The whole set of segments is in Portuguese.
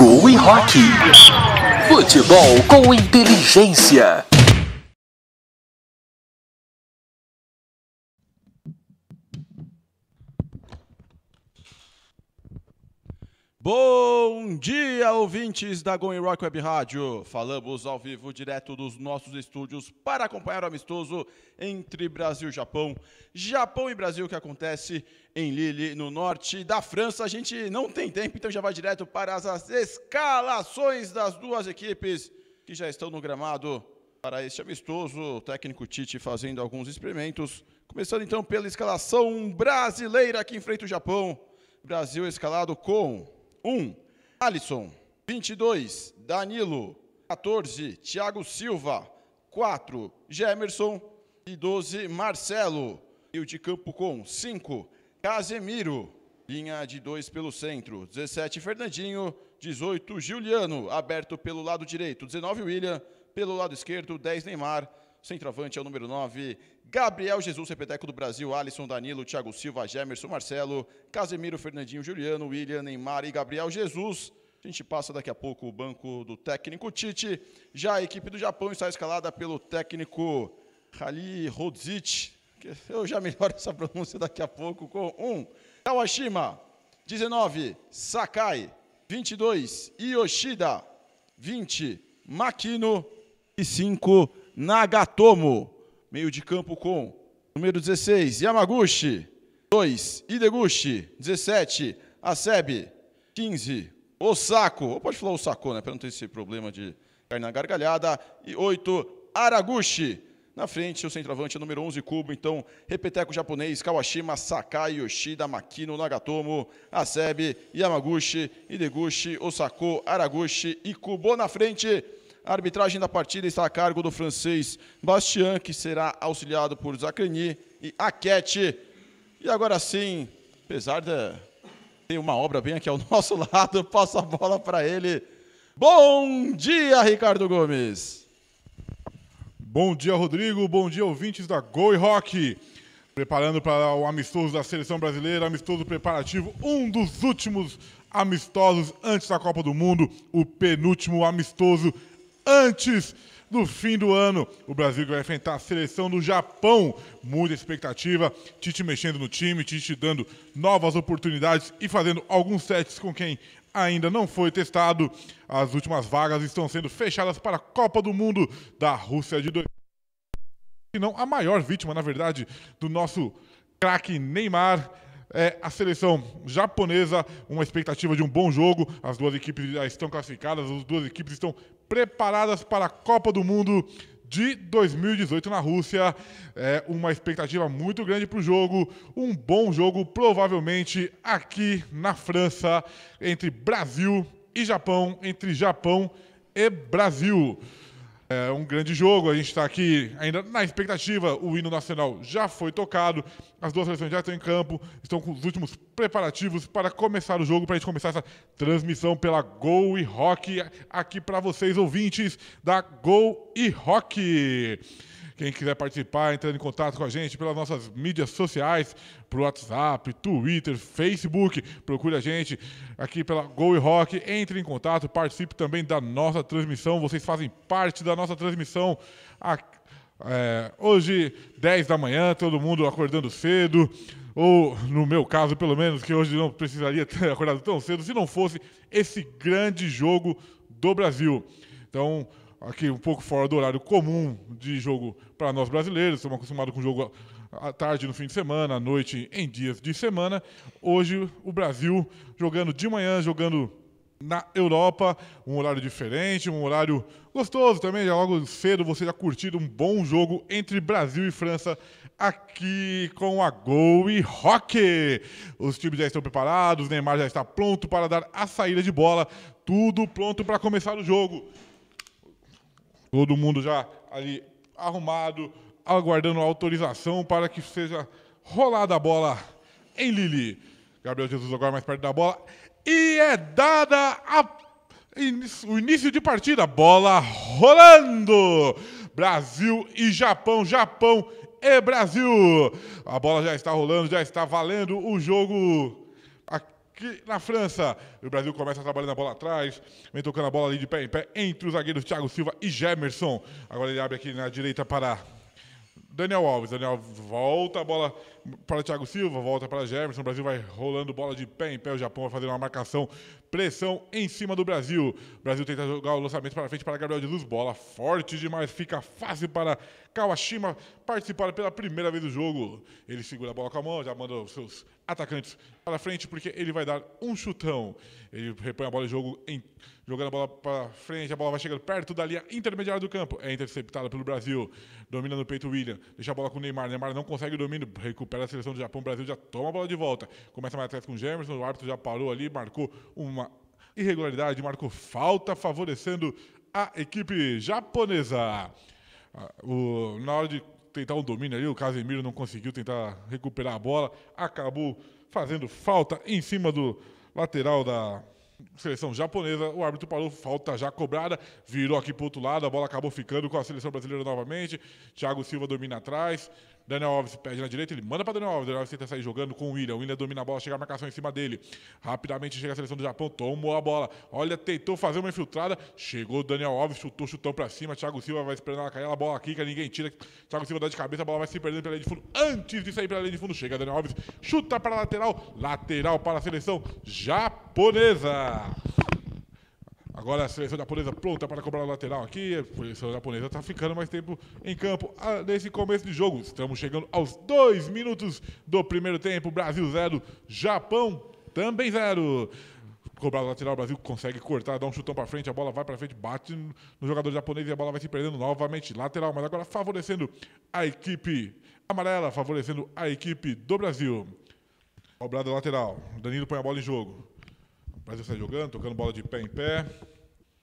Gol e Rock. Futebol com inteligência. Bom dia, ouvintes da Going Rock Web Rádio. Falamos ao vivo direto dos nossos estúdios para acompanhar o amistoso entre Brasil e Japão. Japão e Brasil que acontece em Lille, no norte da França. A gente não tem tempo, então já vai direto para as escalações das duas equipes que já estão no gramado para este amistoso. O técnico Tite fazendo alguns experimentos. Começando então pela escalação brasileira que enfrenta o Japão. Brasil escalado com 1. Alisson. 22. Danilo. 14. Thiago Silva. 4. Gemerson. E 12. Marcelo. E o de campo com 5. Casemiro. Linha de 2 pelo centro. 17. Fernandinho. 18. Juliano. Aberto pelo lado direito. 19. William. Pelo lado esquerdo. 10. Neymar. Centroavante é o número 9, Gabriel Jesus, repeteco do Brasil, Alisson, Danilo, Thiago Silva, Gemerson, Marcelo, Casemiro, Fernandinho, Juliano, William, Neymar e Gabriel Jesus. A gente passa daqui a pouco o banco do técnico Tite. Já a equipe do Japão está escalada pelo técnico Hali Rodzic. Eu já melhoro essa pronúncia daqui a pouco com 1. Um, Kawashima, 19, Sakai, 22, Yoshida, 20, Makino e 5, Nagatomo, meio de campo com número 16, Yamaguchi, 2, Ideguchi, 17, Asebe, 15, Osako, ou pode falar Osako, né, para não ter esse problema de cair na gargalhada, e 8, Araguchi, na frente, o centroavante é número 11, Cubo. Então, repeteco japonês, Kawashima, Sakai, Yoshida, Makino, Nagatomo, Asebe, Yamaguchi, Ideguchi, Osako, Araguchi e Kubo na frente. A arbitragem da partida está a cargo do francês Bastian, que será auxiliado por Zacani e Aquete. E agora sim, apesar de ter uma obra bem aqui ao nosso lado, passo a bola para ele. Bom dia, Ricardo Gomes. Bom dia, Rodrigo. Bom dia, ouvintes da Goi Rock. Preparando para o amistoso da seleção brasileira, amistoso preparativo, um dos últimos amistosos antes da Copa do Mundo, o penúltimo amistoso antes do fim do ano. O Brasil vai enfrentar a seleção do Japão. Muita expectativa. Tite mexendo no time, Tite dando novas oportunidades e fazendo alguns sets com quem ainda não foi testado. As últimas vagas estão sendo fechadas para a Copa do Mundo da Rússia de 2020. e não, a maior vítima, na verdade, do nosso craque Neymar é, a seleção japonesa, uma expectativa de um bom jogo. As duas equipes já estão classificadas, as duas equipes estão preparadas para a Copa do Mundo de 2018 na Rússia. É uma expectativa muito grande para o jogo. Um bom jogo, provavelmente, aqui na França, entre Brasil e Japão, entre Japão e Brasil é um grande jogo. A gente está aqui ainda na expectativa. O hino nacional já foi tocado, as duas seleções já estão em campo, estão com os últimos preparativos para começar o jogo, para a gente começar essa transmissão pela Gol e Rock aqui para vocês ouvintes da Gol e Rock. Quem quiser participar, entrando em contato com a gente pelas nossas mídias sociais, pro WhatsApp, Twitter, Facebook, procure a gente aqui pela Go Rock, entre em contato, participe também da nossa transmissão, vocês fazem parte da nossa transmissão é, hoje, 10 da manhã, todo mundo acordando cedo, ou no meu caso, pelo menos, que hoje não precisaria ter acordado tão cedo, se não fosse esse grande jogo do Brasil. Então, aqui um pouco fora do horário comum de jogo para nós brasileiros, estamos acostumados com jogo à tarde no fim de semana, à noite em dias de semana. Hoje o Brasil jogando de manhã, jogando na Europa, um horário diferente, um horário gostoso também, já logo cedo você já curtindo um bom jogo entre Brasil e França aqui com a Gol e Rock. Os times já estão preparados, Neymar já está pronto para dar a saída de bola, tudo pronto para começar o jogo. Todo mundo já ali arrumado, aguardando autorização para que seja rolada a bola em Lili. Gabriel Jesus agora mais perto da bola. E é dada a... o início de partida. Bola rolando. Brasil e Japão. Japão e Brasil. A bola já está rolando, já está valendo o jogo que na França, o Brasil começa trabalhando a bola atrás, vem tocando a bola ali de pé em pé entre os zagueiros Thiago Silva e Gemerson. Agora ele abre aqui na direita para Daniel Alves. Daniel Alves volta a bola para Thiago Silva, volta para Gerson. O Brasil vai rolando bola de pé em pé. O Japão vai fazer uma marcação, pressão em cima do Brasil. O Brasil tenta jogar o lançamento para frente para Gabriel de Luz. Bola forte demais, fica fácil para Kawashima participar pela primeira vez do jogo. Ele segura a bola com a mão, já manda os seus atacantes para frente, porque ele vai dar um chutão. Ele repõe a bola de jogo, em, jogando a bola para frente, a bola vai chegando perto da linha intermediária do campo. É interceptada pelo Brasil, domina no peito William, deixa a bola com o Neymar. Neymar não consegue o domínio, recupera recupera a seleção do Japão, o Brasil já toma a bola de volta. Começa mais atrás com o Gemerson, o árbitro já parou ali, marcou uma irregularidade, marcou falta, favorecendo a equipe japonesa. Ah, o, na hora de tentar um domínio ali, o Casemiro não conseguiu tentar recuperar a bola, acabou fazendo falta em cima do lateral da seleção japonesa. O árbitro parou, falta já cobrada, virou aqui para o outro lado, a bola acabou ficando com a seleção brasileira novamente. Thiago Silva domina atrás, Daniel Alves pede na direita, ele manda para Daniel Alves. Daniel Alves tenta sair jogando com o William. O William domina a bola, chega a marcação em cima dele. Rapidamente chega a seleção do Japão, tomou a bola. Olha, tentou fazer uma infiltrada. Chegou o Daniel Alves, chutou chutão para cima. Thiago Silva vai esperando ela cair, a bola aqui que ninguém tira. Thiago Silva dá de cabeça, a bola vai se perdendo pela linha de fundo. Antes de sair pela linha de fundo, chega Daniel Alves, chuta para a lateral. Lateral para a seleção japonesa. Agora a seleção japonesa pronta para cobrar o lateral aqui. A seleção japonesa está ficando mais tempo em campo ah, nesse começo de jogo. Estamos chegando aos dois minutos do primeiro tempo. Brasil zero, Japão também zero. Cobrado lateral, o Brasil consegue cortar, dá um chutão para frente, a bola vai para frente, bate no jogador japonês e a bola vai se perdendo novamente. Lateral, mas agora favorecendo a equipe amarela, favorecendo a equipe do Brasil. cobrado lateral, Danilo põe a bola em jogo mas Brasil sai tá jogando, tocando bola de pé em pé.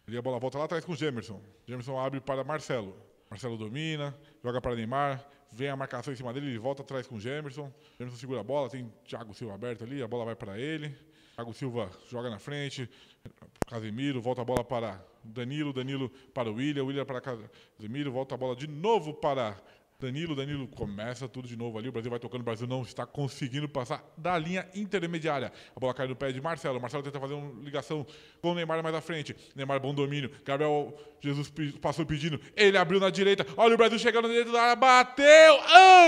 E a bola volta lá atrás com o Gemerson. Gemerson abre para Marcelo. Marcelo domina, joga para Neymar, vem a marcação em cima dele, ele volta atrás com o Gemerson. Gemerson segura a bola, tem Thiago Silva aberto ali, a bola vai para ele. Thiago Silva joga na frente, Casemiro, volta a bola para Danilo, Danilo para o William, William para Casemiro, volta a bola de novo para Danilo, Danilo, começa tudo de novo ali. O Brasil vai tocando, o Brasil não está conseguindo passar da linha intermediária. A bola cai no pé de Marcelo. Marcelo tenta fazer uma ligação com o Neymar mais à frente. Neymar, bom domínio. Gabriel Jesus passou pedindo. Ele abriu na direita. Olha o Brasil chegando na da área. Bateu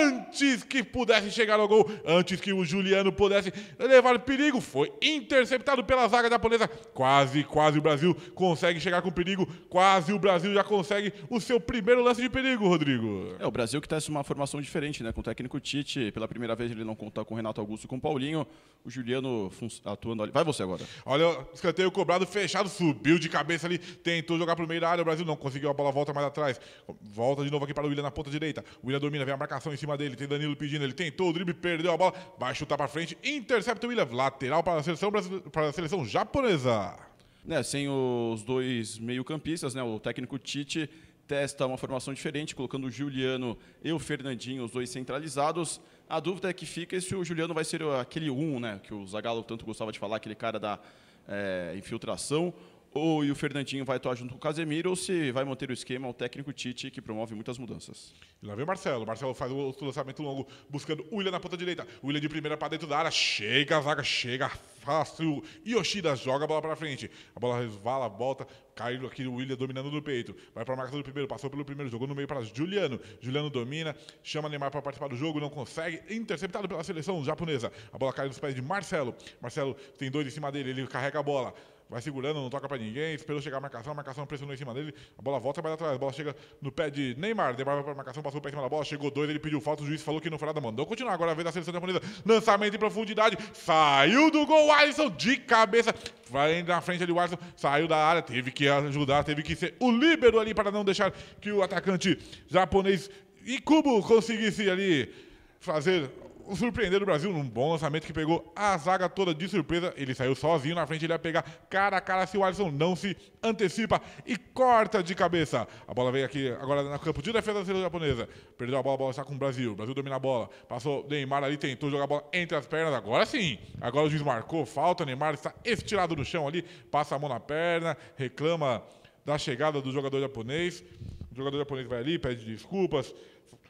antes que pudesse chegar ao gol. Antes que o Juliano pudesse levar perigo. Foi interceptado pela zaga japonesa. Quase, quase o Brasil consegue chegar com perigo. Quase o Brasil já consegue o seu primeiro lance de perigo, Rodrigo. É, o Brasil Brasil que testa uma formação diferente, né? Com o técnico Tite, pela primeira vez ele não conta com o Renato Augusto com o Paulinho. O Juliano atuando ali. Vai você agora. Olha, escanteio cobrado, fechado, subiu de cabeça ali, tentou jogar para o meio da área. O Brasil não conseguiu, a bola volta mais atrás. Volta de novo aqui para o William na ponta direita. O William domina, vem a marcação em cima dele. Tem Danilo pedindo, ele tentou o drible, perdeu a bola, vai chutar para frente. Intercepta o William, lateral para a seleção, para a seleção japonesa. Né, sem os dois meio-campistas, né? O técnico Tite testa uma formação diferente, colocando o Juliano e o Fernandinho, os dois centralizados. A dúvida é que fica se o Juliano vai ser aquele um, né, que o Zagallo tanto gostava de falar, aquele cara da é, infiltração, ou o Fernandinho vai atuar junto com o Casemiro, ou se vai manter o esquema o técnico Tite, que promove muitas mudanças. E lá vem o Marcelo. Marcelo faz o lançamento longo, buscando o William na ponta direita. O William de primeira para dentro da área. Chega a zaga, chega fácil. Yoshida joga a bola para frente. A bola resvala, volta. Cai aqui o William dominando no peito. Vai para a marcação do primeiro, passou pelo primeiro, jogou no meio para Juliano. Juliano domina, chama Neymar para participar do jogo, não consegue. Interceptado pela seleção japonesa. A bola cai nos pés de Marcelo. Marcelo tem dois em cima dele, ele carrega a bola vai segurando, não toca para ninguém, esperou chegar a marcação, a marcação pressionou em cima dele, a bola volta vai atrás, a bola chega no pé de Neymar, Neymar vai para marcação, passou para cima da bola, chegou dois, ele pediu falta, o juiz falou que não foi nada, mandou continuar, agora a vez da seleção japonesa, lançamento em profundidade, saiu do gol, Alisson de cabeça, vai na frente ali o Alisson, saiu da área, teve que ajudar, teve que ser o líbero ali para não deixar que o atacante japonês Ikubo conseguisse ali fazer surpreender o Brasil num bom lançamento que pegou a zaga toda de surpresa. Ele saiu sozinho na frente, ele ia pegar cara a cara se o Alisson não se antecipa e corta de cabeça. A bola veio aqui agora no campo de defesa da seleção japonesa. Perdeu a bola, a bola está com o Brasil. O Brasil domina a bola. Passou Neymar ali, tentou jogar a bola entre as pernas. Agora sim. Agora o juiz marcou falta. Neymar está estirado no chão ali, passa a mão na perna, reclama da chegada do jogador japonês. O jogador japonês vai ali, pede desculpas.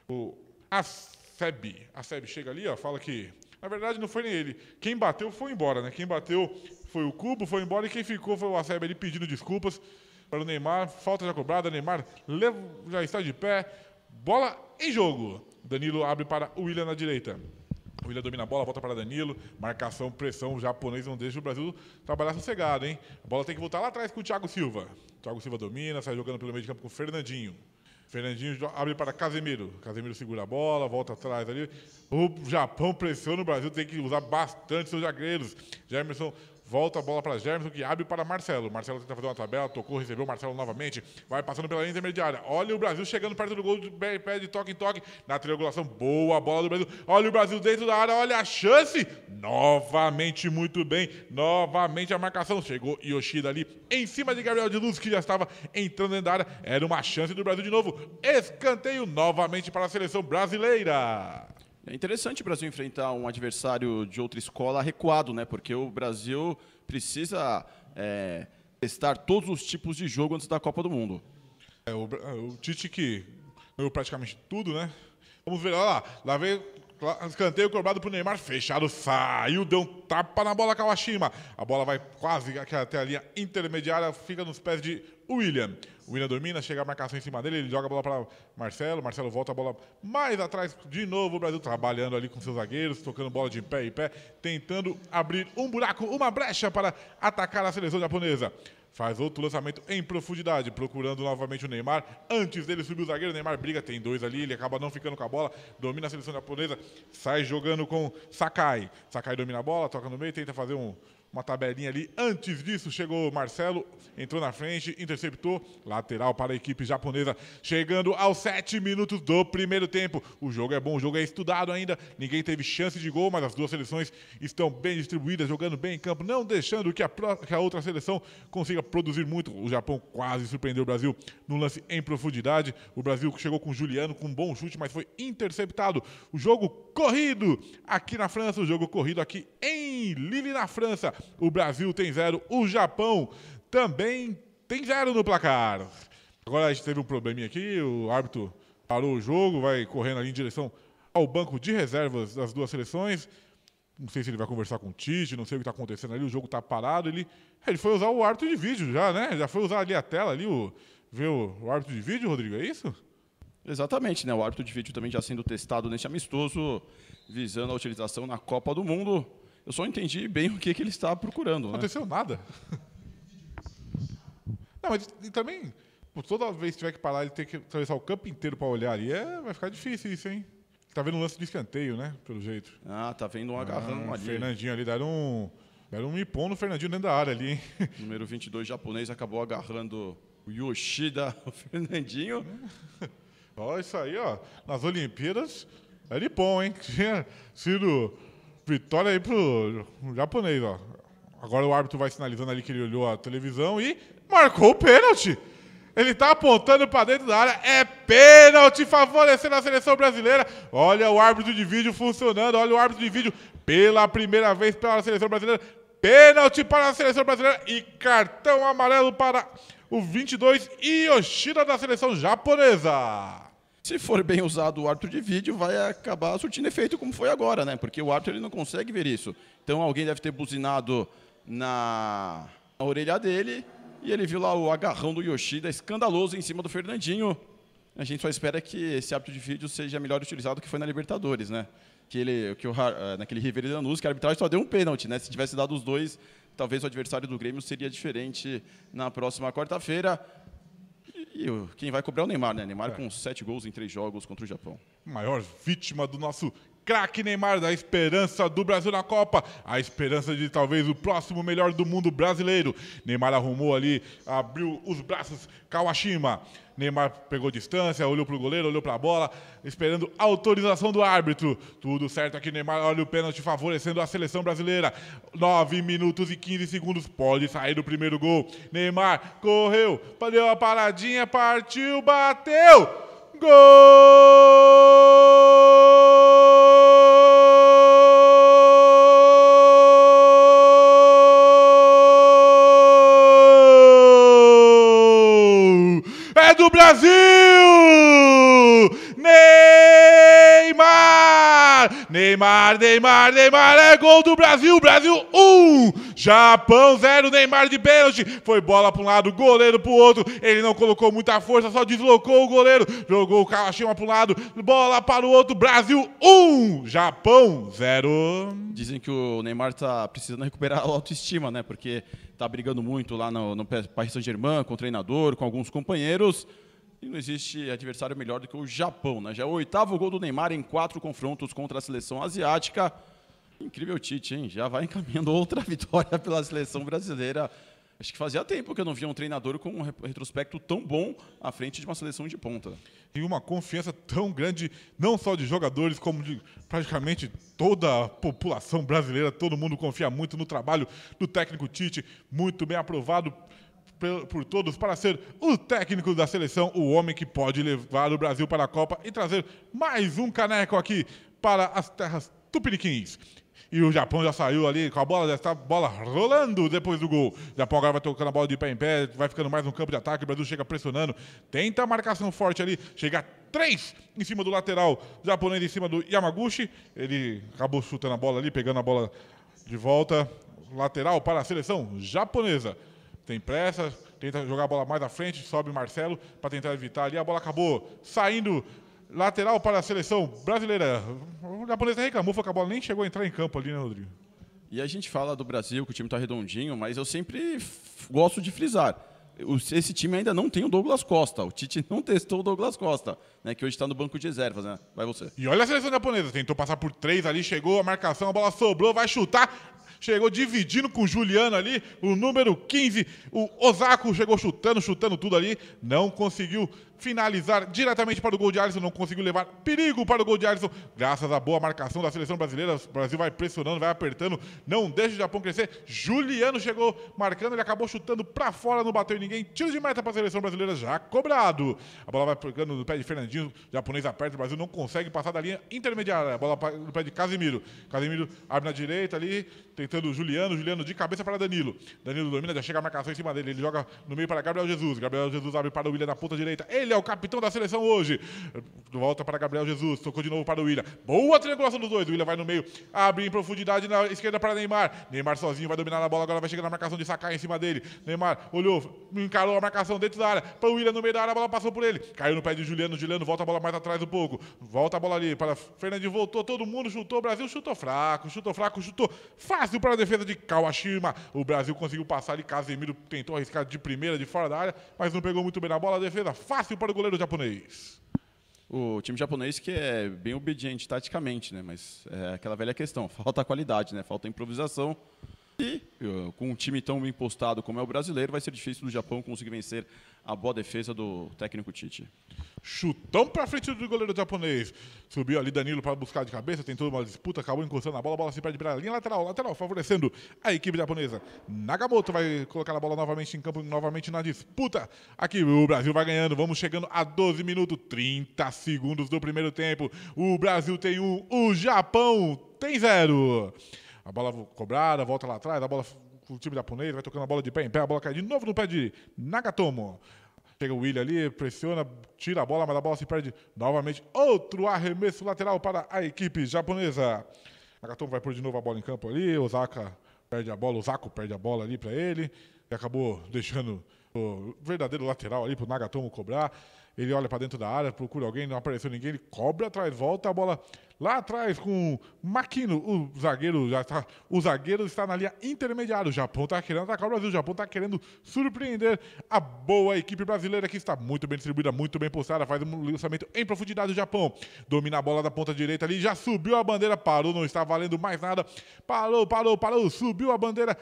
O, as FEB. A FEB chega ali, ó, fala que. Na verdade, não foi nem ele. Quem bateu foi embora, né? Quem bateu foi o Cubo, foi embora, e quem ficou foi o AFEB ali pedindo desculpas para o Neymar. Falta já cobrada, Neymar já está de pé. Bola em jogo. Danilo abre para o William na direita. O William domina a bola, volta para Danilo. Marcação, pressão, o japonês não deixa o Brasil trabalhar sossegado, hein? A bola tem que voltar lá atrás com o Thiago Silva. Thiago Silva domina, sai jogando pelo meio de campo com o Fernandinho. Fernandinho abre para Casemiro. Casemiro segura a bola, volta atrás ali. O Japão pressiona o Brasil, tem que usar bastante seus zagueiros. Jamerson Volta a bola para Gerson, que abre para Marcelo. Marcelo tenta fazer uma tabela, tocou, recebeu Marcelo novamente. Vai passando pela linha intermediária. Olha o Brasil chegando perto do gol, de toque em toque. Na triangulação, boa bola do Brasil. Olha o Brasil dentro da área, olha a chance. Novamente, muito bem. Novamente a marcação. Chegou Yoshida ali em cima de Gabriel de Luz, que já estava entrando dentro da área. Era uma chance do Brasil de novo. Escanteio novamente para a seleção brasileira. É interessante o Brasil enfrentar um adversário de outra escola recuado, né? Porque o Brasil precisa é, testar todos os tipos de jogo antes da Copa do Mundo. É, o, o Tite que ganhou praticamente tudo, né? Vamos ver, olha lá, lá veio escanteio cobrado pro Neymar, fechado, saiu, deu um tapa na bola Kawashima. A bola vai quase até a linha intermediária, fica nos pés de William. O William domina, chega a marcação em cima dele, ele joga a bola para Marcelo, Marcelo volta a bola mais atrás de novo. O Brasil trabalhando ali com seus zagueiros, tocando bola de pé em pé, tentando abrir um buraco, uma brecha para atacar a seleção japonesa. Faz outro lançamento em profundidade, procurando novamente o Neymar. Antes dele subir o zagueiro, o Neymar briga, tem dois ali, ele acaba não ficando com a bola, domina a seleção japonesa, sai jogando com Sakai. Sakai domina a bola, toca no meio, tenta fazer um, uma tabelinha ali. Antes disso, chegou Marcelo, entrou na frente, interceptou, lateral para a equipe japonesa, chegando aos 7 minutos do primeiro tempo. O jogo é bom, o jogo é estudado ainda, ninguém teve chance de gol, mas as duas seleções estão bem distribuídas, jogando bem em campo, não deixando que a, que a outra seleção consiga produzir muito. O Japão quase surpreendeu o Brasil no lance em profundidade. O Brasil chegou com Juliano, com um bom chute, mas foi interceptado. O jogo corrido aqui na França, o jogo corrido aqui em Lille, na França. O Brasil tem zero. O Japão também tem zero no placar. Agora a gente teve um probleminha aqui, o árbitro parou o jogo, vai correndo ali em direção ao banco de reservas das duas seleções. Não sei se ele vai conversar com o Tite, não sei o que está acontecendo ali, o jogo está parado. Ele, ele foi usar o árbitro de vídeo já, né? Já foi usar ali a tela, ali, o, ver o, o árbitro de vídeo, Rodrigo, é isso? Exatamente, né? O árbitro de vídeo também já sendo testado neste amistoso, visando a utilização na Copa do Mundo. Eu só entendi bem o que, que ele estava procurando. Não né? aconteceu nada. Não, mas e também, por toda vez que tiver que parar, ele tem que atravessar o campo inteiro para olhar ali. É, vai ficar difícil isso, hein? Tá vendo um lance de escanteio, né? Pelo jeito. Ah, tá vendo um agarrão ah, ali. Fernandinho ali, deram um, deram um mipom no Fernandinho dentro da área ali. Número 22 japonês acabou agarrando o Yoshida, o Fernandinho. Olha isso aí, ó. Nas Olimpíadas, era de bom, hein? Tinha sido Vitória aí pro japonês, ó. Agora o árbitro vai sinalizando ali que ele olhou a televisão e marcou o pênalti. Ele tá apontando para dentro da área. É pênalti favorecendo a seleção brasileira. Olha o árbitro de vídeo funcionando. Olha o árbitro de vídeo pela primeira vez pela seleção brasileira. Pênalti para a seleção brasileira e cartão amarelo para o 22 Yoshida da seleção japonesa se for bem usado o árbitro de vídeo, vai acabar surtindo efeito como foi agora, né? Porque o árbitro ele não consegue ver isso. Então alguém deve ter buzinado na, na orelha dele e ele viu lá o agarrão do Yoshida escandaloso em cima do Fernandinho. A gente só espera que esse árbitro de vídeo seja melhor utilizado que foi na Libertadores, né? Que ele, que o, eh, naquele River e Lanús, que a arbitragem só deu um pênalti, né? Se tivesse dado os dois, talvez o adversário do Grêmio seria diferente na próxima quarta-feira. E quem vai cobrar é o Neymar, né? Neymar é. com sete gols em três jogos contra o Japão. Maior vítima do nosso craque Neymar, da esperança do Brasil na Copa, a esperança de talvez o próximo melhor do mundo brasileiro. Neymar arrumou ali, abriu os braços, Kawashima. Neymar pegou distância, olhou para o goleiro, olhou para a bola, esperando autorização do árbitro. Tudo certo aqui, Neymar olha o pênalti favorecendo a seleção brasileira. 9 minutos e 15 segundos, pode sair do primeiro gol. Neymar correu, deu a paradinha, partiu, bateu! Gol! Brasil! Neymar! Neymar, Neymar, Neymar é gol do Brasil! Brasil 1! Um. Japão 0, Neymar de pênalti. Foi bola para um lado, goleiro para o outro. Ele não colocou muita força, só deslocou o goleiro. Jogou o Kawashima para um lado, bola para o outro. Brasil 1, um. Japão 0. Dizem que o Neymar está precisando recuperar a autoestima, né? Porque tá brigando muito lá no, no Paris Saint-Germain, com o treinador, com alguns companheiros. E não existe adversário melhor do que o Japão, né? Já é o oitavo gol do Neymar em quatro confrontos contra a seleção asiática. Incrível Tite, hein? Já vai encaminhando outra vitória pela seleção brasileira. Acho que fazia tempo que eu não via um treinador com um retrospecto tão bom à frente de uma seleção de ponta. E uma confiança tão grande, não só de jogadores, como de praticamente toda a população brasileira. Todo mundo confia muito no trabalho do técnico Tite, muito bem aprovado por todos para ser o técnico da seleção, o homem que pode levar o Brasil para a Copa e trazer mais um caneco aqui para as terras tupiniquins. E o Japão já saiu ali com a bola, já está bola rolando depois do gol. O Japão agora vai tocando a bola de pé em pé, vai ficando mais um campo de ataque. O Brasil chega pressionando, tenta a marcação forte ali, chega três em cima do lateral japonês, em cima do Yamaguchi. Ele acabou chutando a bola ali, pegando a bola de volta. Lateral para a seleção japonesa tem pressa, tenta jogar a bola mais à frente, sobe Marcelo para tentar evitar ali. A bola acabou saindo lateral para a seleção brasileira. O japonês reclamou, foi que a bola nem chegou a entrar em campo ali, né, Rodrigo? E a gente fala do Brasil, que o time está redondinho, mas eu sempre gosto de frisar. Esse time ainda não tem o Douglas Costa. O Tite não testou o Douglas Costa, né, que hoje está no banco de reservas. Né? Vai você. E olha a seleção japonesa. Tentou passar por três ali, chegou a marcação, a bola sobrou, vai chutar chegou dividindo com o Juliano ali, o número 15. O Osako chegou chutando, chutando tudo ali, não conseguiu finalizar diretamente para o gol de Alisson, não conseguiu levar perigo para o gol de Alisson, graças à boa marcação da seleção brasileira, o Brasil vai pressionando, vai apertando, não deixa o Japão crescer, Juliano chegou marcando, ele acabou chutando para fora, não bateu em ninguém, tiro de meta para a seleção brasileira já cobrado, a bola vai pegando no pé de Fernandinho, o japonês aperta, o Brasil não consegue passar da linha intermediária, a bola no pé de Casimiro, Casimiro abre na direita ali, tentando Juliano, Juliano de cabeça para Danilo, Danilo domina, já chega a marcação em cima dele, ele joga no meio para Gabriel Jesus, Gabriel Jesus abre para o William na ponta direita, ele ele é o capitão da seleção hoje. Volta para Gabriel Jesus, tocou de novo para o William. Boa triangulação dos dois. O William vai no meio, abre em profundidade na esquerda para Neymar. Neymar sozinho vai dominar a bola, agora vai chegar na marcação de sacar em cima dele. Neymar olhou, encarou a marcação dentro da área. Para o William no meio da área, a bola passou por ele. Caiu no pé de Juliano. Juliano volta a bola mais atrás um pouco. Volta a bola ali para Fernandinho. Voltou todo mundo, chutou. O Brasil chutou fraco, chutou fraco, chutou fácil para a defesa de Kawashima. O Brasil conseguiu passar ali. Casemiro tentou arriscar de primeira, de fora da área, mas não pegou muito bem na bola. A defesa fácil para o goleiro japonês. O time japonês que é bem obediente taticamente, né? Mas é aquela velha questão, falta qualidade, né? Falta improvisação. E eh, com um time tão bem postado como é o brasileiro, vai ser difícil do Japão conseguir vencer a boa defesa do técnico Tite. Chutão para frente do goleiro japonês. Subiu ali Danilo para buscar de cabeça, tentou uma disputa, acabou encostando a bola, a bola se perde pela linha lateral, lateral, favorecendo a equipe japonesa. Nagamoto vai colocar a bola novamente em campo, novamente na disputa. Aqui o Brasil vai ganhando, vamos chegando a 12 minutos, 30 segundos do primeiro tempo. O Brasil tem um, o Japão tem zero a bola cobrada, volta lá atrás, a bola o time da Puneira, vai tocando a bola de pé em pé, a bola cai de novo no pé de Nagatomo. Chega o William ali, pressiona, tira a bola, mas a bola se perde novamente. Outro arremesso lateral para a equipe japonesa. Nagatomo vai pôr de novo a bola em campo ali, Osaka perde a bola, Osako perde a bola ali para ele, e acabou deixando o verdadeiro lateral ali para o Nagatomo cobrar ele olha para dentro da área, procura alguém, não apareceu ninguém, ele cobra atrás, volta a bola lá atrás com o Maquino, o zagueiro já está, o zagueiro está na linha intermediária. O Japão está querendo atacar o Brasil, o Japão está querendo surpreender a boa equipe brasileira que está muito bem distribuída, muito bem postada, faz um lançamento em profundidade o Japão. Domina a bola da ponta direita ali, já subiu a bandeira, parou, não está valendo mais nada. Parou, parou, parou, subiu a bandeira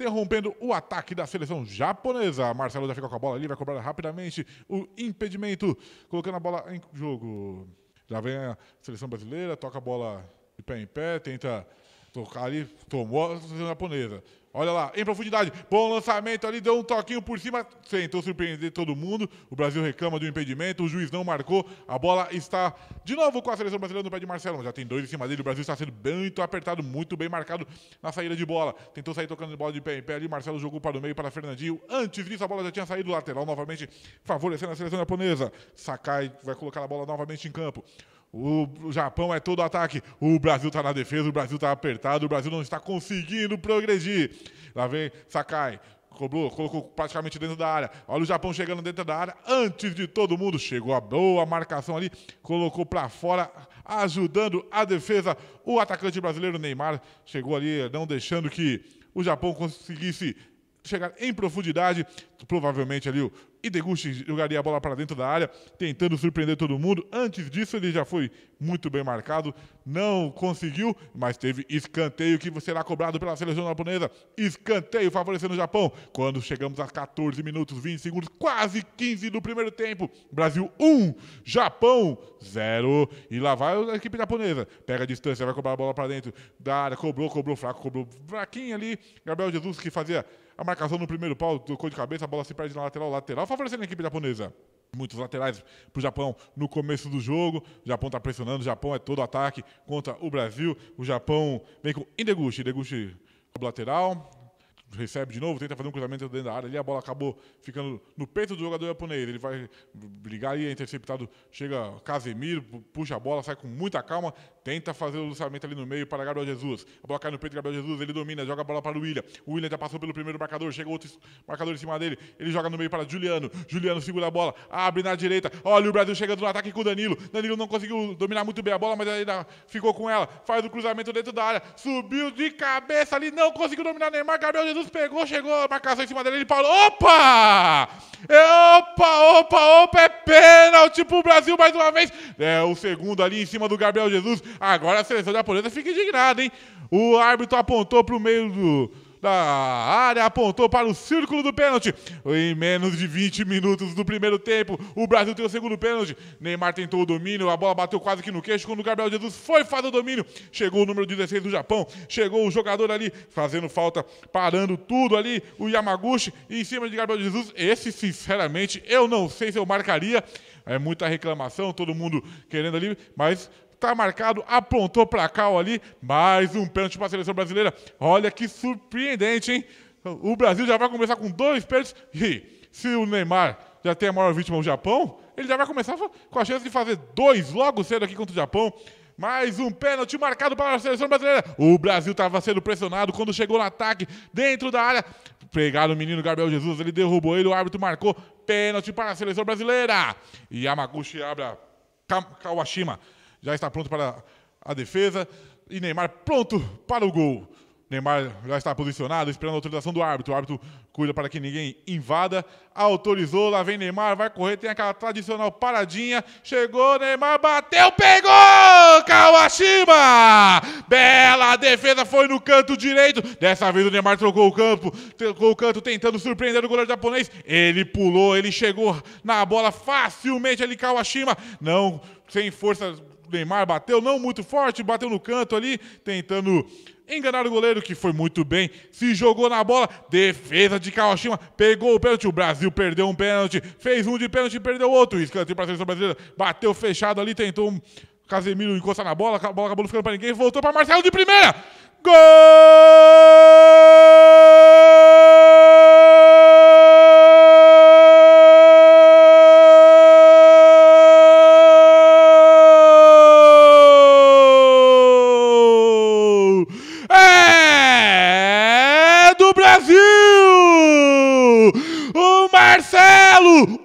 interrompendo o ataque da seleção japonesa. Marcelo já fica com a bola ali, vai cobrar rapidamente o impedimento, colocando a bola em jogo. Já vem a seleção brasileira, toca a bola de pé em pé, tenta tocar ali, tomou a seleção japonesa. Olha lá, em profundidade. Bom lançamento ali, deu um toquinho por cima. Tentou surpreender todo mundo. O Brasil reclama do impedimento. O juiz não marcou. A bola está de novo com a seleção brasileira no pé de Marcelo. Já tem dois em cima dele. O Brasil está sendo muito apertado, muito bem marcado na saída de bola. Tentou sair tocando de bola de pé em pé ali. Marcelo jogou para o meio para Fernandinho. Antes disso, a bola já tinha saído lateral novamente, favorecendo a seleção japonesa. Sakai vai colocar a bola novamente em campo. O Japão é todo ataque. O Brasil está na defesa, o Brasil está apertado, o Brasil não está conseguindo progredir. Lá vem Sakai, cobrou, colocou praticamente dentro da área. Olha o Japão chegando dentro da área, antes de todo mundo. Chegou a boa marcação ali, colocou para fora, ajudando a defesa. O atacante brasileiro Neymar chegou ali, não deixando que o Japão conseguisse chegar em profundidade, provavelmente ali o Ideguchi jogaria a bola para dentro da área, tentando surpreender todo mundo. Antes disso, ele já foi muito bem marcado, não conseguiu, mas teve escanteio que será cobrado pela seleção japonesa. Escanteio favorecendo o Japão. Quando chegamos a 14 minutos, 20 segundos, quase 15 do primeiro tempo. Brasil 1, Japão 0. E lá vai a equipe japonesa. Pega a distância, vai cobrar a bola para dentro da área, cobrou, cobrou fraco, cobrou fraquinho ali. Gabriel Jesus que fazia a marcação no primeiro pau tocou de cabeça, a bola se perde na lateral, lateral, favorecendo a equipe japonesa. Muitos laterais para o Japão no começo do jogo. O Japão está pressionando, o Japão é todo ataque contra o Brasil. O Japão vem com Indeguchi. Indeguchi lateral, recebe de novo, tenta fazer um cruzamento dentro da área ali, a bola acabou ficando no peito do jogador japonês. Ele vai brigar ali, é interceptado, chega Casemiro, puxa a bola, sai com muita calma, Tenta fazer o lançamento ali no meio para Gabriel Jesus. A bola cai no peito do Gabriel Jesus, ele domina, joga a bola para o William. O William já passou pelo primeiro marcador, chega outro marcador em cima dele. Ele joga no meio para Juliano. Juliano segura a bola, abre na direita. Olha o Brasil chegando no ataque com o Danilo. Danilo não conseguiu dominar muito bem a bola, mas ainda ficou com ela. Faz o cruzamento dentro da área, subiu de cabeça ali, não conseguiu dominar Neymar. Gabriel Jesus pegou, chegou, a marcação em cima dele, ele falou: Opa! É opa, opa, opa, é pênalti pro Brasil mais uma vez. É o segundo ali em cima do Gabriel Jesus. Agora a seleção japonesa fica indignada, hein? O árbitro apontou para o meio do, da área, apontou para o círculo do pênalti. Em menos de 20 minutos do primeiro tempo, o Brasil tem o segundo pênalti. Neymar tentou o domínio, a bola bateu quase que no queixo quando o Gabriel Jesus foi fazer o domínio. Chegou o número 16 do Japão, chegou o jogador ali fazendo falta, parando tudo ali, o Yamaguchi em cima de Gabriel Jesus. Esse, sinceramente, eu não sei se eu marcaria. É muita reclamação, todo mundo querendo ali, mas tá marcado, apontou para a ou ali, mais um pênalti para a seleção brasileira. Olha que surpreendente, hein? O Brasil já vai começar com dois pênaltis. E se o Neymar já tem a maior vítima, o Japão, ele já vai começar com a chance de fazer dois logo cedo aqui contra o Japão. Mais um pênalti marcado para a seleção brasileira. O Brasil estava sendo pressionado quando chegou no ataque dentro da área. Pegaram o menino Gabriel Jesus, ele derrubou ele, o árbitro marcou pênalti para a seleção brasileira. Yamaguchi abre Kawashima já está pronto para a defesa. E Neymar pronto para o gol. Neymar já está posicionado, esperando a autorização do árbitro. O árbitro cuida para que ninguém invada. Autorizou, lá vem Neymar, vai correr, tem aquela tradicional paradinha. Chegou, Neymar bateu, pegou! Kawashima! Bela defesa foi no canto direito. Dessa vez o Neymar trocou o campo, trocou o canto tentando surpreender o goleiro japonês. Ele pulou, ele chegou na bola facilmente ali, Kawashima. Não, sem força, Neymar bateu, não muito forte, bateu no canto ali, tentando enganar o goleiro, que foi muito bem, se jogou na bola, defesa de Kawashima, pegou o pênalti, o Brasil perdeu um pênalti, fez um de pênalti, perdeu outro, escanteio para a seleção brasileira, bateu fechado ali, tentou um Casemiro encostar na bola, a bola acabou não ficando para ninguém, voltou para Marcelo de primeira, gol!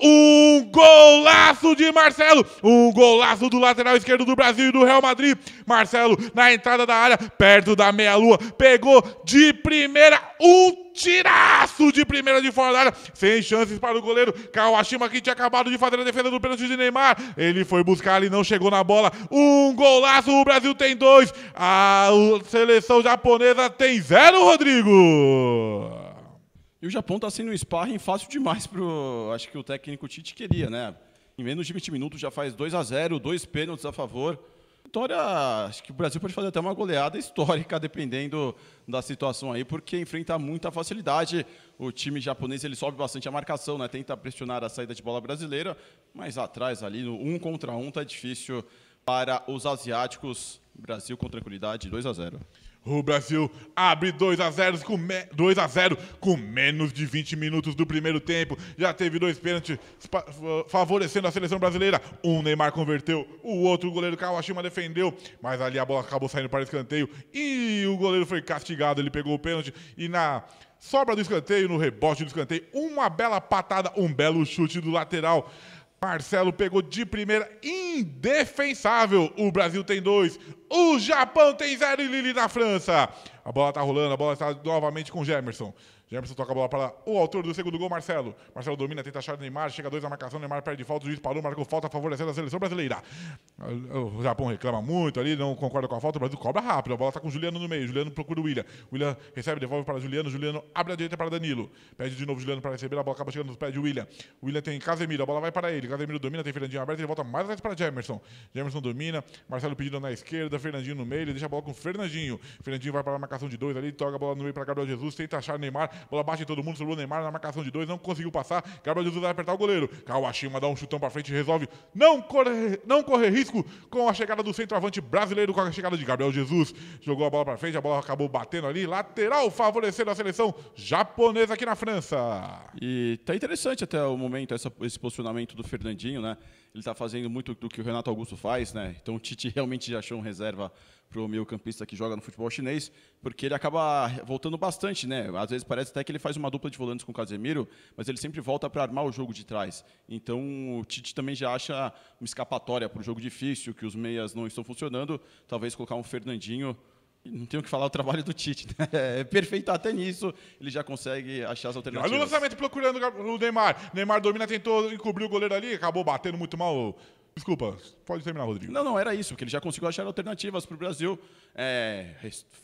um golaço de Marcelo, um golaço do lateral esquerdo do Brasil e do Real Madrid. Marcelo na entrada da área, perto da meia-lua, pegou de primeira um tiraço de primeira de fora da área, sem chances para o goleiro Kawashima, que tinha acabado de fazer a defesa do pênalti de Neymar. Ele foi buscar ali, não chegou na bola. Um golaço, o Brasil tem dois. A seleção japonesa tem zero, Rodrigo. E o Japão está sendo um sparring fácil demais para acho que o técnico Tite queria, né? Em menos de 20 minutos já faz 2 a 0 dois pênaltis a favor. Vitória, acho que o Brasil pode fazer até uma goleada histórica, dependendo da situação aí, porque enfrenta muita facilidade. O time japonês ele sobe bastante a marcação, né? Tenta pressionar a saída de bola brasileira, mas atrás ali, no um contra um, tá difícil para os asiáticos. Brasil com tranquilidade, 2 a 0 o Brasil abre 2 a 0 com, me... 2 a 0 com menos de 20 minutos do primeiro tempo. Já teve dois pênaltis favorecendo a seleção brasileira. Um Neymar converteu, o outro o goleiro Kawashima defendeu, mas ali a bola acabou saindo para o escanteio e o goleiro foi castigado, ele pegou o pênalti e na sobra do escanteio, no rebote do escanteio, uma bela patada, um belo chute do lateral Marcelo pegou de primeira, indefensável. O Brasil tem dois, o Japão tem zero e Lili na França. A bola tá rolando, a bola está novamente com o Gemerson. Jemerson toca a bola para o autor do segundo gol, Marcelo. Marcelo domina, tenta achar Neymar, chega dois na marcação, Neymar perde falta, o juiz parou, marcou falta favorecendo a seleção brasileira. O Japão reclama muito ali, não concorda com a falta, o Brasil cobra rápido, a bola está com o Juliano no meio, Juliano procura o William. William recebe, devolve para Juliano, Juliano abre a direita para Danilo. Pede de novo Juliano para receber, a bola acaba chegando nos pés de William. William tem Casemiro, a bola vai para ele, Casemiro domina, tem Fernandinho aberto, ele volta mais atrás para Jamerson. Jamerson domina, Marcelo pedindo na esquerda, Fernandinho no meio, ele deixa a bola com o Fernandinho. Fernandinho vai para a marcação de dois ali, toca a bola no meio para Gabriel Jesus, tenta achar Neymar, Bola bate em todo mundo, sobrou o Neymar na marcação de dois, não conseguiu passar. Gabriel Jesus vai apertar o goleiro. Kawashima dá um chutão para frente e resolve não correr, não correr risco com a chegada do centroavante brasileiro, com a chegada de Gabriel Jesus. Jogou a bola para frente, a bola acabou batendo ali. Lateral favorecendo a seleção japonesa aqui na França. E tá interessante até o momento essa, esse posicionamento do Fernandinho, né? ele está fazendo muito do que o Renato Augusto faz, né? Então o Tite realmente já achou um reserva para o meio campista que joga no futebol chinês, porque ele acaba voltando bastante, né? Às vezes parece até que ele faz uma dupla de volantes com o Casemiro, mas ele sempre volta para armar o jogo de trás. Então o Tite também já acha uma escapatória para o jogo difícil, que os meias não estão funcionando, talvez colocar um Fernandinho não tenho que falar o trabalho do Tite. Né? É perfeito até nisso, ele já consegue achar as alternativas. Olha o lançamento procurando o Neymar. Neymar domina, tentou encobrir o goleiro ali, acabou batendo muito mal. Desculpa, pode terminar, Rodrigo. Não, não, era isso, porque ele já conseguiu achar alternativas para o Brasil, é,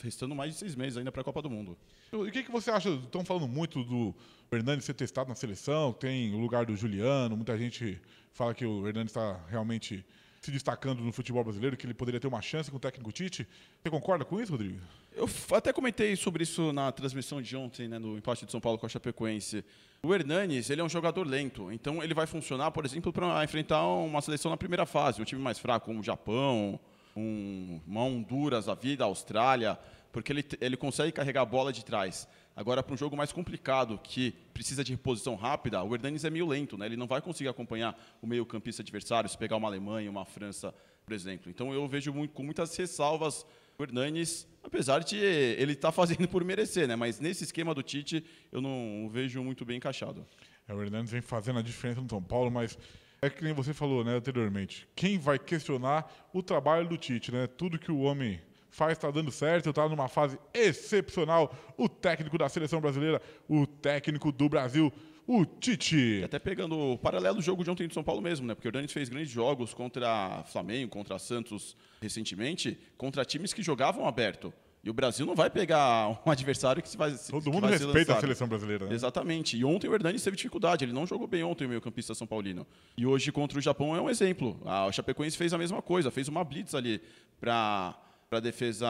restando mais de seis meses ainda para a Copa do Mundo. E o que, que você acha? Estão falando muito do Hernandes ser testado na seleção, tem o lugar do Juliano, muita gente fala que o Hernandes está realmente se destacando no futebol brasileiro, que ele poderia ter uma chance com o técnico Tite. Você concorda com isso, Rodrigo? Eu até comentei sobre isso na transmissão de ontem, né, no empate de São Paulo com a Chapecoense. O Hernanes, ele é um jogador lento, então ele vai funcionar, por exemplo, para enfrentar uma seleção na primeira fase, um time mais fraco como o Japão, um, uma Honduras a vida, Austrália, porque ele, ele consegue carregar a bola de trás. Agora, para um jogo mais complicado, que precisa de reposição rápida, o Hernanes é meio lento, né? ele não vai conseguir acompanhar o meio-campista adversário, se pegar uma Alemanha, uma França, por exemplo. Então, eu vejo muito, com muitas ressalvas o Hernanes, apesar de ele estar tá fazendo por merecer, né? mas nesse esquema do Tite, eu não vejo muito bem encaixado. É, o Hernanes vem fazendo a diferença no São Paulo, mas é que nem você falou né, anteriormente, quem vai questionar o trabalho do Tite, né? tudo que o homem faz está dando certo, está numa fase excepcional. O técnico da seleção brasileira, o técnico do Brasil, o Tite. Até pegando o paralelo do jogo de ontem de São Paulo mesmo, né? Porque o Hernandes fez grandes jogos contra Flamengo, contra Santos recentemente, contra times que jogavam aberto. E o Brasil não vai pegar um adversário que se vai. Todo mundo vai respeita a seleção brasileira. Né? Exatamente. E ontem o Hernandes teve dificuldade. Ele não jogou bem ontem, o meio-campista São Paulino. E hoje contra o Japão é um exemplo. A Chapecoense fez a mesma coisa, fez uma blitz ali para para a defesa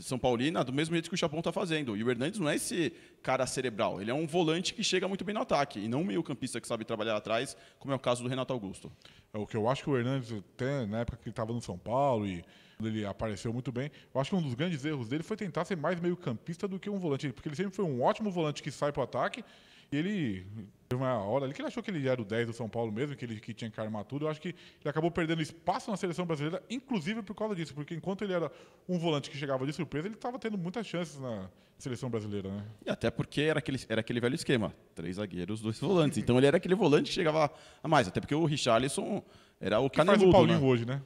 São Paulina, do mesmo jeito que o Chapão está fazendo. E o Hernandes não é esse cara cerebral, ele é um volante que chega muito bem no ataque, e não um meio-campista que sabe trabalhar atrás, como é o caso do Renato Augusto. É o que eu acho que o Hernandes, até na época que ele estava no São Paulo e ele apareceu muito bem. Eu acho que um dos grandes erros dele foi tentar ser mais meio-campista do que um volante, porque ele sempre foi um ótimo volante que sai para o ataque ele teve uma hora ali que ele achou que ele era o 10 do São Paulo mesmo, que ele que tinha que armar tudo. Eu acho que ele acabou perdendo espaço na seleção brasileira, inclusive por causa disso, porque enquanto ele era um volante que chegava de surpresa, ele estava tendo muitas chances na seleção brasileira, né? E até porque era aquele, era aquele velho esquema: três zagueiros, dois volantes. Então ele era aquele volante que chegava a mais, até porque o Richarlison era o caneludo, faz o Paulinho né? hoje, né?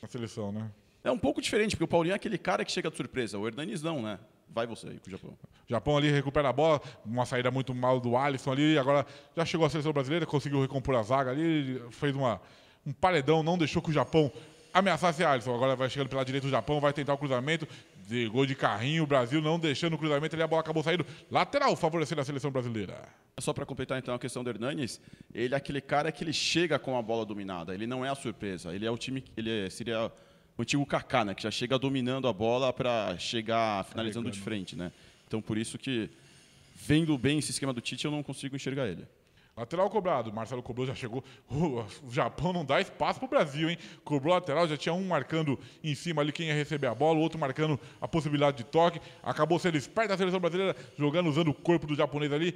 Na seleção, né? É um pouco diferente, porque o Paulinho é aquele cara que chega de surpresa, o Hernanes não, né? Vai você aí com o Japão. Japão ali recupera a bola, uma saída muito mal do Alisson ali, agora já chegou a seleção brasileira, conseguiu recompor a zaga ali, fez uma, um paredão, não deixou que o Japão ameaçasse Alisson. Agora vai chegando pela direita o Japão, vai tentar o cruzamento, de gol de carrinho, o Brasil não deixando o cruzamento ali, a bola acabou saindo. Lateral favorecendo a seleção brasileira. Só para completar então a questão do Hernanes, ele é aquele cara que ele chega com a bola dominada, ele não é a surpresa, ele é o time, ele seria o antigo Kaká, né, que já chega dominando a bola para chegar finalizando de frente, né? Então por isso que vendo bem esse esquema do Tite eu não consigo enxergar ele. Lateral cobrado, Marcelo cobrou, já chegou. O Japão não dá espaço pro Brasil, hein? Cobrou lateral, já tinha um marcando em cima ali quem ia receber a bola, o outro marcando a possibilidade de toque. Acabou sendo esperto a seleção brasileira, jogando, usando o corpo do japonês ali.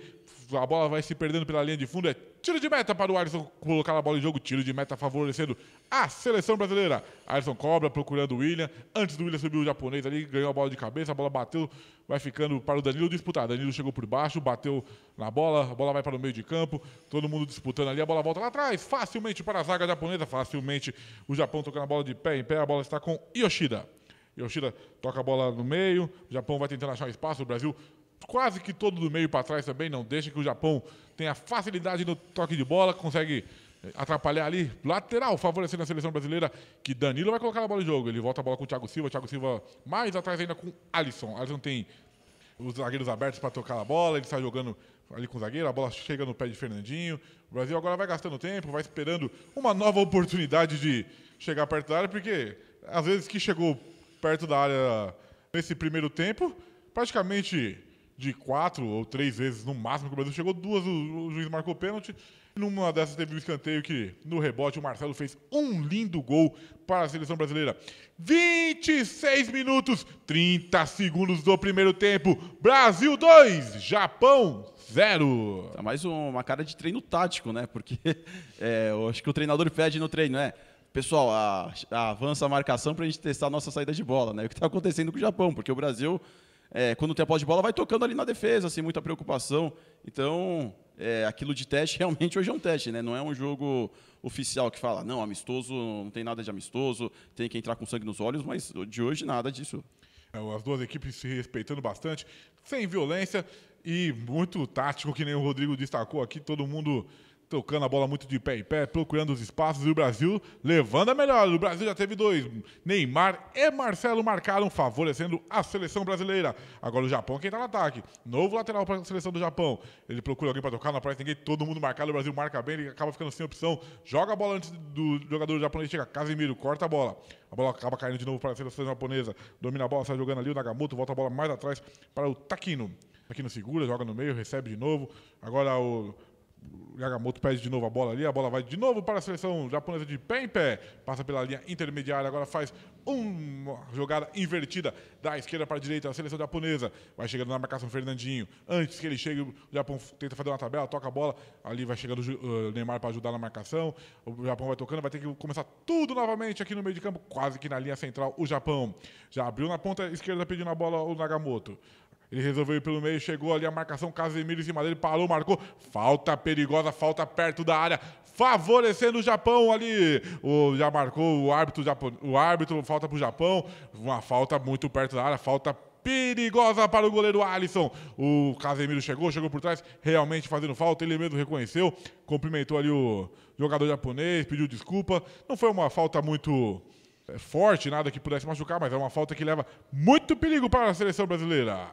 A bola vai se perdendo pela linha de fundo. É Tiro de meta para o Alisson colocar a bola em jogo. Tiro de meta favorecendo a seleção brasileira. Alisson cobra procurando o William. Antes do William subir o japonês ali, ganhou a bola de cabeça. A bola bateu, vai ficando para o Danilo disputar. Danilo chegou por baixo, bateu na bola. A bola vai para o meio de campo. Todo mundo disputando ali. A bola volta lá atrás, facilmente para a zaga japonesa. Facilmente o Japão tocando a bola de pé em pé. A bola está com Yoshida. Yoshida toca a bola no meio, o Japão vai tentando achar espaço, o Brasil quase que todo do meio para trás também, não deixa que o Japão tenha facilidade no toque de bola, consegue eh, atrapalhar ali, lateral, favorecendo a seleção brasileira, que Danilo vai colocar a bola de jogo. Ele volta a bola com o Thiago Silva, Thiago Silva mais atrás ainda com Alisson. Alisson tem os zagueiros abertos para tocar a bola, ele sai jogando ali com o zagueiro, a bola chega no pé de Fernandinho. O Brasil agora vai gastando tempo, vai esperando uma nova oportunidade de chegar perto da área, porque às vezes que chegou perto da área nesse primeiro tempo, praticamente de quatro ou três vezes no máximo que o Brasil chegou, duas o, o juiz marcou pênalti. Numa dessas teve um escanteio que, no rebote, o Marcelo fez um lindo gol para a seleção brasileira. 26 minutos, 30 segundos do primeiro tempo. Brasil 2, Japão 0. Tá mais uma cara de treino tático, né? Porque é, eu acho que o treinador pede no treino, né? Pessoal, a, a avança a marcação para a gente testar a nossa saída de bola, né? O que está acontecendo com o Japão, porque o Brasil é, quando tem a posse de bola, vai tocando ali na defesa, sem muita preocupação. Então, é, aquilo de teste realmente hoje é um teste, né? Não é um jogo oficial que fala, não, amistoso, não tem nada de amistoso, tem que entrar com sangue nos olhos, mas de hoje nada disso. É, as duas equipes se respeitando bastante, sem violência e muito tático, que nem o Rodrigo destacou aqui, todo mundo tocando a bola muito de pé em pé, procurando os espaços e o Brasil levando a melhor. O Brasil já teve dois. Neymar e Marcelo marcaram, favorecendo a seleção brasileira. Agora o Japão é quem tá no ataque. Novo lateral para a seleção do Japão. Ele procura alguém para tocar, não aparece ninguém, todo mundo marcado. O Brasil marca bem, ele acaba ficando sem opção. Joga a bola antes do jogador japonês chega. Casemiro corta a bola. A bola acaba caindo de novo para a seleção japonesa. Domina a bola, sai jogando ali o Nagamoto, volta a bola mais atrás para o Takino. Takino segura, joga no meio, recebe de novo. Agora o Yagamoto pede de novo a bola ali, a bola vai de novo para a seleção japonesa de pé em pé. Passa pela linha intermediária, agora faz uma jogada invertida da esquerda para a direita, a seleção japonesa. Vai chegando na marcação Fernandinho. Antes que ele chegue, o Japão tenta fazer uma tabela, toca a bola. Ali vai chegando o eh, Neymar para ajudar na marcação. O Japão vai tocando, vai ter que começar tudo novamente aqui no meio de campo, quase que na linha central o Japão. Já abriu na ponta esquerda pedindo a bola o Nagamoto. Ele resolveu ir pelo meio, chegou ali a marcação Casemiro em cima dele, parou, marcou. Falta perigosa, falta perto da área, favorecendo o Japão ali. O, já marcou o árbitro, o árbitro, falta para o Japão. Uma falta muito perto da área, falta perigosa para o goleiro Alisson. O Casemiro chegou, chegou por trás, realmente fazendo falta. Ele mesmo reconheceu, cumprimentou ali o jogador japonês, pediu desculpa. Não foi uma falta muito é, forte, nada que pudesse machucar, mas é uma falta que leva muito perigo para a seleção brasileira.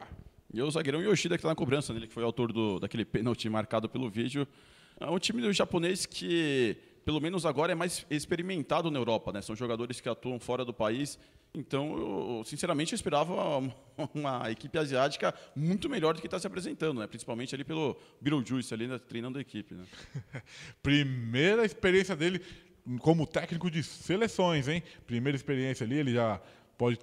E o zagueirão Yoshida que está na cobrança, né? ele que foi autor do, daquele pênalti marcado pelo vídeo. É um time japonês que, pelo menos agora, é mais experimentado na Europa. Né? São jogadores que atuam fora do país. Então, eu, sinceramente, eu esperava uma, uma equipe asiática muito melhor do que está se apresentando, né? principalmente ali pelo Beetlejuice, ali, né? treinando a equipe. Né? Primeira experiência dele como técnico de seleções, hein? Primeira experiência ali, ele já pode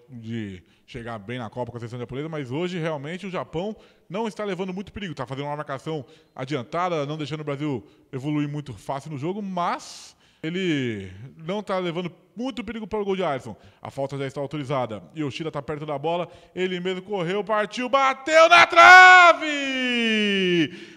chegar bem na Copa com a seleção japonesa, mas hoje realmente o Japão não está levando muito perigo. Está fazendo uma marcação adiantada, não deixando o Brasil evoluir muito fácil no jogo, mas ele não está levando muito perigo para o gol de Alisson. A falta já está autorizada. E o Shira está perto da bola. Ele mesmo correu, partiu, bateu na trave!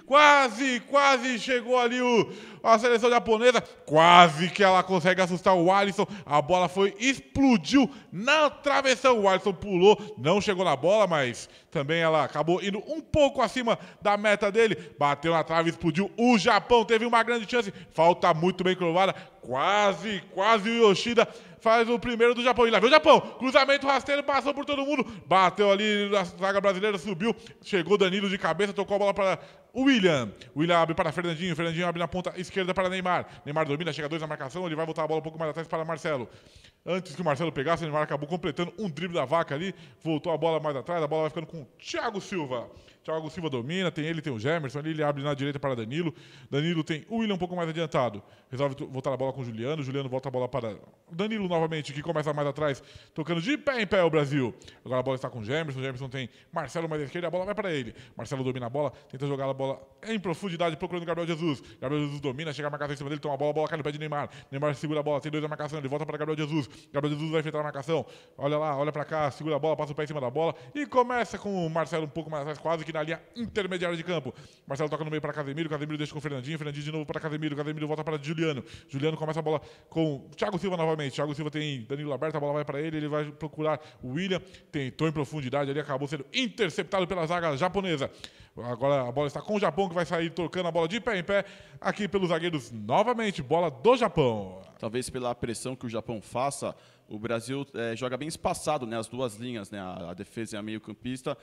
Quase, quase chegou ali o, a seleção japonesa. Quase que ela consegue assustar o Alisson. A bola foi, explodiu na travessão. O Alisson pulou, não chegou na bola, mas também ela acabou indo um pouco acima da meta dele. Bateu na trave, explodiu. O Japão teve uma grande chance. Falta muito bem crovada. Quase, quase o Yoshida faz o primeiro do Japão. E lá vem o Japão. Cruzamento rasteiro, passou por todo mundo. Bateu ali na zaga brasileira, subiu. Chegou Danilo de cabeça, tocou a bola para o William. William abre para Fernandinho. Fernandinho abre na ponta esquerda para Neymar. Neymar domina, chega dois na marcação. Ele vai voltar a bola um pouco mais atrás para Marcelo. Antes que o Marcelo pegasse, o Neymar acabou completando um drible da vaca ali. Voltou a bola mais atrás. A bola vai ficando com o Thiago Silva. Thiago Silva domina, tem ele, tem o Gemerson, ali ele abre na direita para Danilo. Danilo tem o William um pouco mais adiantado. Resolve voltar a bola com o Juliano. Juliano volta a bola para Danilo novamente, que começa mais atrás, tocando de pé em pé o Brasil. Agora a bola está com o Gemerson. O Gemerson tem Marcelo mais à esquerda, a bola vai para ele. Marcelo domina a bola, tenta jogar a bola em profundidade, procurando o Gabriel Jesus. Gabriel Jesus domina, chega a marcação em cima dele, toma a bola, a bola cai no pé de Neymar. Neymar segura a bola, tem dois na marcação, ele volta para Gabriel Jesus. Gabriel Jesus vai enfrentar a marcação. Olha lá, olha para cá, segura a bola, passa o pé em cima da bola e começa com o Marcelo um pouco mais atrás, quase que na linha intermediária de campo. Marcelo toca no meio para Casemiro, Casemiro deixa com o Fernandinho, Fernandinho de novo para Casemiro, Casemiro volta para Juliano. Juliano começa a bola com Thiago Silva novamente. Thiago Silva tem Danilo aberto, a bola vai para ele, ele vai procurar o William, tentou em profundidade, ali acabou sendo interceptado pela zaga japonesa. Agora a bola está com o Japão que vai sair tocando a bola de pé em pé aqui pelos zagueiros novamente, bola do Japão. Talvez pela pressão que o Japão faça, o Brasil é, joga bem espaçado, né, as duas linhas, né, a, a defesa e a meio-campista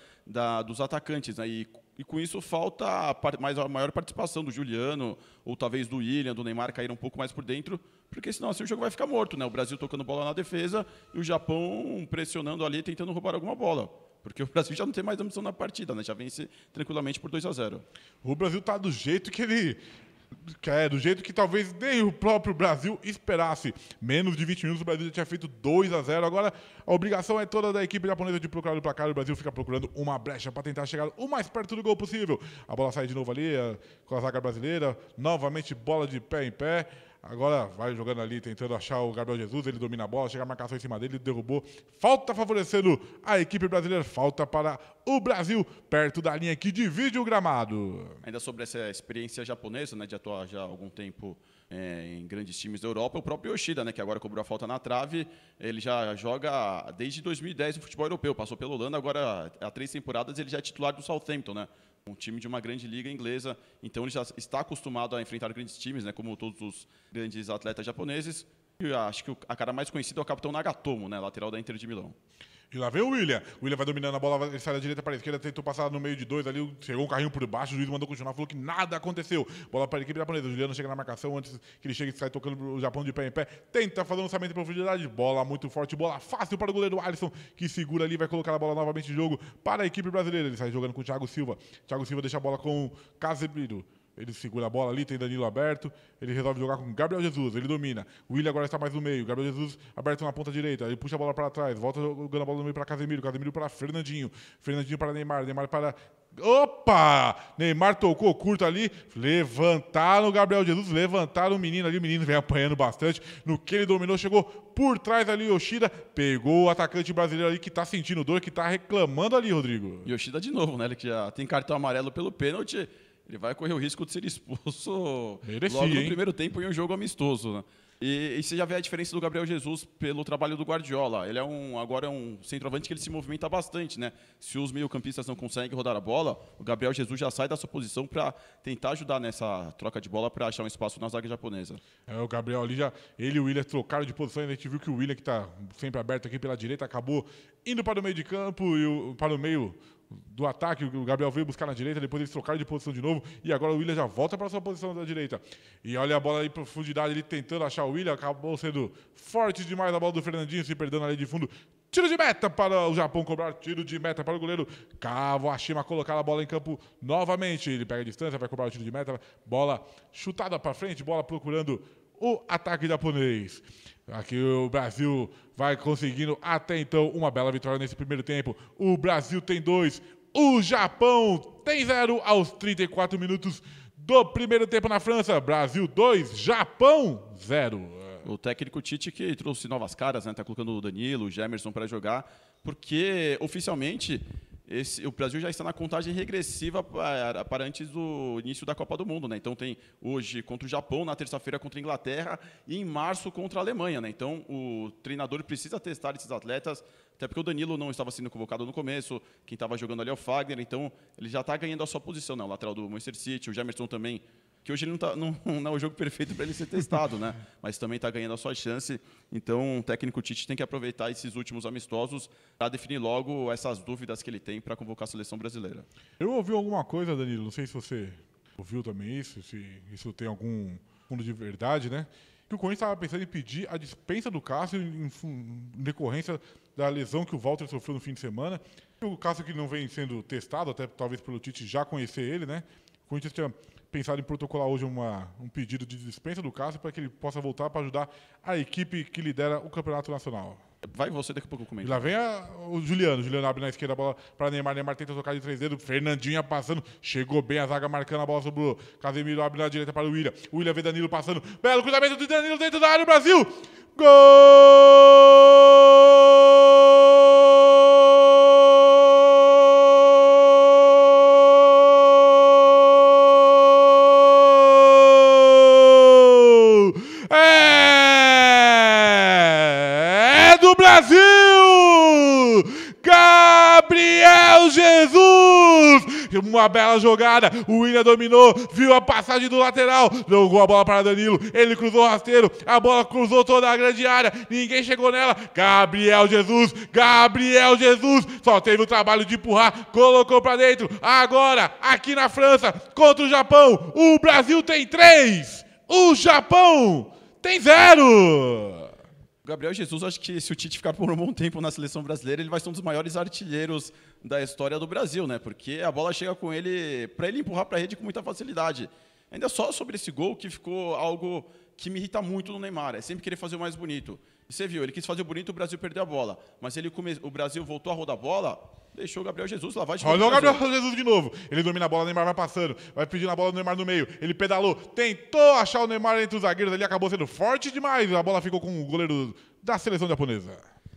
dos atacantes, né, e, e, com isso falta a par, mais a maior participação do Juliano ou talvez do William, do Neymar cair um pouco mais por dentro, porque senão assim o jogo vai ficar morto, né, o Brasil tocando bola na defesa e o Japão pressionando ali tentando roubar alguma bola. Porque o Brasil já não tem mais ambição na partida, né? Já vence tranquilamente por 2 a 0 O Brasil está do jeito que ele é, do jeito que talvez nem o próprio Brasil esperasse. Menos de 20 minutos o Brasil já tinha feito 2 a 0 Agora a obrigação é toda da equipe japonesa de procurar o placar. O Brasil fica procurando uma brecha para tentar chegar o mais perto do gol possível. A bola sai de novo ali eh, com a zaga brasileira. Novamente bola de pé em pé. Agora vai jogando ali, tentando achar o Gabriel Jesus, ele domina a bola, chega a marcação em cima dele, derrubou. Falta favorecendo a equipe brasileira, falta para o Brasil, perto da linha que divide o gramado. Ainda sobre essa experiência japonesa, né, de atuar já há algum tempo é, em grandes times da Europa, o próprio Yoshida, né, que agora cobrou a falta na trave, ele já joga desde 2010 no futebol europeu, passou pela Holanda, agora há três temporadas ele já é titular do Southampton, né? um time de uma grande liga inglesa, então ele já está acostumado a enfrentar grandes times, né, como todos os grandes atletas japoneses. E acho que a cara mais conhecida é o capitão Nagatomo, né, lateral da Inter de Milão. E lá vem o William. O William vai dominando a bola, ele sai da direita para a esquerda, tentou passar no meio de dois ali, chegou um carrinho por baixo, o juiz mandou continuar, falou que nada aconteceu. Bola para a equipe japonesa. O Juliano chega na marcação antes que ele chegue, sai tocando o Japão de pé em pé. Tenta fazer um lançamento em profundidade. Bola muito forte, bola fácil para o goleiro Alisson, que segura ali, vai colocar a bola novamente em jogo para a equipe brasileira. Ele sai jogando com o Thiago Silva. Thiago Silva deixa a bola com o Casemiro. Ele segura a bola ali, tem Danilo aberto. Ele resolve jogar com Gabriel Jesus. Ele domina. O Willian agora está mais no meio. Gabriel Jesus aberto na ponta direita. Ele puxa a bola para trás. Volta jogando a bola no meio para Casemiro. Casemiro para Fernandinho. Fernandinho para Neymar. Neymar para. Opa! Neymar tocou curto ali. Levantaram o Gabriel Jesus. Levantaram o menino ali. O menino vem apanhando bastante. No que ele dominou, chegou por trás ali. Yoshida pegou o atacante brasileiro ali que está sentindo dor, que está reclamando ali, Rodrigo. Yoshida de novo, né? Ele que já tem cartão amarelo pelo pênalti ele vai correr o risco de ser expulso logo no hein? primeiro tempo em um jogo amistoso. Né? E, e você já vê a diferença do Gabriel Jesus pelo trabalho do Guardiola. Ele é um agora é um centroavante que ele se movimenta bastante, né? Se os meio-campistas não conseguem rodar a bola, o Gabriel Jesus já sai da sua posição para tentar ajudar nessa troca de bola para achar um espaço na zaga japonesa. É, o Gabriel ali já, ele e o Willian trocaram de posição, a gente viu que o Willian que está sempre aberto aqui pela direita acabou indo para o meio de campo e o, para o meio do ataque, o Gabriel veio buscar na direita, depois eles trocaram de posição de novo, e agora o William já volta para sua posição da direita. E olha a bola aí profundidade, ele tentando achar o William, acabou sendo forte demais a bola do Fernandinho, se perdendo ali de fundo. Tiro de meta para o Japão cobrar, tiro de meta para o goleiro Kawashima colocar a bola em campo novamente. Ele pega a distância, vai cobrar o tiro de meta, bola chutada para frente, bola procurando o ataque japonês. Aqui o Brasil vai conseguindo até então uma bela vitória nesse primeiro tempo. O Brasil tem dois, o Japão tem zero aos 34 minutos do primeiro tempo na França. Brasil 2, Japão 0. O técnico Tite que trouxe novas caras, né? Tá colocando o Danilo, o Gemerson para jogar, porque oficialmente esse, o Brasil já está na contagem regressiva para, para antes do início da Copa do Mundo, né? Então tem hoje contra o Japão, na terça-feira contra a Inglaterra e em março contra a Alemanha, né? Então o treinador precisa testar esses atletas, até porque o Danilo não estava sendo convocado no começo, quem estava jogando ali é o Fagner, então ele já está ganhando a sua posição, né? O lateral do Manchester City, o Jamerson também que hoje ele não, tá, não, não é o jogo perfeito para ele ser testado, né? Mas também está ganhando a sua chance. Então, o técnico Tite tem que aproveitar esses últimos amistosos para definir logo essas dúvidas que ele tem para convocar a seleção brasileira. Eu ouvi alguma coisa, Danilo, não sei se você ouviu também isso, se isso tem algum fundo de verdade, né? Que o Corinthians estava pensando em pedir a dispensa do Cássio em, em decorrência da lesão que o Walter sofreu no fim de semana. O Cássio que não vem sendo testado, até talvez pelo Tite já conhecer ele, né? O Corinthians tinha pensado em protocolar hoje uma, um pedido de dispensa do Cássio para que ele possa voltar para ajudar a equipe que lidera o Campeonato Nacional. Vai você daqui a pouco comigo. lá vem a, o Juliano. Juliano abre na esquerda a bola para Neymar. Neymar tenta tocar de três dedos. Fernandinha passando. Chegou bem a zaga marcando a bola sobre o Casemiro. Abre na direita para o William. O William vê Danilo passando. Belo cruzamento de Danilo dentro da área. Brasil! Gol! uma bela jogada. O William dominou, viu a passagem do lateral, jogou a bola para Danilo. Ele cruzou o rasteiro, a bola cruzou toda a grande área, ninguém chegou nela. Gabriel Jesus, Gabriel Jesus, só teve o trabalho de empurrar, colocou para dentro. Agora, aqui na França, contra o Japão, o Brasil tem três, o Japão tem zero. Gabriel Jesus, acho que se o Tite ficar por um bom tempo na seleção brasileira, ele vai ser um dos maiores artilheiros da história do Brasil, né? Porque a bola chega com ele para ele empurrar para a rede com muita facilidade. Ainda só sobre esse gol que ficou algo que me irrita muito no Neymar, é sempre querer fazer o mais bonito. E você viu, ele quis fazer o bonito, o Brasil perdeu a bola, mas ele come... o Brasil voltou a rodar a bola, deixou o Gabriel Jesus lavar de Olha o Gabriel Jesus de novo. Ele domina a bola, o Neymar vai passando, vai pedindo a bola do Neymar no meio. Ele pedalou, tentou achar o Neymar entre os zagueiros, ele acabou sendo forte demais, a bola ficou com o goleiro da seleção japonesa.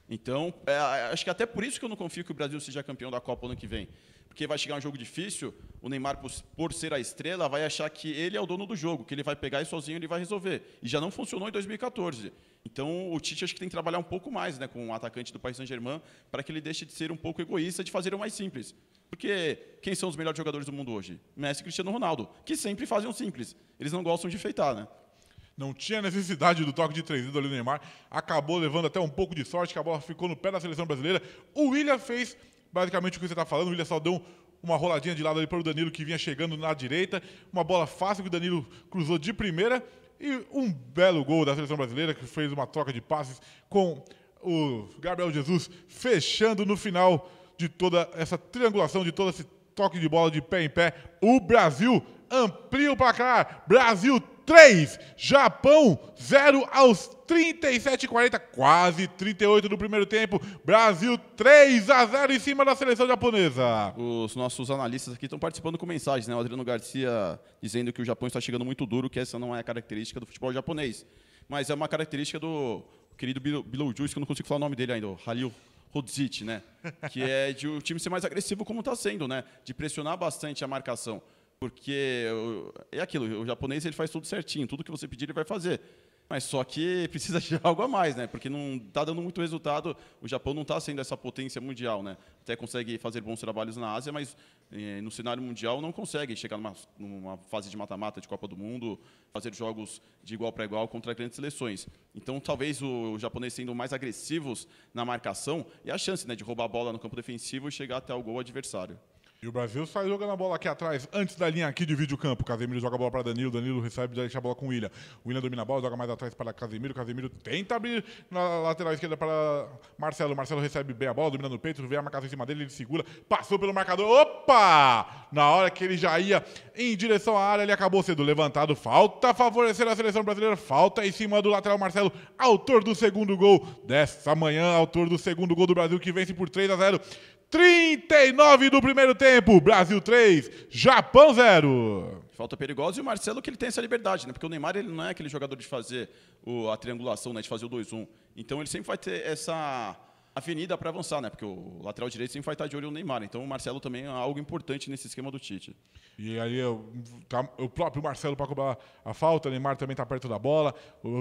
Então, é, acho que até por isso que eu não confio que o Brasil seja campeão da Copa ano que vem. Porque vai chegar um jogo difícil, o Neymar, por, por ser a estrela, vai achar que ele é o dono do jogo, que ele vai pegar e sozinho ele vai resolver. E já não funcionou em 2014. Então, o Tite acho que tem que trabalhar um pouco mais né, com o atacante do Paris Saint-Germain para que ele deixe de ser um pouco egoísta de fazer o mais simples. Porque quem são os melhores jogadores do mundo hoje? Messi e Cristiano Ronaldo, que sempre fazem o um simples. Eles não gostam de feitar, né? Não tinha necessidade do toque de três dedos ali Neymar. Acabou levando até um pouco de sorte, que a bola ficou no pé da seleção brasileira. O William fez basicamente o que você está falando. O William só deu uma roladinha de lado ali para o Danilo, que vinha chegando na direita. Uma bola fácil que o Danilo cruzou de primeira. E um belo gol da seleção brasileira, que fez uma troca de passes com o Gabriel Jesus, fechando no final de toda essa triangulação, de todo esse toque de bola de pé em pé. O Brasil amplia o placar. Brasil 3, Japão 0 aos 37 40, quase 38 no primeiro tempo. Brasil 3 a 0 em cima da seleção japonesa. Os nossos analistas aqui estão participando com mensagens, né? O Adriano Garcia dizendo que o Japão está chegando muito duro, que essa não é a característica do futebol japonês, mas é uma característica do querido Beetlejuice, que eu não consigo falar o nome dele ainda, o Halil Rodzic, né? Que é de o time ser mais agressivo como está sendo, né? De pressionar bastante a marcação. Porque é aquilo, o japonês ele faz tudo certinho, tudo que você pedir ele vai fazer. Mas só que precisa de algo a mais, né? Porque não está dando muito resultado. O Japão não está sendo essa potência mundial, né? Até consegue fazer bons trabalhos na Ásia, mas eh, no cenário mundial não consegue chegar numa, numa fase de mata-mata de Copa do Mundo, fazer jogos de igual para igual contra grandes seleções. Então, talvez o, o, japonês sendo mais agressivos na marcação e é a chance né, de roubar a bola no campo defensivo e chegar até o gol adversário. E o Brasil sai jogando a bola aqui atrás, antes da linha aqui de videocampo. Casemiro joga a bola para Danilo, Danilo recebe, deixa a bola com o William. O William domina a bola, joga mais atrás para Casemiro. Casemiro tenta abrir na lateral esquerda para Marcelo. Marcelo recebe bem a bola, domina no peito, vê a marcação em cima dele, ele segura, passou pelo marcador. Opa! Na hora que ele já ia em direção à área, ele acabou sendo levantado. Falta favorecer a seleção brasileira, falta em cima do lateral Marcelo, autor do segundo gol dessa manhã, autor do segundo gol do Brasil que vence por 3 a 0. 39 do primeiro tempo, Brasil 3, Japão 0. Falta perigosa e o Marcelo que ele tem essa liberdade, né? Porque o Neymar ele não é aquele jogador de fazer o, a triangulação, né? De fazer o 2-1. Então ele sempre vai ter essa avenida para avançar, né? Porque o lateral direito sempre vai estar de olho no Neymar. Então o Marcelo também é algo importante nesse esquema do Tite. E aí tá, o próprio Marcelo para cobrar a falta, o Neymar também está perto da bola,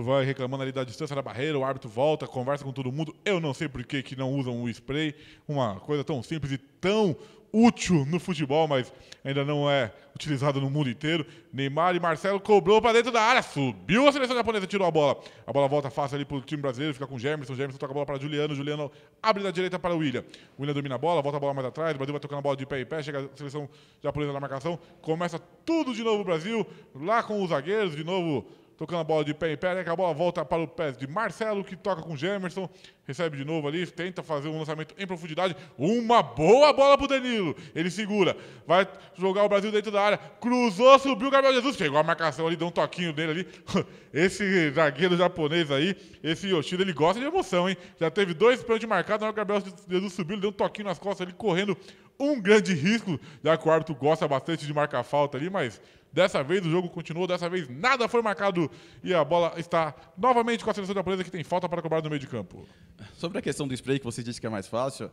vai reclamando ali da distância da barreira, o árbitro volta, conversa com todo mundo. Eu não sei por que, que não usam o spray, uma coisa tão simples e tão útil no futebol, mas ainda não é utilizado no mundo inteiro. Neymar e Marcelo cobrou para dentro da área, subiu a seleção japonesa, tirou a bola. A bola volta fácil ali para o time brasileiro, fica com o Gemerson, Gemerson toca a bola para Juliano, Juliano abre da direita para o William. O William domina a bola, volta a bola mais atrás, o Brasil vai tocando a bola de pé em pé, chega a seleção japonesa na marcação, começa tudo de novo o Brasil, lá com os zagueiros, de novo tocando a bola de pé em pé, daqui né? a bola volta para o pé de Marcelo, que toca com o Gemerson, recebe de novo ali, tenta fazer um lançamento em profundidade, uma boa bola para o Danilo, ele segura, vai jogar o Brasil dentro da área, cruzou, subiu o Gabriel Jesus, chegou a marcação ali, deu um toquinho dele ali, esse zagueiro japonês aí, esse Yoshida, ele gosta de emoção, hein, já teve dois pênaltis marcados, na o Gabriel Jesus subiu, ele deu um toquinho nas costas ali, correndo um grande risco, já que o árbitro gosta bastante de marcar falta ali, mas Dessa vez o jogo continuou, dessa vez nada foi marcado e a bola está novamente com a seleção japonesa que tem falta para cobrar no meio de campo. Sobre a questão do spray que você disse que é mais fácil,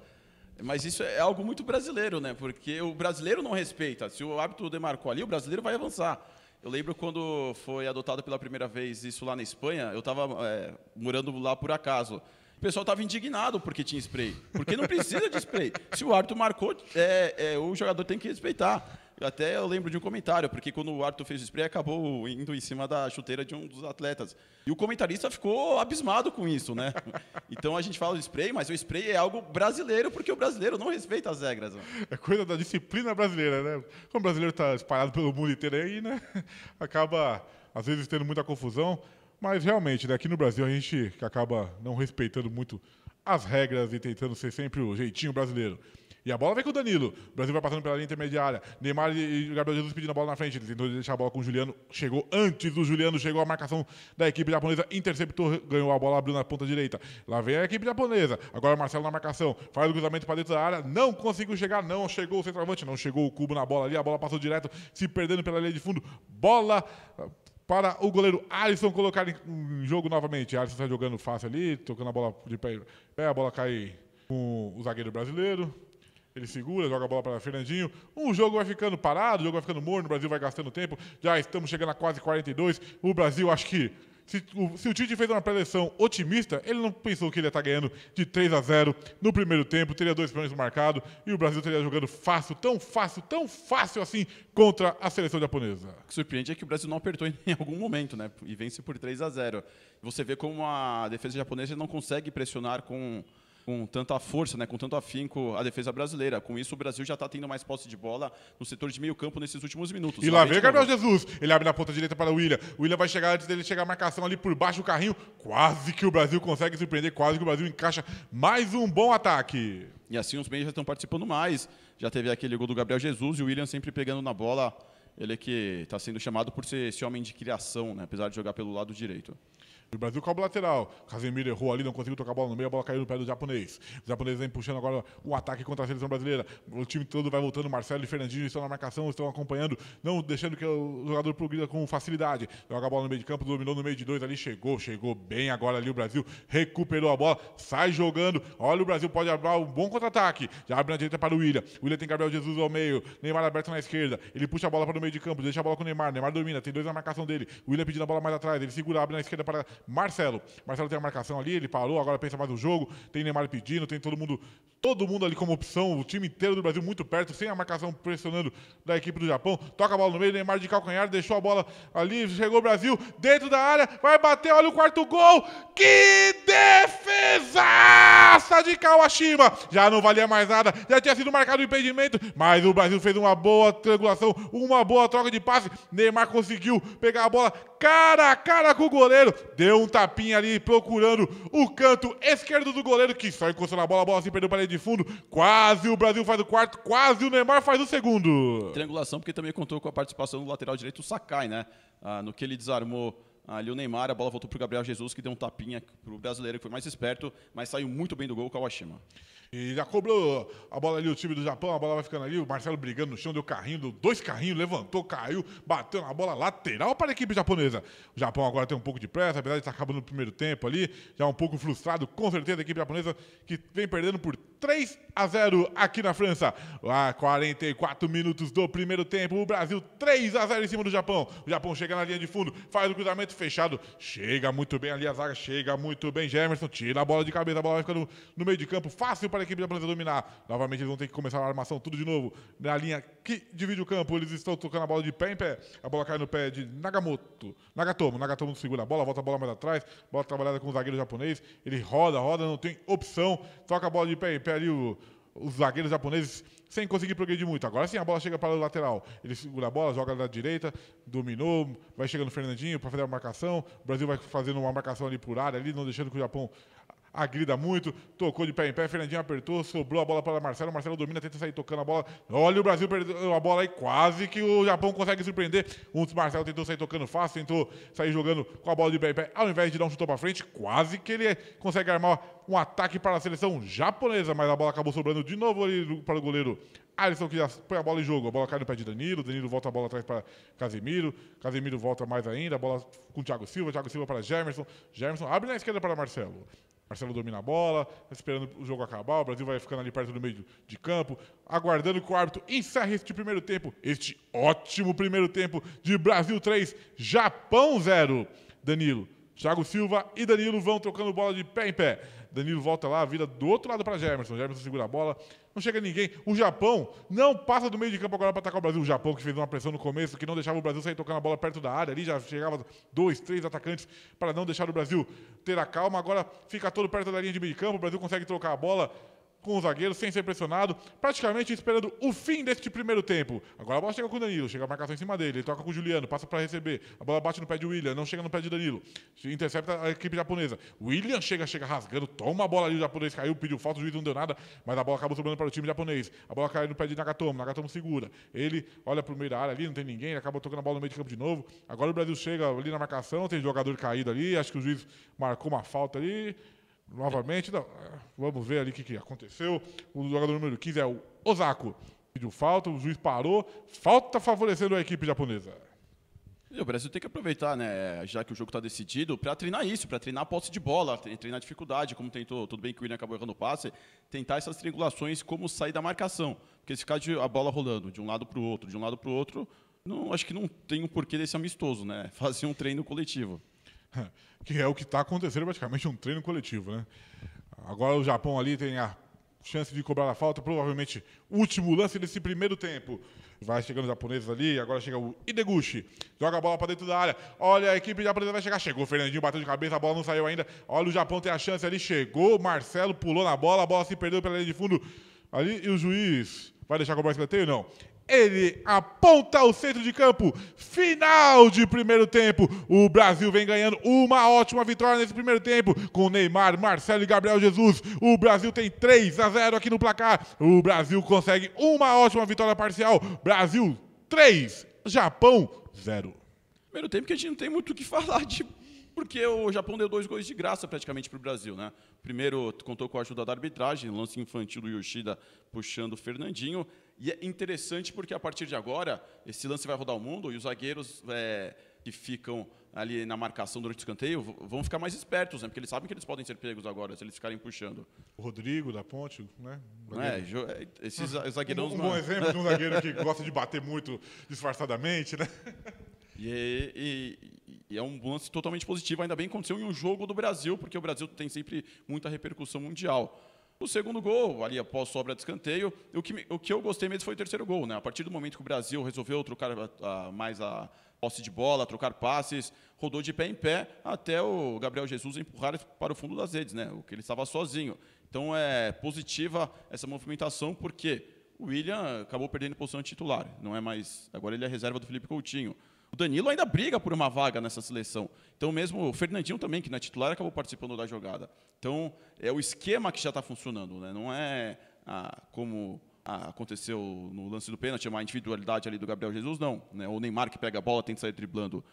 mas isso é algo muito brasileiro, né? Porque o brasileiro não respeita. Se o árbitro demarcou ali, o brasileiro vai avançar. Eu lembro quando foi adotado pela primeira vez isso lá na Espanha, eu estava é, morando lá por acaso. O pessoal estava indignado porque tinha spray. Porque não precisa de spray. Se o árbitro marcou, é, é, o jogador tem que respeitar. Até eu lembro de um comentário, porque quando o Arthur fez o spray, acabou indo em cima da chuteira de um dos atletas. E o comentarista ficou abismado com isso, né? Então a gente fala do spray, mas o spray é algo brasileiro, porque o brasileiro não respeita as regras. Né? É coisa da disciplina brasileira, né? Como o brasileiro está espalhado pelo mundo inteiro aí, né? Acaba, às vezes, tendo muita confusão. Mas realmente, né? aqui no Brasil a gente acaba não respeitando muito as regras e tentando ser sempre o jeitinho brasileiro. E a bola vem com o Danilo. O Brasil vai passando pela linha intermediária. Neymar e Gabriel Jesus pedindo a bola na frente. Ele tentou deixar a bola com o Juliano. Chegou antes do Juliano. Chegou a marcação da equipe japonesa. Interceptou, ganhou a bola, abriu na ponta direita. Lá vem a equipe japonesa. Agora o Marcelo na marcação. Faz o cruzamento para dentro da área. Não conseguiu chegar. Não chegou o centroavante. Não chegou o cubo na bola ali. A bola passou direto, se perdendo pela linha de fundo. Bola para o goleiro Alisson colocar em jogo novamente. Alisson está jogando fácil ali, tocando a bola de pé, pé a bola cai com o zagueiro brasileiro ele segura, joga a bola para Fernandinho. Um jogo vai ficando parado, o jogo vai ficando morno, o Brasil vai gastando tempo. Já estamos chegando a quase 42. O Brasil, acho que se o, se o, Tite fez uma preleção otimista, ele não pensou que ele ia estar tá ganhando de 3 a 0 no primeiro tempo, teria dois pênaltis marcados e o Brasil estaria jogando fácil, tão fácil, tão fácil assim contra a seleção japonesa. O que surpreende é que o Brasil não apertou em algum momento, né? E vence por 3 a 0. Você vê como a defesa japonesa não consegue pressionar com com tanta força, né, com tanto afinco a defesa brasileira. Com isso, o Brasil já está tendo mais posse de bola no setor de meio campo nesses últimos minutos. E lá vem Gabriel Jesus. Ele abre na ponta direita para o William. O William vai chegar antes dele chegar a marcação ali por baixo do carrinho. Quase que o Brasil consegue surpreender, quase que o Brasil encaixa mais um bom ataque. E assim os meios já estão participando mais. Já teve aquele gol do Gabriel Jesus e o William sempre pegando na bola. Ele que está sendo chamado por ser esse homem de criação, né, apesar de jogar pelo lado direito. E o Brasil caiu lateral. Casemiro errou ali, não conseguiu tocar a bola no meio, a bola caiu no pé do japonês. O japonês vem puxando agora o ataque contra a seleção brasileira. O time todo vai voltando, Marcelo e Fernandinho estão na marcação, estão acompanhando, não deixando que o jogador progrida com facilidade. Joga a bola no meio de campo, dominou no meio de dois ali, chegou, chegou bem agora ali o Brasil, recuperou a bola, sai jogando. Olha, o Brasil pode abrir um bom contra-ataque. Já abre na direita para o William. O William tem Gabriel Jesus ao meio, Neymar aberto na esquerda. Ele puxa a bola para o meio de campo, deixa a bola com o Neymar. Neymar domina, tem dois na marcação dele. O William pedindo a bola mais atrás, ele segura, abre na esquerda para Marcelo. Marcelo tem a marcação ali, ele parou, agora pensa mais no jogo. Tem Neymar pedindo, tem todo mundo, todo mundo ali como opção, o time inteiro do Brasil muito perto, sem a marcação pressionando da equipe do Japão. Toca a bola no meio, Neymar de calcanhar, deixou a bola ali, chegou o Brasil dentro da área, vai bater, olha o quarto gol. Que defesaça de Kawashima! Já não valia mais nada, já tinha sido marcado o impedimento, mas o Brasil fez uma boa triangulação, uma boa troca de passe. Neymar conseguiu pegar a bola cara a cara com o goleiro. Deu Deu um tapinha ali procurando o canto esquerdo do goleiro, que só encostou na bola, a bola se perdeu para ele de fundo. Quase o Brasil faz o quarto, quase o Neymar faz o segundo. Triangulação, porque também contou com a participação do lateral direito, o Sakai, né? Ah, no que ele desarmou ali o Neymar, a bola voltou para o Gabriel Jesus, que deu um tapinha para o brasileiro, que foi mais esperto, mas saiu muito bem do gol, o Kawashima. E já cobrou a bola ali, o time do Japão, a bola vai ficando ali, o Marcelo brigando no chão, deu carrinho, deu dois carrinhos, levantou, caiu, bateu na bola lateral para a equipe japonesa. O Japão agora tem um pouco de pressa, apesar de estar acabando o primeiro tempo ali, já um pouco frustrado, com certeza, a equipe japonesa que vem perdendo por 3 a 0 aqui na França. A 44 minutos do primeiro tempo, o Brasil 3 a 0 em cima do Japão. O Japão chega na linha de fundo, faz o cruzamento fechado, chega muito bem ali a zaga, chega muito bem Gemerson, tira a bola de cabeça, a bola vai ficando no meio de campo, fácil para para a equipe da Planeta dominar. Novamente eles vão ter que começar a armação tudo de novo na linha que divide o campo. Eles estão tocando a bola de pé em pé. A bola cai no pé de Nagamoto. Nagatomo. Nagatomo segura a bola, volta a bola mais atrás. Bola trabalhada com o zagueiro japonês. Ele roda, roda, não tem opção. Toca a bola de pé em pé ali o os zagueiros japoneses sem conseguir progredir muito. Agora sim, a bola chega para o lateral. Ele segura a bola, joga da direita, dominou, vai chegando o Fernandinho para fazer a marcação. O Brasil vai fazendo uma marcação ali por área, ali, não deixando que o Japão agrida muito, tocou de pé em pé, Fernandinho apertou, sobrou a bola para Marcelo, Marcelo domina, tenta sair tocando a bola, olha o Brasil perdeu a bola aí, quase que o Japão consegue surpreender, O Marcelo tentou sair tocando fácil, tentou sair jogando com a bola de pé em pé, ao invés de dar um chutão para frente, quase que ele consegue armar um ataque para a seleção japonesa, mas a bola acabou sobrando de novo ali para o goleiro Alisson, que já põe a bola em jogo. A bola cai no pé de Danilo, Danilo volta a bola atrás para Casemiro, Casemiro volta mais ainda, a bola com o Thiago Silva, Thiago Silva para Germerson, Germerson abre na esquerda para Marcelo. Marcelo domina a bola, tá esperando o jogo acabar, o Brasil vai ficando ali perto do meio de campo, aguardando que o árbitro encerre este primeiro tempo, este ótimo primeiro tempo de Brasil 3, Japão 0. Danilo, Thiago Silva e Danilo vão trocando bola de pé em pé. Danilo volta lá, vira do outro lado para Germerson. Germerson segura a bola, não chega ninguém. O Japão não passa do meio de campo agora para atacar o Brasil. O Japão que fez uma pressão no começo, que não deixava o Brasil sair tocando a bola perto da área. Ali já chegava dois, três atacantes para não deixar o Brasil ter a calma. Agora fica todo perto da linha de meio de campo. O Brasil consegue trocar a bola com o zagueiro, sem ser pressionado, praticamente esperando o fim deste primeiro tempo. Agora a bola chega com o Danilo, chega a marcação em cima dele, ele toca com o Juliano, passa para receber, a bola bate no pé de William, não chega no pé de Danilo, intercepta a equipe japonesa. William chega, chega rasgando, toma a bola ali, o japonês caiu, pediu falta, o juiz não deu nada, mas a bola acabou sobrando para o time japonês. A bola cai no pé de Nagatomo, Nagatomo segura, ele olha para o meio da área ali, não tem ninguém, ele acaba tocando a bola no meio de campo de novo. Agora o Brasil chega ali na marcação, tem jogador caído ali, acho que o juiz marcou uma falta ali novamente. Não, é, vamos ver ali o que, que aconteceu. O jogador número 15 é o Osako. Pediu falta, o juiz parou. Falta favorecendo a equipe japonesa. o Brasil tem que aproveitar, né, já que o jogo está decidido, para treinar isso, para treinar a posse de bola, treinar a dificuldade, como tentou, tudo bem que o William acabou errando o passe, tentar essas triangulações, como sair da marcação. Porque se ficar de, a bola rolando de um lado para o outro, de um lado para o outro, não, acho que não tem um porquê desse amistoso, né? Fazer um treino coletivo. que é o que está acontecendo praticamente um treino coletivo. Né? Agora o Japão ali tem a chance de cobrar a falta, provavelmente último lance desse primeiro tempo. Vai chegando os japoneses ali, agora chega o Ideguchi, joga a bola para dentro da área. Olha, a equipe japonesa vai chegar. Chegou o Fernandinho, bateu de cabeça, a bola não saiu ainda. Olha, o Japão tem a chance ali, chegou, Marcelo pulou na bola, a bola se perdeu pela linha de fundo ali e o juiz vai deixar cobrar escanteio? Não ele aponta o centro de campo. Final de primeiro tempo. O Brasil vem ganhando uma ótima vitória nesse primeiro tempo com Neymar, Marcelo e Gabriel Jesus. O Brasil tem 3 a 0 aqui no placar. O Brasil consegue uma ótima vitória parcial. Brasil 3, Japão 0. Primeiro tempo que a gente não tem muito o que falar de porque o Japão deu dois gols de graça praticamente para o Brasil. Né? Primeiro, contou com a ajuda da arbitragem, lance infantil do Yoshida puxando o Fernandinho. E é interessante porque a partir de agora, esse lance vai rodar o mundo e os zagueiros é, que ficam ali na marcação durante o escanteio vão ficar mais espertos, né? Porque eles sabem que eles podem ser pegos agora se eles ficarem puxando. O Rodrigo da Ponte, né? É, esses zagueirões. Um, um bom é. exemplo de um zagueiro que gosta de bater muito disfarçadamente, né? E, e, e, é um lance totalmente positivo, ainda bem que aconteceu em um jogo do Brasil, porque o Brasil tem sempre muita repercussão mundial. O segundo gol, ali após sobra de escanteio, o que, o que eu gostei mesmo foi o terceiro gol. Né? A partir do momento que o Brasil resolveu trocar a, a, mais a posse de bola, trocar passes, rodou de pé em pé até o Gabriel Jesus empurrar para o fundo das redes, né? o que ele estava sozinho. Então é positiva essa movimentação, porque o William acabou perdendo posição de titular. Não é mais. Agora ele é reserva do Felipe Coutinho. O Danilo ainda briga por uma vaga nessa seleção. Então, mesmo o Fernandinho também, que na é titular acabou participando da jogada. Então, é o esquema que já está funcionando, né? não é ah, como ah, aconteceu no lance do pênalti, é uma individualidade ali do Gabriel Jesus, não. Né? O Neymar que pega a bola, tenta sair driblando.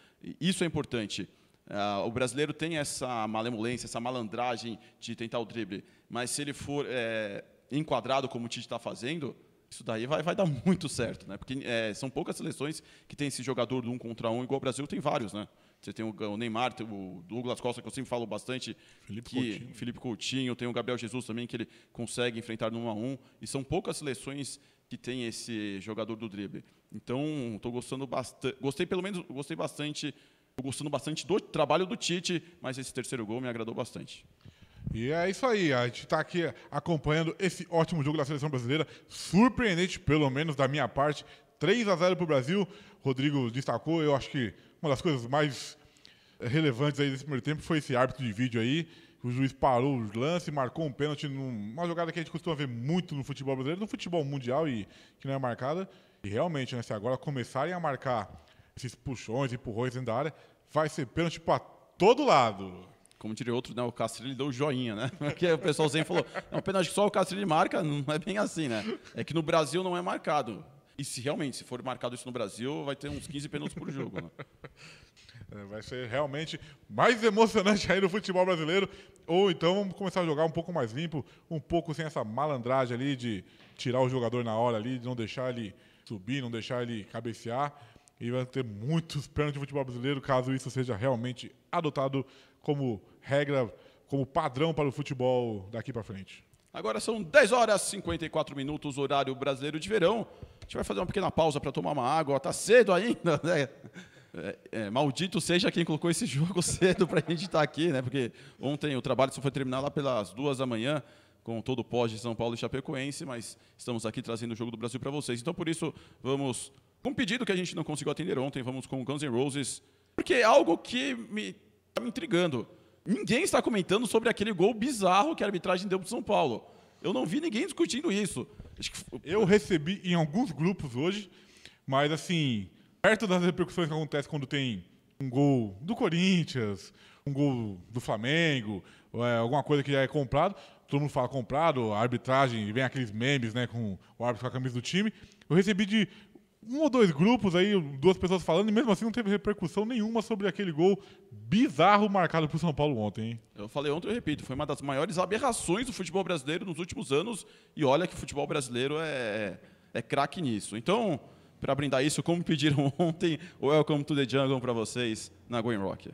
Isso é importante. Ah, o brasileiro tem essa malemolência, essa malandragem de tentar o drible, mas se ele for é, enquadrado como o Tite está fazendo, isso daí vai, vai dar muito certo, né? Porque é, são poucas seleções que tem esse jogador do um contra um, igual o Brasil tem vários, né? Você tem o Neymar, tem o Douglas Costa, que eu sempre falo bastante. Felipe que, Coutinho. Felipe Coutinho, tem o Gabriel Jesus também, que ele consegue enfrentar no 1 a 1 E são poucas seleções que tem esse jogador do drible. Então, estou gostando bastante. Gostei, pelo menos, gostei bastante. Estou gostando bastante do trabalho do Tite, mas esse terceiro gol me agradou bastante. E é isso aí, a gente está aqui acompanhando esse ótimo jogo da seleção brasileira, surpreendente, pelo menos da minha parte. 3 a 0 para o Brasil, Rodrigo destacou, eu acho que uma das coisas mais relevantes aí desse primeiro tempo foi esse árbitro de vídeo aí. O juiz parou o lance, marcou um pênalti numa jogada que a gente costuma ver muito no futebol brasileiro, no futebol mundial e que não é marcada. E realmente, né, se agora começarem a marcar esses puxões, e empurrões dentro da área, vai ser pênalti para todo lado como diria outro, né, o ele deu o joinha, né? Porque o pessoal sempre falou, não, apenas só o Castrilho marca, não é bem assim, né? É que no Brasil não é marcado. E se realmente, se for marcado isso no Brasil, vai ter uns 15 pênaltis por jogo. Né? É, vai ser realmente mais emocionante aí no futebol brasileiro. Ou então vamos começar a jogar um pouco mais limpo, um pouco sem essa malandragem ali de tirar o jogador na hora ali, de não deixar ele subir, não deixar ele cabecear. E vai ter muitos pênaltis de futebol brasileiro caso isso seja realmente adotado como regra, como padrão para o futebol daqui para frente. Agora são 10 horas e 54 minutos, horário brasileiro de verão. A gente vai fazer uma pequena pausa para tomar uma água. Está cedo ainda, né? É, é, maldito seja quem colocou esse jogo cedo para a gente estar tá aqui, né? Porque ontem o trabalho só foi terminar lá pelas duas da manhã com todo o pós de São Paulo e Chapecoense, mas estamos aqui trazendo o jogo do Brasil para vocês. Então, por isso, vamos com um pedido que a gente não conseguiu atender ontem, vamos com Guns N' Roses, porque é algo que me Está me intrigando. Ninguém está comentando sobre aquele gol bizarro que a arbitragem deu para São Paulo. Eu não vi ninguém discutindo isso. Eu recebi em alguns grupos hoje, mas assim, perto das repercussões que acontecem quando tem um gol do Corinthians, um gol do Flamengo, é, alguma coisa que já é comprado, todo mundo fala comprado, a arbitragem, vem aqueles memes, né, com o árbitro com a camisa do time. Eu recebi de um ou dois grupos aí, duas pessoas falando, e mesmo assim não teve repercussão nenhuma sobre aquele gol bizarro marcado pro São Paulo ontem, hein? Eu falei ontem, eu repito, foi uma das maiores aberrações do futebol brasileiro nos últimos anos, e olha que o futebol brasileiro é, é, é craque nisso. Então, para brindar isso, como pediram ontem, welcome to the jungle para vocês na Going Rock.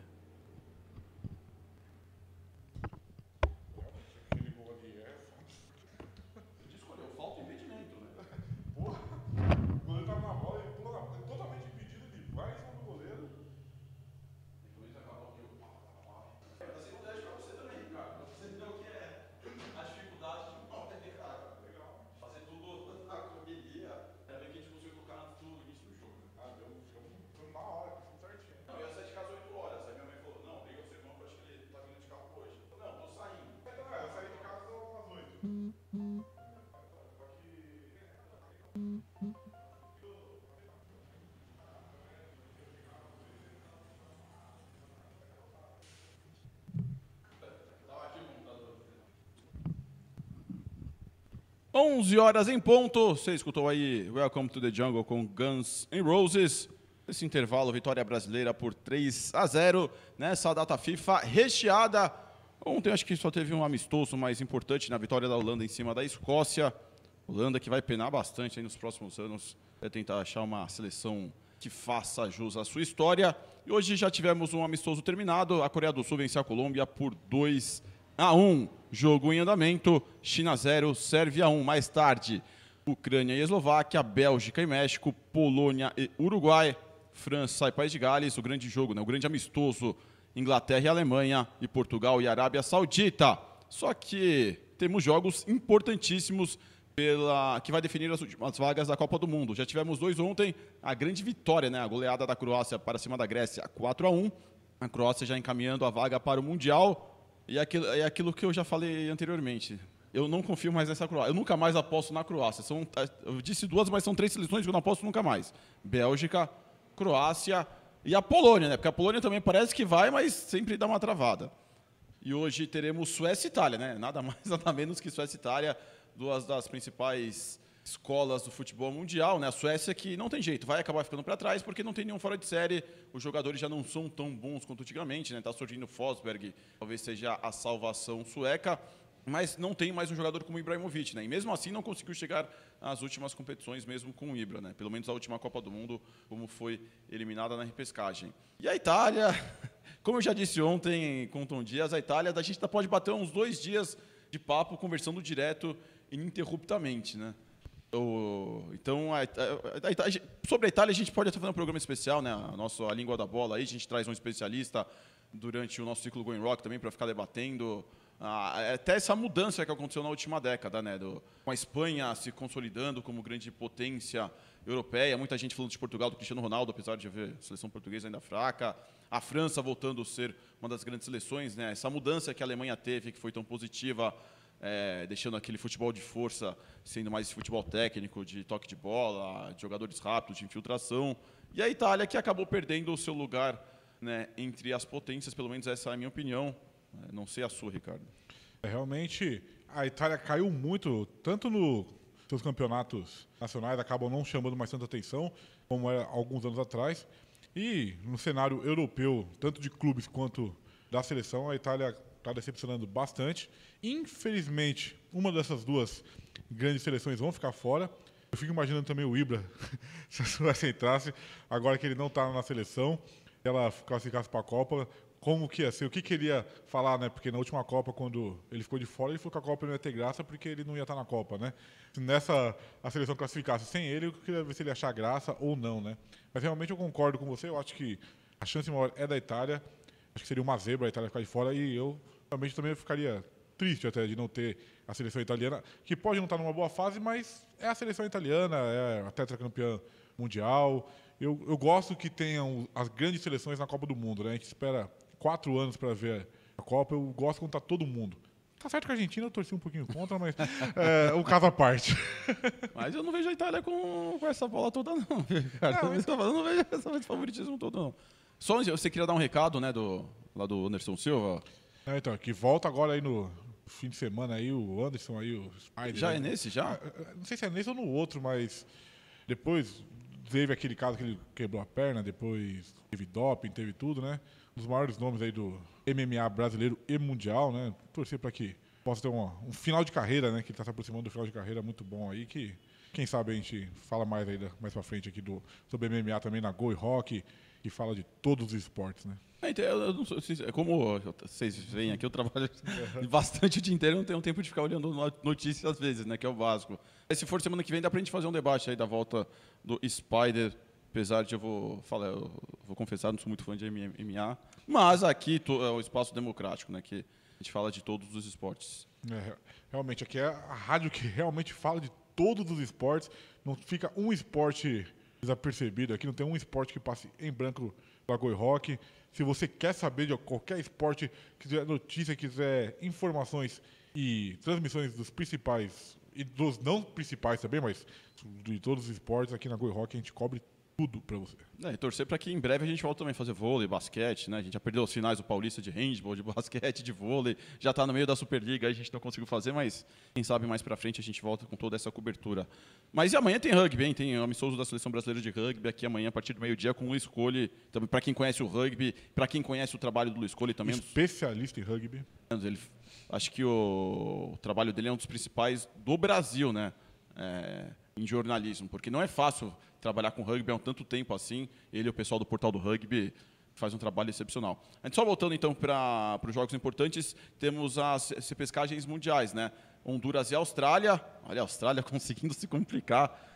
11 horas em ponto. Você escutou aí Welcome to the Jungle com Guns N' Roses. Nesse intervalo, vitória brasileira por 3 a 0 nessa data FIFA recheada. Ontem acho que só teve um amistoso mais importante na vitória da Holanda em cima da Escócia. Holanda que vai penar bastante nos próximos anos é tentar achar uma seleção que faça jus à sua história. E hoje já tivemos um amistoso terminado. A Coreia do Sul venceu a Colômbia por 2 a a 1. Jogo em andamento, China 0, Sérvia 1. Mais tarde, Ucrânia e Eslováquia, Bélgica e México, Polônia e Uruguai, França e País de Gales, o grande jogo, né? o grande amistoso, Inglaterra e Alemanha, e Portugal e Arábia Saudita. Só que temos jogos importantíssimos pela que vai definir as últimas vagas da Copa do Mundo. Já tivemos dois ontem, a grande vitória, né? a goleada da Croácia para cima da Grécia, 4 a 1. A Croácia já encaminhando a vaga para o Mundial. E aquilo, é aquilo que eu já falei anteriormente. Eu não confio mais nessa Croácia. Eu nunca mais aposto na Croácia. São, é, eu disse duas, mas são três seleções que eu não aposto nunca mais. Bélgica, Croácia e a Polônia, né? Porque a Polônia também parece que vai, mas sempre dá uma travada. E hoje teremos Suécia e Itália, né? Nada mais, nada menos que Suécia e Itália, duas das principais escolas do futebol mundial, né? A Suécia que não tem jeito, vai acabar ficando para trás porque não tem nenhum fora de série. Os jogadores já não são tão bons quanto antigamente, né? Tá surgindo Fosberg, talvez seja a salvação sueca, mas não tem mais um jogador como Ibrahimovic, né? E mesmo assim não conseguiu chegar às últimas competições mesmo com o Ibra, né? Pelo menos a última Copa do Mundo, como foi eliminada na repescagem. E a Itália, como eu já disse ontem com o Tom Dias, a Itália, a gente tá, pode bater uns dois dias de papo conversando direto ininterruptamente, né? então, a, a, a, sobre a Itália, a gente pode até fazer um programa especial, né? A, nossa, a língua da bola aí, a gente traz um especialista durante o nosso ciclo Going Rock também para ficar debatendo até essa mudança que aconteceu na última década, né? Do, com a Espanha se consolidando como grande potência europeia, muita gente falando de Portugal, do Cristiano Ronaldo, apesar de ver a seleção portuguesa ainda fraca, a França voltando a ser uma das grandes seleções, né? Essa mudança que a Alemanha teve, que foi tão positiva é, deixando aquele futebol de força sendo mais futebol técnico, de toque de bola, de jogadores rápidos, de infiltração. E a Itália que acabou perdendo o seu lugar né, entre as potências, pelo menos essa é a minha opinião. É, não sei a sua, Ricardo. É, realmente, a Itália caiu muito, tanto nos seus campeonatos nacionais, acabam não chamando mais tanta atenção, como era alguns anos atrás. E no cenário europeu, tanto de clubes quanto da seleção, a Itália está decepcionando bastante. Infelizmente, uma dessas duas grandes seleções vão ficar fora. Eu fico imaginando também o Ibra, se a Suécia entrasse, agora que ele não está na seleção, ela classificasse para a Copa, como que ia ser, o que queria falar, né? Porque na última Copa, quando ele ficou de fora, ele falou que a Copa não ia ter graça porque ele não ia estar tá na Copa, né? Se nessa a seleção classificasse sem ele, eu queria ver se ele ia achar graça ou não, né? Mas realmente eu concordo com você, eu acho que a chance maior é da Itália, acho que seria uma zebra a Itália ficar de fora e eu Realmente também eu ficaria triste até de não ter a seleção italiana, que pode não estar tá numa boa fase, mas é a seleção italiana, é a tetracampeã mundial. Eu, eu gosto que tenham as grandes seleções na Copa do Mundo, né? A gente espera quatro anos para ver a Copa, eu gosto quando está todo mundo. Tá certo que a Argentina eu torci um pouquinho contra, mas é um caso à parte. Mas eu não vejo a Itália com, com essa bola toda, não. Cara. Não, eu, falando, não vejo esse favoritismo todo, não. Só você queria dar um recado, né, do, lá do Anderson Silva. É, então, que volta agora aí no fim de semana aí, o Anderson aí, o Spider. Já né? é nesse, já? É, é, não sei se é nesse ou no outro, mas depois teve aquele caso que ele quebrou a perna, depois teve doping, teve tudo, né? Um dos maiores nomes aí do MMA brasileiro e mundial, né? Torcer para que possa ter um, um final de carreira, né? Que ele tá se aproximando do final de carreira muito bom aí, que quem sabe a gente fala mais aí mais para frente aqui do, sobre MMA também na Go e Rock, que fala de todos os esportes, né? É, então, eu sou, é como vocês veem aqui, eu trabalho bastante o dia inteiro, eu não tenho tempo de ficar olhando notícias às vezes, né? Que é o Vasco. Se for semana que vem, dá pra gente fazer um debate aí da volta do Spider. Apesar de eu vou falar, eu vou confessar, não sou muito fã de MMA. Mas aqui é o espaço democrático, né? Que a gente fala de todos os esportes. É, realmente, aqui é a rádio que realmente fala de todos os esportes. Não fica um esporte desapercebido aqui, não tem um esporte que passe em branco da Goi Rock. Se você quer saber de qualquer esporte, quiser notícia, quiser informações e transmissões dos principais e dos não principais também, mas de todos os esportes, aqui na Goi Rock a gente cobre tudo para você. É, e torcer para que em breve a gente volte também a fazer vôlei, basquete, né? A gente já perdeu os finais do Paulista de handball, de basquete, de vôlei, já está no meio da Superliga, a gente não conseguiu fazer, mas quem sabe mais para frente a gente volta com toda essa cobertura. Mas e amanhã tem rugby, hein? Tem o amistoso da Seleção Brasileira de Rugby aqui amanhã a partir do meio-dia com o Luiz Cole, também para quem conhece o rugby, para quem conhece o trabalho do Luiz Cole também. Especialista em rugby. Ele, acho que o, o trabalho dele é um dos principais do Brasil, né? É, em jornalismo, porque não é fácil trabalhar com rugby há um tanto tempo assim. Ele e o pessoal do Portal do Rugby faz um trabalho excepcional. A gente só voltando então para os jogos importantes, temos as pescagens mundiais, né? Honduras e Austrália. Olha, a Austrália conseguindo se complicar.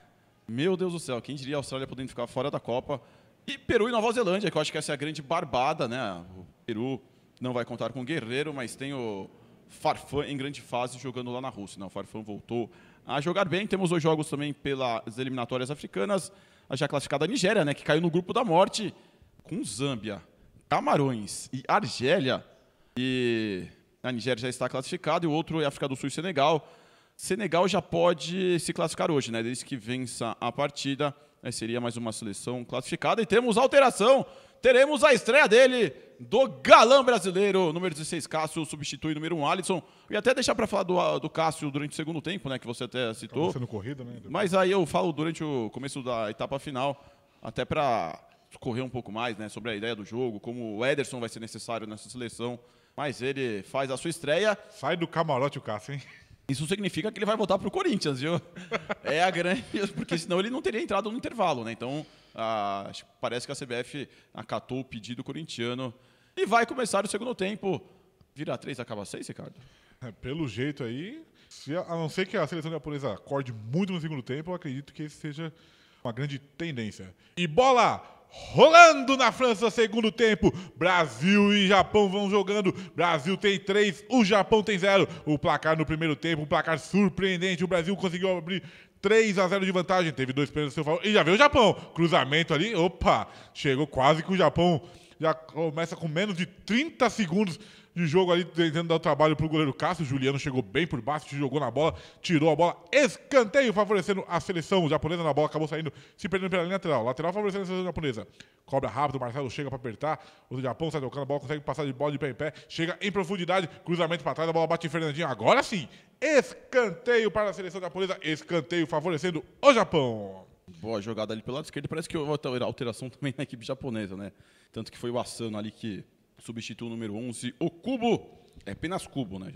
Meu Deus do céu, quem diria a Austrália podendo ficar fora da Copa? E Peru e Nova Zelândia, que eu acho que essa é a grande barbada, né? O Peru não vai contar com o Guerreiro, mas tem o Farfan em grande fase jogando lá na Rússia. Né? O Farfan voltou a jogar bem. Temos dois jogos também pelas eliminatórias africanas. A já classificada a Nigéria, né, que caiu no grupo da morte com Zâmbia, Camarões e Argélia. E a Nigéria já está classificada e o outro é África do Sul e Senegal. Senegal já pode se classificar hoje, né? Desde que vença a partida, seria mais uma seleção classificada. E temos alteração teremos a estreia dele do galã brasileiro, número 16, Cássio, substitui número 1, Alisson. E até deixar para falar do, ah, do Cássio durante o segundo tempo, né, que você até citou. Sendo corrida, né? Mas aí eu falo durante o começo da etapa final, até para correr um pouco mais, né, sobre a ideia do jogo, como o Ederson vai ser necessário nessa seleção. Mas ele faz a sua estreia. Sai do camarote o Cássio, hein? Isso significa que ele vai voltar pro Corinthians, viu? É a grande. Porque senão ele não teria entrado no intervalo, né? Então parece que a CBF acatou o pedido corintiano e vai começar o segundo tempo. Vira três acaba seis Ricardo? É, pelo jeito aí, se, a não ser que a seleção japonesa acorde muito no segundo tempo, eu acredito que esse seja uma grande tendência. E bola! rolando na França, segundo tempo. Brasil e Japão vão jogando. Brasil tem 3, o Japão tem 0. O placar no primeiro tempo, um placar surpreendente. O Brasil conseguiu abrir 3 a 0 de vantagem, teve dois pênaltis seu favor. E já veio o Japão. Cruzamento ali, opa, chegou quase que o Japão já começa com menos de 30 segundos de jogo ali, tentando dar trabalho para o goleiro Cássio. Juliano chegou bem por baixo, jogou na bola, tirou a bola, escanteio, favorecendo a seleção japonesa na bola, acabou saindo, se perdendo pela linha lateral. Lateral favorecendo a seleção japonesa. Cobra rápido, Marcelo chega para apertar, o Japão sai tocando a bola, consegue passar de bola de pé em pé, chega em profundidade, cruzamento para trás, a bola bate em Fernandinho. Agora sim, escanteio para a seleção japonesa, escanteio favorecendo o Japão. Boa jogada ali pelo lado esquerdo, parece que houve alteração também na equipe japonesa, né? Tanto que foi o Asano ali que Substituto número 11, o Cubo. É apenas Cubo, né?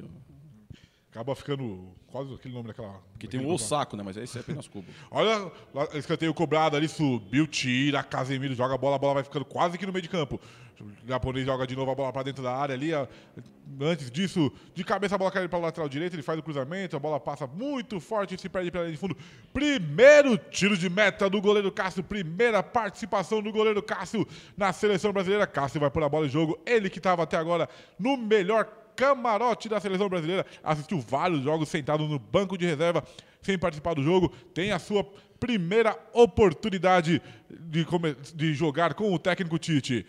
Acaba ficando quase aquele nome daquela. Que tem um lugar. saco né? Mas esse é apenas Cubo. Olha, escanteio cobrado ali, subiu, tira, Casemiro joga a bola, a bola vai ficando quase aqui no meio de campo. O japonês joga de novo a bola para dentro da área ali. Antes disso, de cabeça a bola cai para o lateral direito, ele faz o cruzamento, a bola passa muito forte e se perde pela linha de fundo. Primeiro tiro de meta do goleiro Cássio, primeira participação do goleiro Cássio na seleção brasileira. Cássio vai pôr a bola em jogo, ele que estava até agora no melhor camarote da seleção brasileira, assistiu vários jogos sentado no banco de reserva, sem participar do jogo, tem a sua primeira oportunidade de, de jogar com o técnico Tite.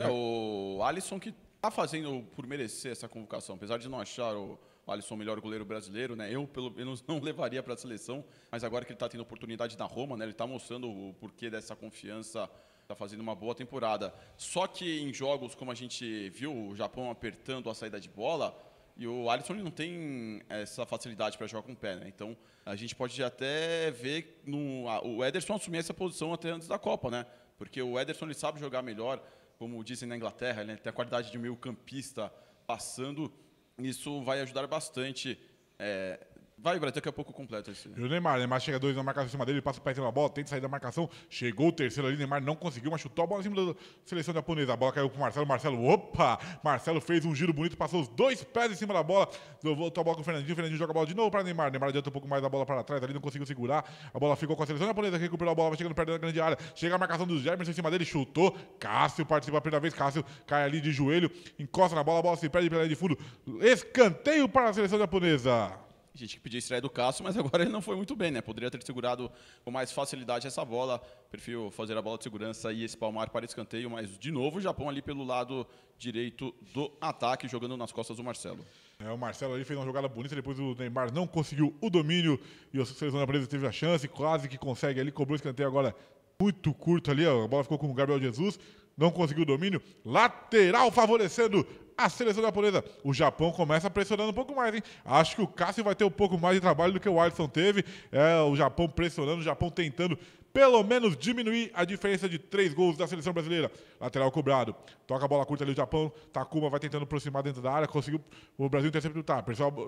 É o Alisson que está fazendo por merecer essa convocação, apesar de não achar o Alisson o melhor goleiro brasileiro, né? Eu pelo menos não levaria para a seleção, mas agora que ele está tendo oportunidade na Roma, né? Ele está mostrando o porquê dessa confiança, está fazendo uma boa temporada. Só que em jogos como a gente viu, o Japão apertando a saída de bola, e o Alisson não tem eh, essa facilidade para jogar com o pé, né? Então a gente pode até ver no, o Ederson assumir essa posição até antes da Copa, né? Porque o Ederson ele sabe jogar melhor, como dizem na Inglaterra, ele né, tem a qualidade de meio campista passando, isso vai ajudar bastante é, Vai, Brad, daqui a pouco completa esse. E o Neymar, Neymar chega dois na marcação em cima dele, passa o pé em cima da bola, tenta sair da marcação, chegou o terceiro ali, Neymar não conseguiu, mas chutou a bola em cima da seleção japonesa. A bola caiu pro Marcelo, Marcelo, opa! Marcelo fez um giro bonito, passou os dois pés em cima da bola, voltou a bola com o Fernandinho, o Fernandinho joga a bola de novo para Neymar, Neymar adianta um pouco mais a bola para trás, ali não conseguiu segurar, a bola ficou com a seleção japonesa, recuperou a bola, vai chegando perto da grande área, chega a marcação do Germans em cima dele, chutou, Cássio participa a primeira vez, Cássio cai ali de joelho, encosta na bola, a bola se perde pela linha de fundo, escanteio para a seleção japonesa gente que pedia estreia do Cássio, mas agora ele não foi muito bem, né? Poderia ter segurado com mais facilidade essa bola, perfil fazer a bola de segurança e espalmar para escanteio, mas de novo o Japão ali pelo lado direito do ataque, jogando nas costas do Marcelo. É, o Marcelo ali fez uma jogada bonita, depois o Neymar não conseguiu o domínio e o seleção japonesa teve a chance, quase que consegue ali, cobrou o escanteio agora muito curto ali, ó, a bola ficou com o Gabriel Jesus, não conseguiu o domínio. Lateral favorecendo a seleção japonesa. O Japão começa pressionando um pouco mais, hein? Acho que o Cássio vai ter um pouco mais de trabalho do que o Alisson teve. É, o Japão pressionando, o Japão tentando pelo menos diminuir a diferença de três gols da seleção brasileira. Lateral cobrado. Toca a bola curta ali o Japão. Takuma vai tentando aproximar dentro da área. Conseguiu o Brasil interceptar.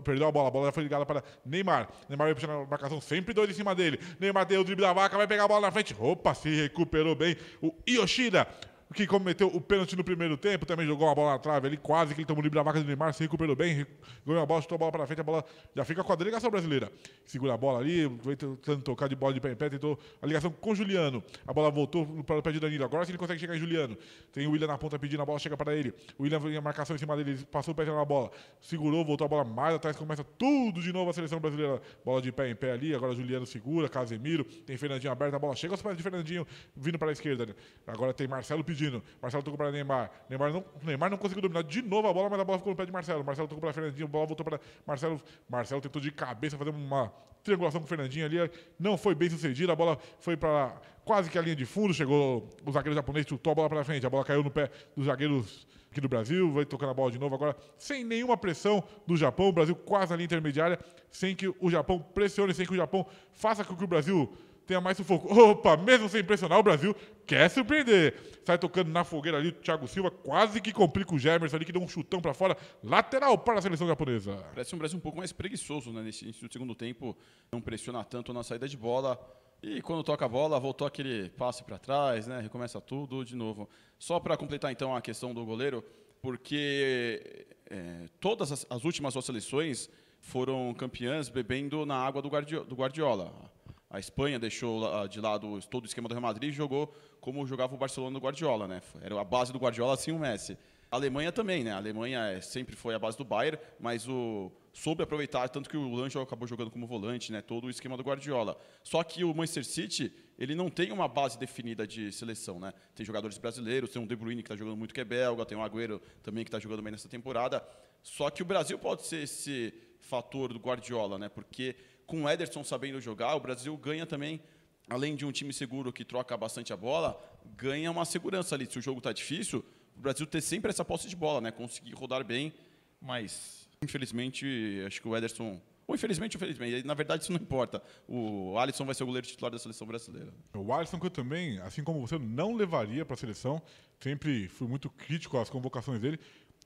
Perdeu a bola. A bola já foi ligada para Neymar. Neymar vai puxando a marcação. Sempre dois em cima dele. Neymar deu o drible da vaca. Vai pegar a bola na frente. Opa, se recuperou bem o Yoshida que cometeu o pênalti no primeiro tempo, também jogou a bola na trave ali, quase que ele tomou livre da marca do Neymar, se recuperou bem, ganhou a bola, chutou a bola para frente, a bola já fica com a delegação brasileira. Segura a bola ali, tentando tocar de bola de pé em pé, tentou a ligação com o Juliano. A bola voltou para o pé de Danilo. Agora sim ele consegue chegar em Juliano. Tem o William na ponta pedindo a bola, chega para ele. O William vem a marcação em cima dele, passou o pé na bola, segurou, voltou a bola mais atrás, começa tudo de novo a seleção brasileira. Bola de pé em pé ali, agora Juliano segura, Casemiro, tem Fernandinho aberto, a bola chega aos pés de Fernandinho, vindo para a esquerda. Né? Agora tem Marcelo pedindo Marcelo tocou para Neymar. Neymar não, Neymar não conseguiu dominar de novo a bola, mas a bola ficou no pé de Marcelo. Marcelo tocou para Fernandinho, a bola voltou para Marcelo. Marcelo tentou de cabeça fazer uma triangulação com o Fernandinho ali. Não foi bem sucedida, a bola foi para quase que a linha de fundo. Chegou o zagueiro japonês, chutou a bola para frente. A bola caiu no pé dos zagueiros aqui do Brasil, vai tocando a bola de novo agora, sem nenhuma pressão do Japão, o Brasil quase na linha intermediária, sem que o Japão pressione, sem que o Japão faça com que o Brasil tenha mais sufoco. Opa, mesmo sem impressionar, o Brasil quer surpreender. Sai tocando na fogueira ali o Thiago Silva, quase que complica o Gemerson ali, que deu um chutão para fora, lateral para a seleção japonesa. Parece um Brasil um pouco mais preguiçoso, né? Nesse início do segundo tempo, não pressiona tanto na saída de bola. E quando toca a bola, voltou aquele passe para trás, né? Recomeça tudo de novo. Só para completar então a questão do goleiro, porque é, todas as, as últimas duas seleções foram campeãs bebendo na água do, Guardi do Guardiola a Espanha deixou de lado todo o esquema do Real Madrid e jogou como jogava o Barcelona do Guardiola, né? Era a base do Guardiola, assim o Messi. A Alemanha também, né? A Alemanha é, sempre foi a base do Bayern, mas o soube aproveitar tanto que o Lange acabou jogando como volante, né? Todo o esquema do Guardiola. Só que o Manchester City, ele não tem uma base definida de seleção, né? Tem jogadores brasileiros, tem o um De Bruyne que está jogando muito que é belga, tem o um Agüero também que está jogando bem nessa temporada. Só que o Brasil pode ser esse fator do Guardiola, né? Porque com o Ederson sabendo jogar, o Brasil ganha também, além de um time seguro que troca bastante a bola, ganha uma segurança ali. Se o jogo está difícil, o Brasil ter sempre essa posse de bola, né? Conseguir rodar bem, mas infelizmente acho que o Ederson ou infelizmente, infelizmente, na verdade isso não importa. O Alisson vai ser o goleiro titular da seleção brasileira. O Alisson que eu também, assim como você, não levaria para a seleção. Sempre fui muito crítico às convocações dele.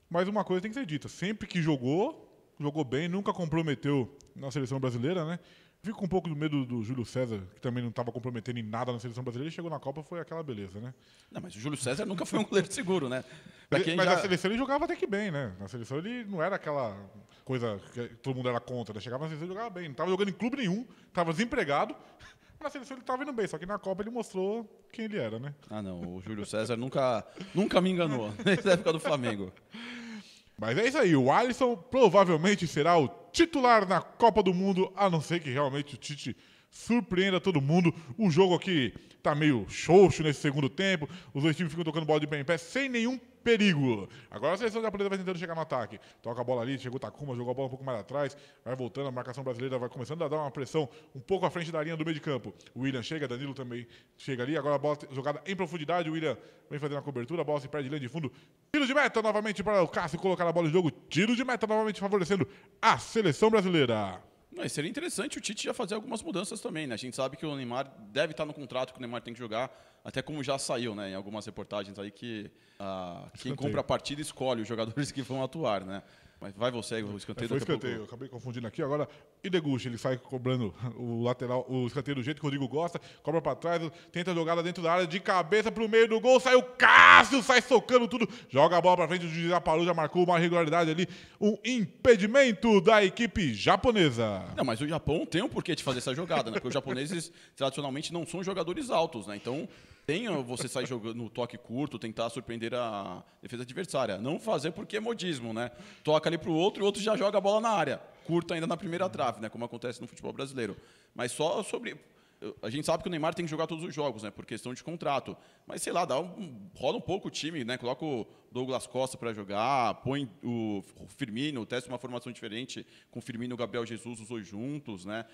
Mas uma coisa tem que ser dita: sempre que jogou, jogou bem, nunca comprometeu na seleção brasileira, né? Fico com um pouco do medo do Júlio César, que também não estava comprometendo em nada na seleção brasileira, chegou na Copa, foi aquela beleza, né? Não, mas o Júlio César nunca foi um goleiro seguro, né? mas já... na seleção ele jogava até que bem, né? Na seleção ele não era aquela coisa que todo mundo era contra, né? Chegava na seleção e jogava bem. Não estava jogando em clube nenhum, estava desempregado, na seleção ele estava indo bem, só que na Copa ele mostrou quem ele era, né? Ah, não, o Júlio César nunca, nunca me enganou, desde a época do Flamengo. Mas é isso aí, o Alisson provavelmente será o titular na Copa do Mundo, a não ser que realmente o Tite surpreenda todo mundo. O jogo aqui tá meio xoxo nesse segundo tempo, os dois times ficam tocando bola de bem em pé sem nenhum perigo. Agora a seleção japonesa vai tentando chegar no ataque. Toca a bola ali, chegou o Takuma, jogou a bola um pouco mais atrás, vai voltando, a marcação brasileira vai começando a dar uma pressão um pouco à frente da linha do meio de campo. O William chega, Danilo também chega ali, agora a bola jogada em profundidade, o William vem fazendo a cobertura, a bola se perde linha de fundo. Tiro de meta novamente para o Cássio colocar a bola em jogo. Tiro de meta novamente favorecendo a seleção brasileira. Não, seria interessante o Tite já fazer algumas mudanças também, né? A gente sabe que o Neymar deve estar no contrato, que o Neymar tem que jogar até como já saiu né, em algumas reportagens aí, que ah, quem compra a partida escolhe os jogadores que vão atuar, né? Mas vai você, o é, escanteio é, Foi escanteio, pouco... eu acabei confundindo aqui. Agora, e Deguchi, ele sai cobrando o lateral, o escanteio do jeito que o Rodrigo gosta, cobra para trás, tenta jogada dentro da área, de cabeça pro meio do gol, sai o Cássio, sai socando tudo, joga a bola para frente, o juiz parou, já marcou uma regularidade ali, um impedimento da equipe japonesa. Não, mas o Japão tem um porquê de fazer essa jogada, né? Porque os japoneses tradicionalmente não são jogadores altos, né? Então, tem você sair jogando no toque curto, tentar surpreender a defesa adversária. Não fazer porque é modismo, né? Toca ali pro outro e o outro já joga a bola na área. Curta ainda na primeira trave, né? Como acontece no futebol brasileiro. Mas só sobre. A gente sabe que o Neymar tem que jogar todos os jogos, né? Por questão de contrato. Mas sei lá, dá um, rola um pouco o time, né? Coloca o Douglas Costa para jogar, põe o Firmino, testa uma formação diferente com o Firmino e o Gabriel Jesus, os dois juntos, né?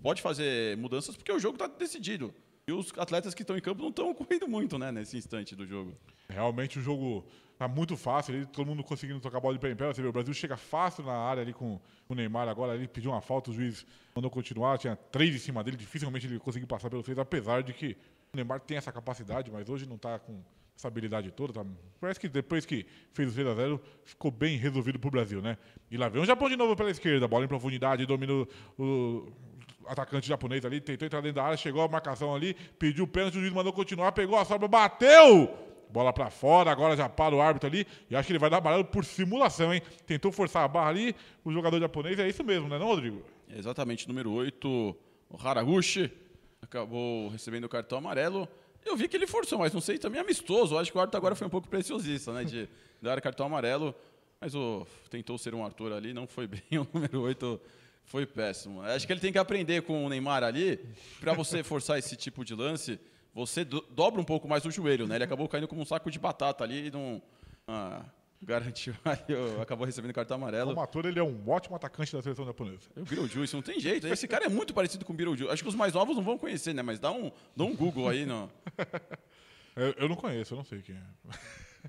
Pode fazer mudanças porque o jogo está decidido. E os atletas que estão em campo não estão correndo muito, né, nesse instante do jogo. Realmente o jogo tá muito fácil ali, todo mundo conseguindo tocar a bola de pé em pé. Você vê, o Brasil chega fácil na área ali com o Neymar agora, ele pediu uma falta, o juiz mandou continuar, tinha três em cima dele, dificilmente ele conseguiu passar pelos seis, apesar de que o Neymar tem essa capacidade, mas hoje não está com essa habilidade toda. Tá... Parece que depois que fez o 6x0, ficou bem resolvido para o Brasil, né? E lá vem o Japão de novo pela esquerda, bola em profundidade, domina o, atacante japonês ali, tentou entrar dentro da área, chegou a marcação ali, pediu o pênalti, o juiz mandou continuar, pegou a sobra, bateu! Bola para fora, agora já para o árbitro ali. E acho que ele vai dar amarelo por simulação, hein? Tentou forçar a barra ali, o jogador japonês, é isso mesmo, né, não, Rodrigo? É exatamente, número 8, o Haraguchi, acabou recebendo o cartão amarelo. Eu vi que ele forçou, mas não sei, também tá amistoso. Acho que o árbitro agora foi um pouco preciosista, né? De dar cartão amarelo. Mas o, tentou ser um Arthur ali, não foi bem. O número 8 foi péssimo. Acho que ele tem que aprender com o Neymar ali, para você forçar esse tipo de lance, você do, dobra um pouco mais o joelho, né? Ele acabou caindo como um saco de batata ali e não ah, garantiu acabou recebendo cartão amarelo. O Matura, ele é um ótimo atacante da seleção japonesa. É o Beetlejuice, não tem jeito. Esse cara é muito parecido com o Beetlejuice. Acho que os mais novos não vão conhecer, né? Mas dá um, dá um Google aí, não. Eu, eu não conheço, eu não sei quem é.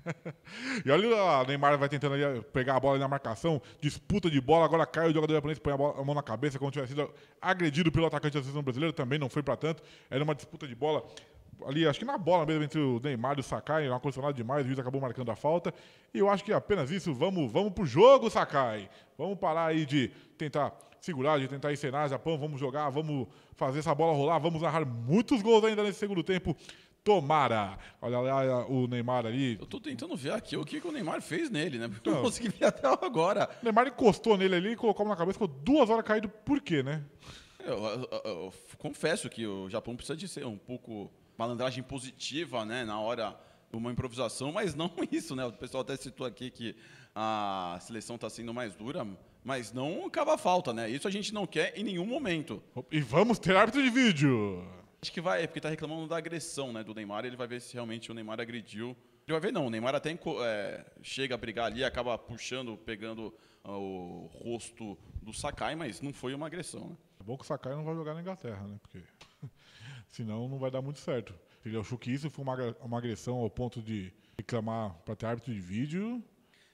e olha lá, o Neymar vai tentando pegar a bola na marcação, disputa de bola, agora cai o jogador japonês, põe a, bola, a mão na cabeça, como tivesse sido agredido pelo atacante da seleção brasileira, também não foi para tanto, era uma disputa de bola ali, acho que na bola mesmo entre o Neymar e o Sakai, não condicionado demais, o juiz acabou marcando a falta. E eu acho que apenas isso, vamos, vamos pro jogo, Sakai. Vamos parar aí de tentar segurar, de tentar encenar Japão, vamos jogar, vamos fazer essa bola rolar, vamos narrar muitos gols ainda nesse segundo tempo Tomara. Olha lá o Neymar ali. Eu tô tentando ver aqui o que, que o Neymar fez nele, né? Porque não. consegui ver até agora. O Neymar encostou nele ali, colocou na cabeça, ficou duas horas caído. Por quê, né? Eu, eu, eu, eu, confesso que o Japão precisa de ser um pouco malandragem positiva, né? Na hora de uma improvisação, mas não isso, né? O pessoal até citou aqui que a seleção está sendo mais dura, mas não acaba a falta, né? Isso a gente não quer em nenhum momento. E vamos ter árbitro de vídeo. Acho que vai, porque está reclamando da agressão né, do Neymar. Ele vai ver se realmente o Neymar agrediu. Ele vai ver, não. O Neymar até é, chega a brigar ali, acaba puxando, pegando ah, o rosto do Sakai, mas não foi uma agressão. Né? É bom que o Sakai não vai jogar na Inglaterra, né? Porque senão não vai dar muito certo. Ele achou é que isso foi uma agressão ao ponto de reclamar para ter árbitro de vídeo.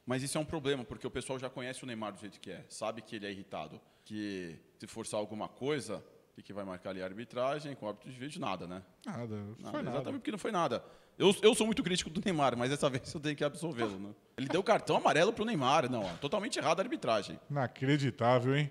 Mas isso é um problema, porque o pessoal já conhece o Neymar do jeito que é, sabe que ele é irritado, que se forçar alguma coisa, que, que vai marcar ali a arbitragem, com o árbitro de vídeo, nada, né? Nada, nada foi exatamente nada. Exatamente porque não foi nada. Eu, eu sou muito crítico do Neymar, mas dessa vez eu tenho que absolvê-lo. Né? Ele deu cartão amarelo pro Neymar, não, ó, totalmente errado a arbitragem. Inacreditável, hein?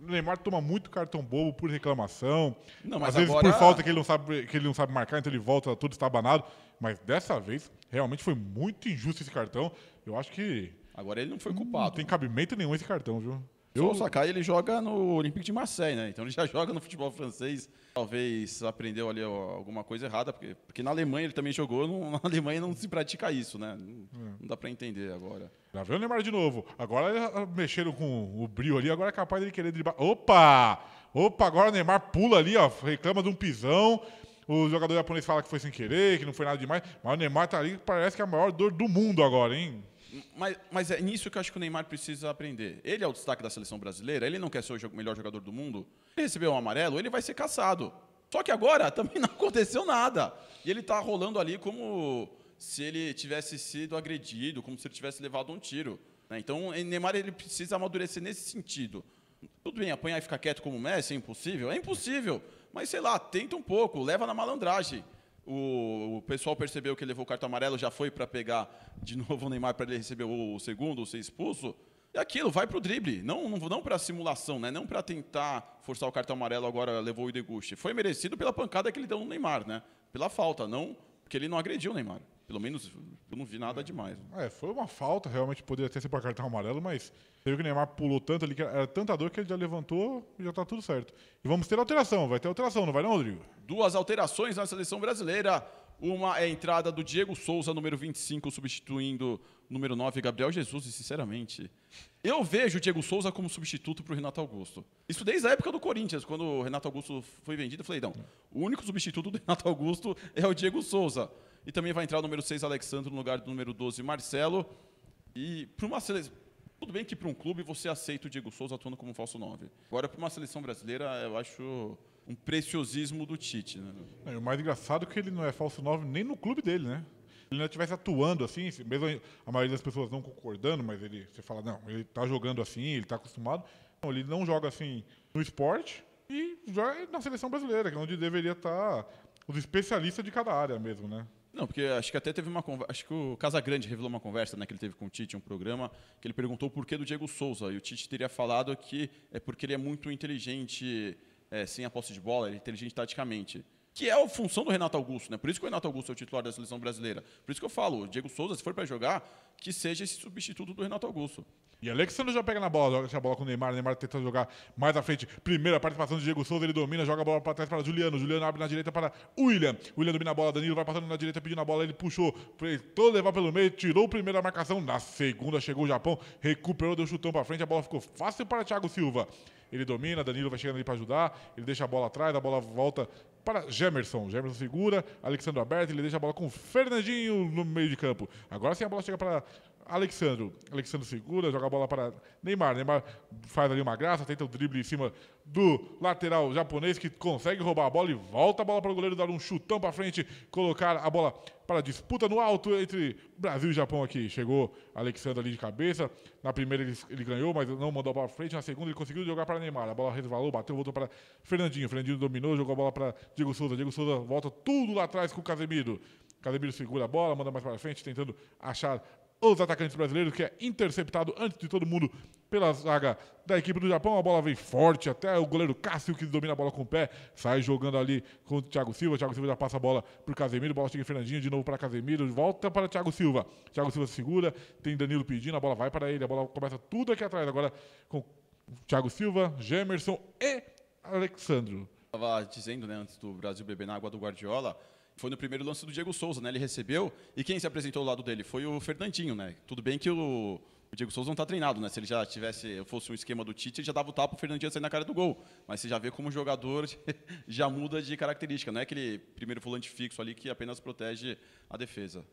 o Neymar toma muito cartão bobo por reclamação. Não, mas Às vezes agora... por falta que ele, não sabe, que ele não sabe marcar, então ele volta está estabanado. Mas dessa vez, realmente foi muito injusto esse cartão. Eu acho que. Agora ele não foi culpado. Não tem né? cabimento nenhum esse cartão, viu? Eu o Sakai ele joga no Olympique de Marseille, né? Então ele já joga no futebol francês. Talvez aprendeu ali alguma coisa errada, porque, porque na Alemanha ele também jogou, não, na Alemanha não se pratica isso, né? Não, é. não dá para entender agora. Já tá viu o Neymar de novo. Agora eh, ah, mexeram com o brilho ali, agora é capaz dele querer driblar. Opa! Opa, agora o Neymar pula ali, ó, reclama de um pisão. O jogador japonês fala que foi sem querer, que não foi nada demais. Mas o Neymar tá ali, parece que é a maior dor do mundo agora, hein? mas, mas é nisso que eu acho que o Neymar precisa aprender. Ele é o destaque da seleção brasileira, ele não quer ser o melhor jogador do mundo. Ele recebeu um amarelo, ele vai ser caçado. Só que agora também não aconteceu nada. E ele está rolando ali como se ele tivesse sido agredido, como se ele tivesse levado um tiro. Né? Então, o Neymar ele precisa amadurecer nesse sentido. Tudo bem, apanhar e ficar quieto como o Messi é impossível? É impossível. Mas sei lá, tenta um pouco, leva na malandragem o, o pessoal percebeu que levou o cartão amarelo, já foi para pegar de novo o Neymar para ele receber o segundo, ou ser expulso. e é aquilo, vai para o drible, não, não, não para simulação, né? não para tentar forçar o cartão amarelo, agora levou o Idegusti. Foi merecido pela pancada que ele deu no Neymar, né? pela falta, não porque ele não agrediu o Neymar. Pelo menos eu não vi nada é. demais. É, foi uma falta, realmente poderia ter sido para cartão amarelo, mas teve que o Neymar pulou tanto ali, que era tanta dor que ele já levantou e já está tudo certo. E vamos ter alteração, vai ter alteração, não vai não, Rodrigo? Duas alterações na seleção brasileira. Uma é a entrada do Diego Souza, número 25, substituindo número 9, Gabriel Jesus, e sinceramente, eu vejo o Diego Souza como substituto para o Renato Augusto. Isso desde a época do Corinthians, quando o Renato Augusto foi vendido, eu falei, não, o único substituto do Renato Augusto é o Diego Souza. E também vai entrar o número 6, Alexandre, no lugar do número 12, Marcelo. E para uma seleção. Tudo bem que para um clube você aceita o Diego Souza atuando como falso 9. Agora, para uma seleção brasileira, eu acho um preciosismo do Tite. Né? É, o mais engraçado é que ele não é falso 9 nem no clube dele, né? Ele não estivesse atuando assim, mesmo a maioria das pessoas não concordando, mas ele, você fala, não, ele está jogando assim, ele está acostumado. Não, ele não joga assim no esporte e já na seleção brasileira, que é onde deveria estar tá os especialistas de cada área mesmo, né? Não, porque acho que até teve uma conversa. Acho que o Casagrande revelou uma conversa né, que ele teve com o Tite, um programa, que ele perguntou o porquê do Diego Souza. E o Tite teria falado que é porque ele é muito inteligente é, sem a posse de bola, ele é inteligente taticamente. Que é a função do Renato Augusto, né? Por isso que o Renato Augusto é o titular da seleção brasileira. Por isso que eu falo, o Diego Souza, se for para jogar, que seja esse substituto do Renato Augusto. E Alexandre já pega na bola, joga a bola com o Neymar. O Neymar tenta jogar mais à frente. Primeira participação do Diego Souza, ele domina, joga a bola para trás para Juliano. Juliano abre na direita para William. William domina a bola, Danilo vai passando na direita pedindo a bola, ele puxou, tentou levar pelo meio, tirou a primeira marcação. Na segunda chegou o Japão, recuperou, deu chutão para frente, a bola ficou fácil para Thiago Silva. Ele domina, Danilo vai chegando ali para ajudar, ele deixa a bola atrás, a bola volta para Gemerson. Gemerson segura, Alexandre aberto, ele deixa a bola com o Fernandinho no meio de campo. Agora sim a bola chega para Alexandro, Alexandro segura, joga a bola para Neymar. Neymar faz ali uma graça, tenta o drible em cima do lateral japonês que consegue roubar a bola e volta a bola para o goleiro dar um chutão para frente, colocar a bola para a disputa no alto entre Brasil e Japão aqui. Chegou Alexandre ali de cabeça. Na primeira ele, ele ganhou, mas não mandou a bola para frente. Na segunda ele conseguiu jogar para Neymar. A bola resvalou, bateu, voltou para Fernandinho. Fernandinho dominou, jogou a bola para Diego Souza. Diego Souza volta tudo lá atrás com o Casemiro. Casemiro segura a bola, manda mais para frente, tentando achar os atacantes brasileiros, que é interceptado antes de todo mundo pela zaga da equipe do Japão. A bola vem forte até o goleiro Cássio, que domina a bola com o pé, sai jogando ali com o Thiago Silva. Thiago Silva já passa a bola para o Casemiro, bola chega em Fernandinho, de novo para Casemiro, volta para o Thiago Silva. Thiago Silva segura, tem Danilo pedindo, a bola vai para ele, a bola começa tudo aqui atrás. Agora com Thiago Silva, Gemerson e Alexandro. Estava dizendo né, antes do Brasil beber na água do Guardiola foi no primeiro lance do Diego Souza, né? Ele recebeu e quem se apresentou ao lado dele foi o Fernandinho, né? Tudo bem que o, o Diego Souza não está treinado, né? Se ele já tivesse, fosse um esquema do Tite, ele já dava o tapa o Fernandinho sair na cara do gol. Mas você já vê como o jogador já muda de característica, não é aquele primeiro volante fixo ali que apenas protege a defesa.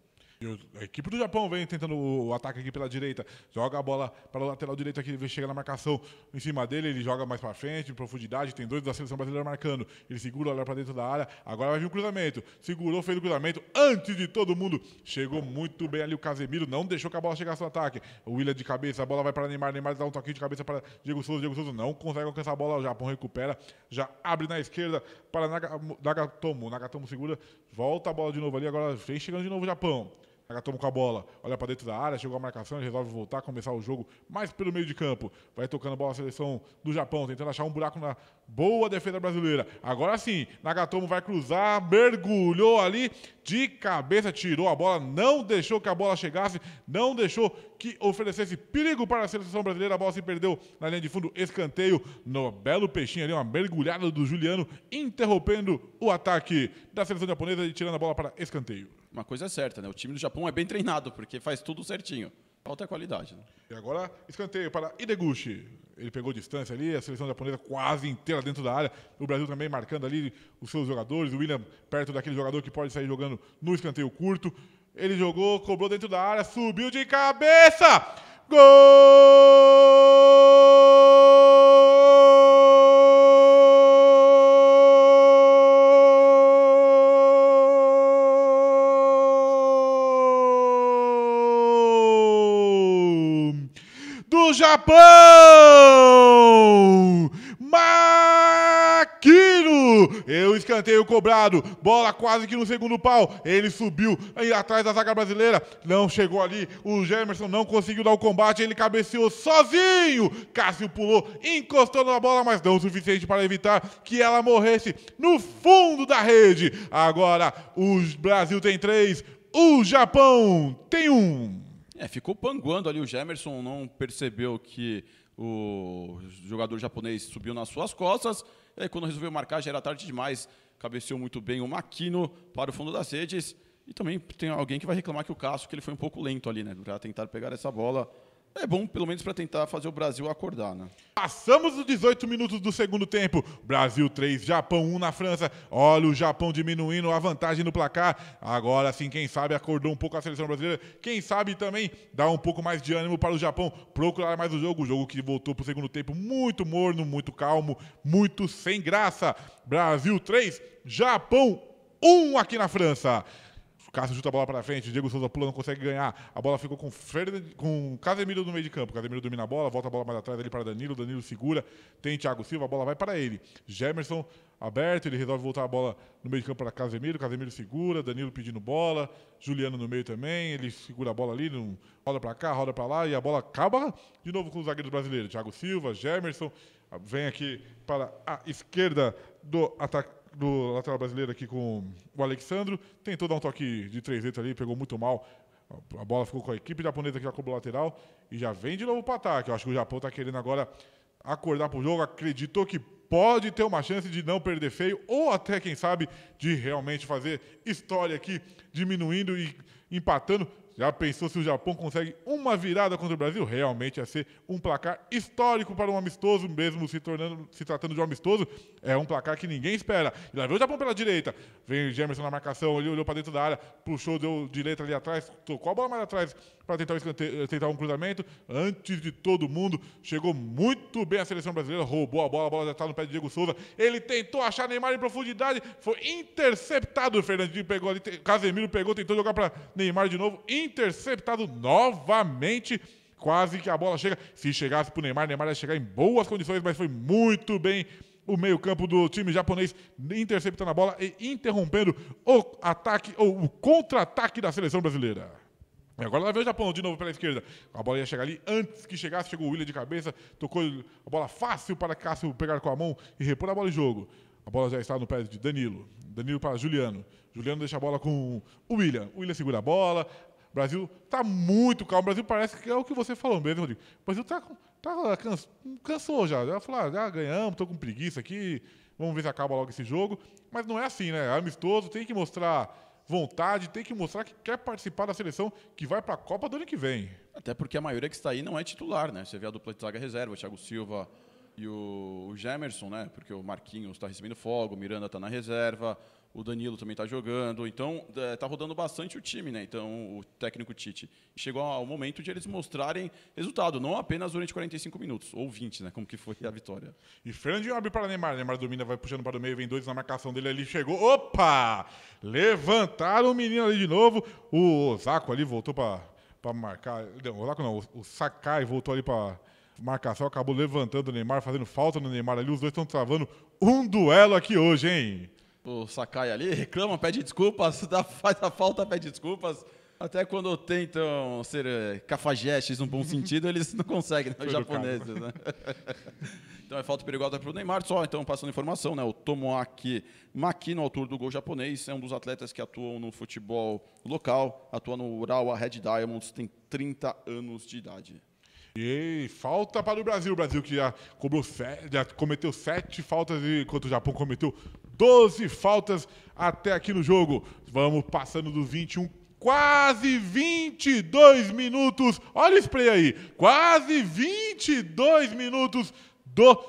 A equipe do Japão vem tentando o ataque aqui pela direita. Joga a bola para o lateral direito aqui, chega na marcação em cima dele, ele joga mais para frente, em profundidade, tem dois da seleção brasileira marcando. Ele segura, olha para dentro da área. Agora vai vir o um cruzamento. Segurou, fez o cruzamento antes de todo mundo. Chegou muito bem ali o Casemiro, não deixou que a bola chegasse no ataque. O William de cabeça, a bola vai para Neymar, Neymar dá um toquinho de cabeça para Diego Souza, Diego Souza não consegue alcançar a bola, o Japão recupera, já abre na esquerda para Nagatomo, Nagatomo segura, volta a bola de novo ali, agora vem chegando de novo o Japão. Nagatomo com a bola, olha para dentro da área, chegou a marcação, ele resolve voltar, começar o jogo mais pelo meio de campo. Vai tocando a bola a seleção do Japão, tentando achar um buraco na boa defesa brasileira. Agora sim, Nagatomo vai cruzar, mergulhou ali de cabeça, tirou a bola, não deixou que a bola chegasse, não deixou que oferecesse perigo para a seleção brasileira. A bola se perdeu na linha de fundo, escanteio, no belo peixinho ali, uma mergulhada do Juliano, interrompendo o ataque da seleção japonesa e tirando a bola para escanteio uma coisa é certa, né? O time do Japão é bem treinado, porque faz tudo certinho. Falta qualidade. Né? E agora, escanteio para Ideguchi. Ele pegou distância ali, a seleção japonesa quase inteira dentro da área. O Brasil também marcando ali os seus jogadores. O William perto daquele jogador que pode sair jogando no escanteio curto. Ele jogou, cobrou dentro da área, subiu de cabeça! Gol! Japão! Maquino! Eu escanteio cobrado, bola quase que no segundo pau. Ele subiu aí atrás da zaga brasileira, não chegou ali. O Gemerson não conseguiu dar o combate, ele cabeceou sozinho. Cássio pulou, encostou na bola, mas não o suficiente para evitar que ela morresse no fundo da rede. Agora o Brasil tem três, o Japão tem um. É, ficou panguando ali. O Gemerson não percebeu que o jogador japonês subiu nas suas costas. E aí, quando resolveu marcar, já era tarde demais. Cabeceou muito bem o Maquino para o fundo das redes. E também tem alguém que vai reclamar que o Cássio, que ele foi um pouco lento ali, né? Para tentar pegar essa bola. É bom, pelo menos, para tentar fazer o Brasil acordar, né? Passamos os 18 minutos do segundo tempo. Brasil 3, Japão 1 na França. Olha o Japão diminuindo a vantagem no placar. Agora sim, quem sabe acordou um pouco a seleção brasileira. Quem sabe também dá um pouco mais de ânimo para o Japão procurar mais o jogo. O jogo que voltou para o segundo tempo muito morno, muito calmo, muito sem graça. Brasil 3, Japão 1 aqui na França. Cássio chuta a bola para frente, Diego Souza pula, não consegue ganhar. A bola ficou com, com Casemiro no meio de campo. Casemiro domina a bola, volta a bola mais atrás ali para Danilo. Danilo segura, tem Thiago Silva, a bola vai para ele. Gemerson aberto, ele resolve voltar a bola no meio de campo para Casemiro. Casemiro segura, Danilo pedindo bola, Juliano no meio também. Ele segura a bola ali, não... roda para cá, roda para lá e a bola acaba de novo com os zagueiros brasileiros. Thiago Silva, Gemerson, vem aqui para a esquerda do ataque do lateral brasileiro aqui com o Alexandro. Tentou dar um toque de três letras ali, pegou muito mal. A bola ficou com a equipe japonesa que já cobrou lateral e já vem de novo para ataque. Eu acho que o Japão está querendo agora acordar para o jogo. Acreditou que pode ter uma chance de não perder feio ou até, quem sabe, de realmente fazer história aqui, diminuindo e empatando. Já pensou se o Japão consegue uma virada contra o Brasil? Realmente ia ser um placar histórico para um amistoso, mesmo se, tornando, se tratando de um amistoso. É um placar que ninguém espera. E lá vem o Japão pela direita. Vem o Jamerson na marcação, ele olhou para dentro da área, puxou, deu direita ali atrás, tocou a bola mais atrás para tentar, eh, tentar um cruzamento. Antes de todo mundo, chegou muito bem a seleção brasileira, roubou a bola, a bola já está no pé de Diego Souza. Ele tentou achar Neymar em profundidade, foi interceptado. O Fernandinho pegou ali, Casemiro pegou, tentou jogar para Neymar de novo. In interceptado novamente. Quase que a bola chega. Se chegasse para o Neymar, Neymar ia chegar em boas condições, mas foi muito bem o meio-campo do time japonês interceptando a bola e interrompendo o ataque ou o contra-ataque da seleção brasileira. E agora lá vem o Japão de novo pela esquerda. A bola ia chegar ali antes que chegasse, chegou o William de cabeça, tocou a bola fácil para Cássio pegar com a mão e repor a bola em jogo. A bola já está no pé de Danilo. Danilo para Juliano. Juliano deixa a bola com o William. O William segura a bola, o Brasil está muito calmo. O Brasil parece que é o que você falou mesmo, Rodrigo. O Brasil está tá, tá cansou já. Já falou, ah, já ganhamos, estou com preguiça aqui, vamos ver se acaba logo esse jogo. Mas não é assim, né? É amistoso, tem que mostrar vontade, tem que mostrar que quer participar da seleção que vai para a Copa do ano que vem. Até porque a maioria que está aí não é titular, né? Você vê a dupla de zaga reserva, o Thiago Silva e o, o Gemerson, né? Porque o Marquinhos está recebendo fogo, o Miranda está na reserva, o Danilo também está jogando, então está é, rodando bastante o time, né? Então o técnico Tite chegou ao momento de eles mostrarem resultado, não apenas durante 45 minutos, ou 20, né? Como que foi a vitória. E Fernandinho abre para Neymar, Neymar domina, vai puxando para o meio, vem dois na marcação dele ali, chegou, opa! Levantaram o menino ali de novo, o Osako ali voltou para marcar, não, Osako não, o Sakai voltou ali para marcação, acabou levantando o Neymar, fazendo falta no Neymar ali, os dois estão travando um duelo aqui hoje, hein? o tipo, Sakai ali, reclama, pede desculpas, dá, faz a falta, pede desculpas. Até quando tentam ser eh, cafajestes no bom sentido, eles não conseguem, né? os japoneses. Né? então é falta perigosa para o Neymar. Só então, passando informação, né? o Tomoaki no autor do gol japonês, é um dos atletas que atuam no futebol local, atua no Urawa Red Diamonds, tem 30 anos de idade. E falta para o Brasil. O Brasil que já, cobrou sete, já cometeu sete faltas, enquanto o Japão cometeu 12 faltas até aqui no jogo. Vamos passando dos 21, quase 22 minutos. Olha o spray aí. Quase 22 minutos do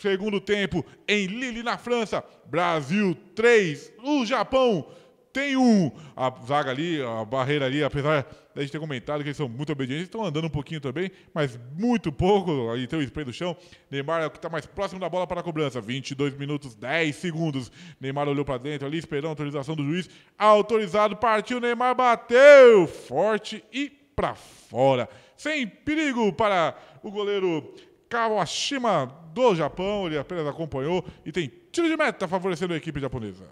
segundo tempo em Lille, na França. Brasil 3, o Japão tem um. A zaga ali, a barreira ali, apesar a gente tem comentado que eles são muito obedientes, estão andando um pouquinho também, mas muito pouco. Aí tem o spray do chão. Neymar é o que está mais próximo da bola para a cobrança. 22 minutos, 10 segundos. Neymar olhou para dentro ali, esperando a autorização do juiz. Autorizado, partiu. Neymar bateu forte e para fora. Sem perigo para o goleiro Kawashima do Japão. Ele apenas acompanhou e tem tiro de meta favorecendo a equipe japonesa.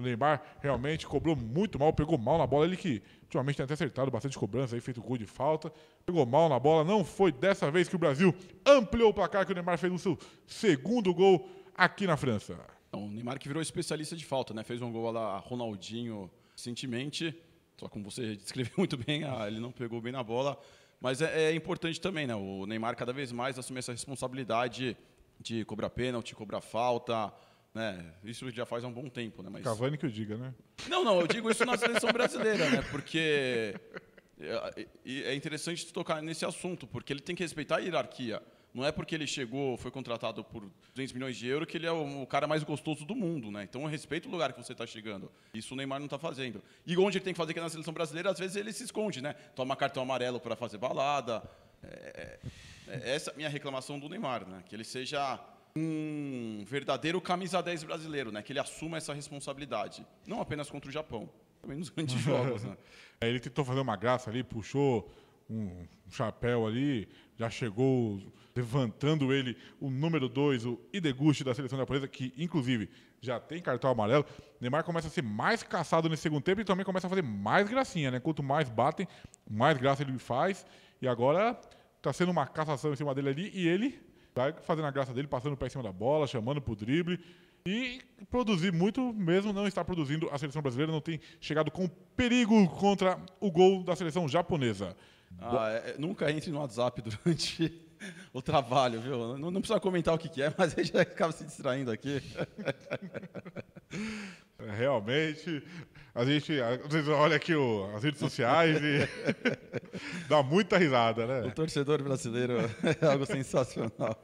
O Neymar realmente cobrou muito mal, pegou mal na bola. Ele que ultimamente tem até acertado bastante cobrança, aí, feito gol de falta. Pegou mal na bola. Não foi dessa vez que o Brasil ampliou o placar, que o Neymar fez o seu segundo gol aqui na França. Então, o Neymar que virou especialista de falta, né? Fez um gol lá Ronaldinho recentemente. Só como você descreveu muito bem, ah, ele não pegou bem na bola. Mas é, é importante também, né? O Neymar cada vez mais assume essa responsabilidade de cobrar pênalti, cobrar falta, né? Isso já faz há um bom tempo, né? Mas... Cavani que eu diga, né? Não, não, eu digo isso na seleção brasileira, né? Porque é interessante tocar nesse assunto, porque ele tem que respeitar a hierarquia. Não é porque ele chegou, foi contratado por 200 milhões de euros que ele é o cara mais gostoso do mundo, né? Então respeita o lugar que você está chegando. Isso o Neymar não está fazendo. E onde ele tem que fazer que é na seleção brasileira, às vezes ele se esconde, né? Toma cartão amarelo para fazer balada. É, é, é essa é a minha reclamação do Neymar, né? Que ele seja um verdadeiro camisa 10 brasileiro, né? Que ele assuma essa responsabilidade. Não apenas contra o Japão, também nos grandes jogos, né? É, ele tentou fazer uma graça ali, puxou um chapéu ali, já chegou levantando ele o número 2, o Ideguchi da seleção japonesa, que inclusive já tem cartão amarelo. Neymar começa a ser mais caçado nesse segundo tempo e também começa a fazer mais gracinha, né? Quanto mais batem, mais graça ele faz. E agora tá sendo uma caçação em cima dele ali e ele Vai tá fazendo a graça dele, passando o pé em cima da bola, chamando pro drible. E produzir muito, mesmo não está produzindo, a seleção brasileira não tem chegado com perigo contra o gol da seleção japonesa. Ah, é, nunca entre no WhatsApp durante o trabalho, viu? Não, não, precisa comentar o que, que é, mas a gente acaba se distraindo aqui. É, realmente, a gente às vezes olha aqui o, as redes sociais e Dá muita risada, né? O torcedor brasileiro é algo sensacional.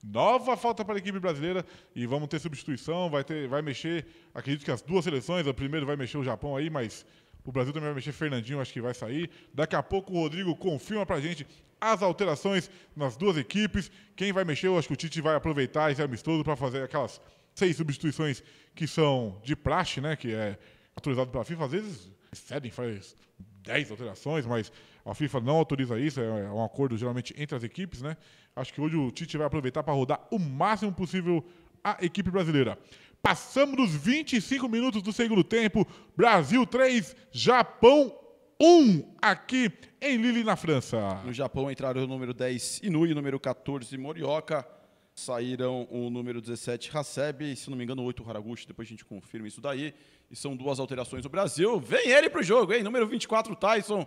Nova falta para a equipe brasileira e vamos ter substituição, vai, ter, vai mexer, acredito que as duas seleções, a primeira vai mexer o Japão aí, mas o Brasil também vai mexer Fernandinho, acho que vai sair. Daqui a pouco o Rodrigo confirma pra gente as alterações nas duas equipes. Quem vai mexer, eu acho que o Tite vai aproveitar esse amistoso para fazer aquelas seis substituições que são de praxe, né? Que é autorizado pela FIFA. Às vezes cedem, faz 10 alterações, mas a FIFA não autoriza isso, é, é um acordo geralmente entre as equipes, né? Acho que hoje o Tite vai aproveitar para rodar o máximo possível a equipe brasileira. Passamos dos 25 minutos do segundo tempo, Brasil 3, Japão 1 aqui em Lille, na França. No Japão entraram o número 10 Inui, o número 14 Morioka, saíram o número 17 Haseb, e, se não me engano, 8 Haraguchi, depois a gente confirma isso daí. E são duas alterações do Brasil. Vem ele para o jogo, hein? Número 24 Tyson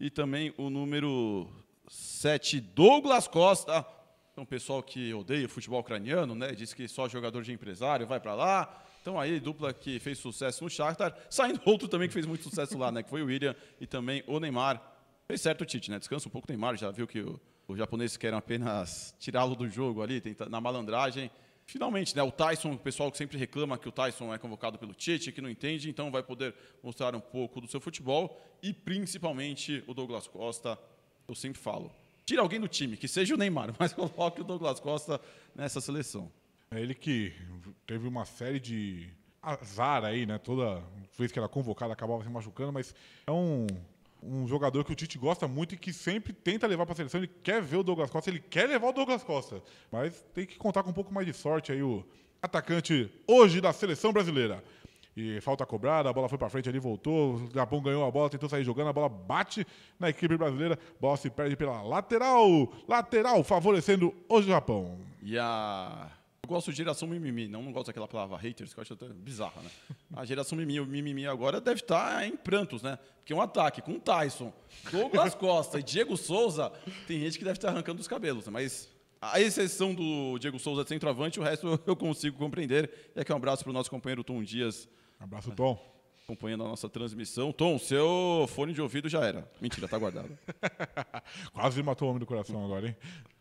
e também o número 7 Douglas Costa. Então, pessoal que odeia futebol ucraniano, né? Diz que só jogador de empresário vai para lá. Então aí, dupla que fez sucesso no Shakhtar, saindo outro também que fez muito sucesso lá, né? Que foi o William e também o Neymar. Fez certo o Tite, né? Descansa um pouco o Neymar, já viu que o os japoneses querem apenas tirá-lo do jogo ali, na malandragem. Finalmente, né, o Tyson, o pessoal que sempre reclama que o Tyson é convocado pelo Tite, que não entende, então vai poder mostrar um pouco do seu futebol e principalmente o Douglas Costa, eu sempre falo. Tira alguém do time, que seja o Neymar, mas coloque o Douglas Costa nessa seleção. É ele que teve uma série de azar aí, né? Toda vez que era convocado acabava se machucando, mas é um um jogador que o Tite gosta muito e que sempre tenta levar para a seleção. Ele quer ver o Douglas Costa, ele quer levar o Douglas Costa. Mas tem que contar com um pouco mais de sorte aí o atacante hoje da seleção brasileira. E falta cobrada, a bola foi para frente ali, voltou. O Japão ganhou a bola, tentou sair jogando, a bola bate na equipe brasileira. Bola se perde pela lateral, lateral, favorecendo hoje o Japão. E a eu gosto de geração mimimi, não, não gosto daquela palavra haters, que eu acho até bizarra, né? A geração mimimi, o mimimi agora deve estar tá em prantos, né? Porque um ataque com Tyson, Douglas Costa e Diego Souza, tem gente que deve estar tá arrancando os cabelos, né? mas a exceção do Diego Souza de centroavante, o resto eu consigo compreender. E aqui um abraço para o nosso companheiro Tom Dias. abraço, Tom acompanhando a nossa transmissão. Tom, seu fone de ouvido já era. Mentira, tá guardado. Quase matou o homem do coração agora, hein?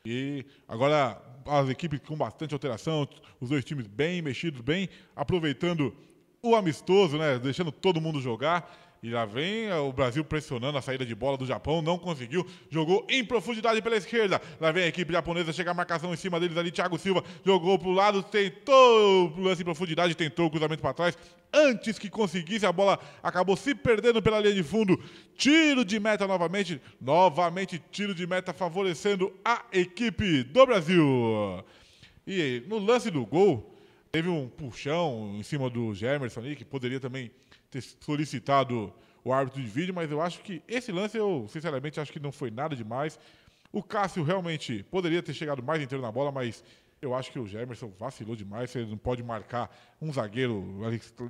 E agora as equipes com bastante alteração, os dois times bem mexidos, bem aproveitando o amistoso, né? Deixando todo mundo jogar. E lá vem é, o Brasil pressionando a saída de bola do Japão, não conseguiu. Jogou em profundidade pela esquerda. Lá vem a equipe japonesa, chega a marcação em cima deles ali. Thiago Silva jogou pro lado, tentou o lance em profundidade, tentou o cruzamento para trás. Antes que conseguisse, a bola acabou se perdendo pela linha de fundo. Tiro de meta novamente. Novamente, tiro de meta favorecendo a equipe do Brasil. E no lance do gol, teve um puxão em cima do Gemerson ali, que poderia também ter solicitado o árbitro de vídeo, mas eu acho que esse lance eu, sinceramente, acho que não foi nada demais. O Cássio realmente poderia ter chegado mais inteiro na bola, mas eu acho que o Gemerson vacilou demais. Você não pode marcar um zagueiro,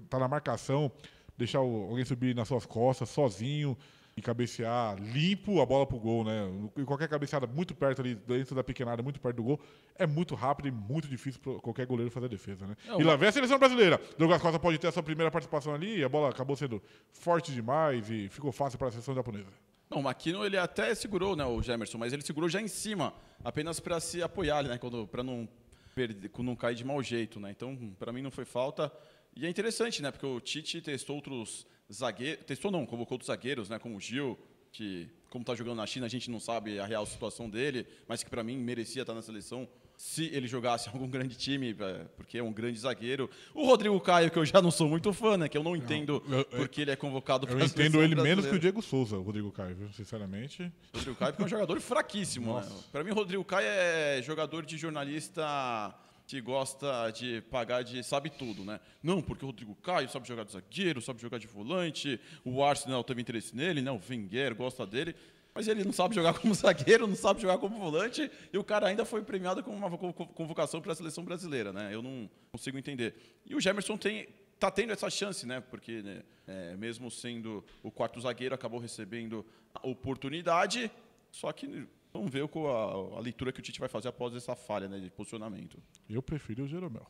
está na marcação, deixar alguém subir nas suas costas sozinho e cabecear limpo a bola pro gol, né? E qualquer cabeceada muito perto ali, dentro da pequenada, muito perto do gol, é muito rápido e muito difícil para qualquer goleiro fazer a defesa, né? Não, e lá vem a seleção brasileira. Douglas Costa pode ter a sua primeira participação ali, a bola acabou sendo forte demais e ficou fácil para a seleção japonesa. Não, o Maquino ele até segurou, né, o Gemerson, mas ele segurou já em cima, apenas para se apoiar, né, quando para não perder, não cair de mau jeito, né? Então, para mim não foi falta. E é interessante, né? Porque o Tite testou outros zagueiros. Testou não, convocou outros zagueiros, né? Como o Gil, que, como está jogando na China, a gente não sabe a real situação dele, mas que para mim merecia estar na seleção se ele jogasse algum grande time, é, porque é um grande zagueiro. O Rodrigo Caio, que eu já não sou muito fã, né? Que eu não entendo não, eu, porque ele é convocado para Eu entendo ele brasileira. menos que o Diego Souza, o Rodrigo Caio, sinceramente. O Rodrigo Caio é um jogador fraquíssimo, né. Nossa. né? Para mim, o Rodrigo Caio é jogador de jornalista que gosta de pagar de sabe tudo, né? Não, porque o Rodrigo Caio sabe jogar de zagueiro, sabe jogar de volante, o Arsenal teve interesse nele, né? O Wenger gosta dele. Mas ele não sabe jogar como zagueiro, não sabe jogar como volante, e o cara ainda foi premiado com uma convocação para a seleção brasileira, né? Eu não consigo entender. E o Gemerson tem tá tendo essa chance, né? Porque né, é, mesmo sendo o quarto zagueiro, acabou recebendo a oportunidade, só que Vamos ver a, a, leitura que o Tite vai fazer após essa falha né, de posicionamento. Eu prefiro o Jeromel.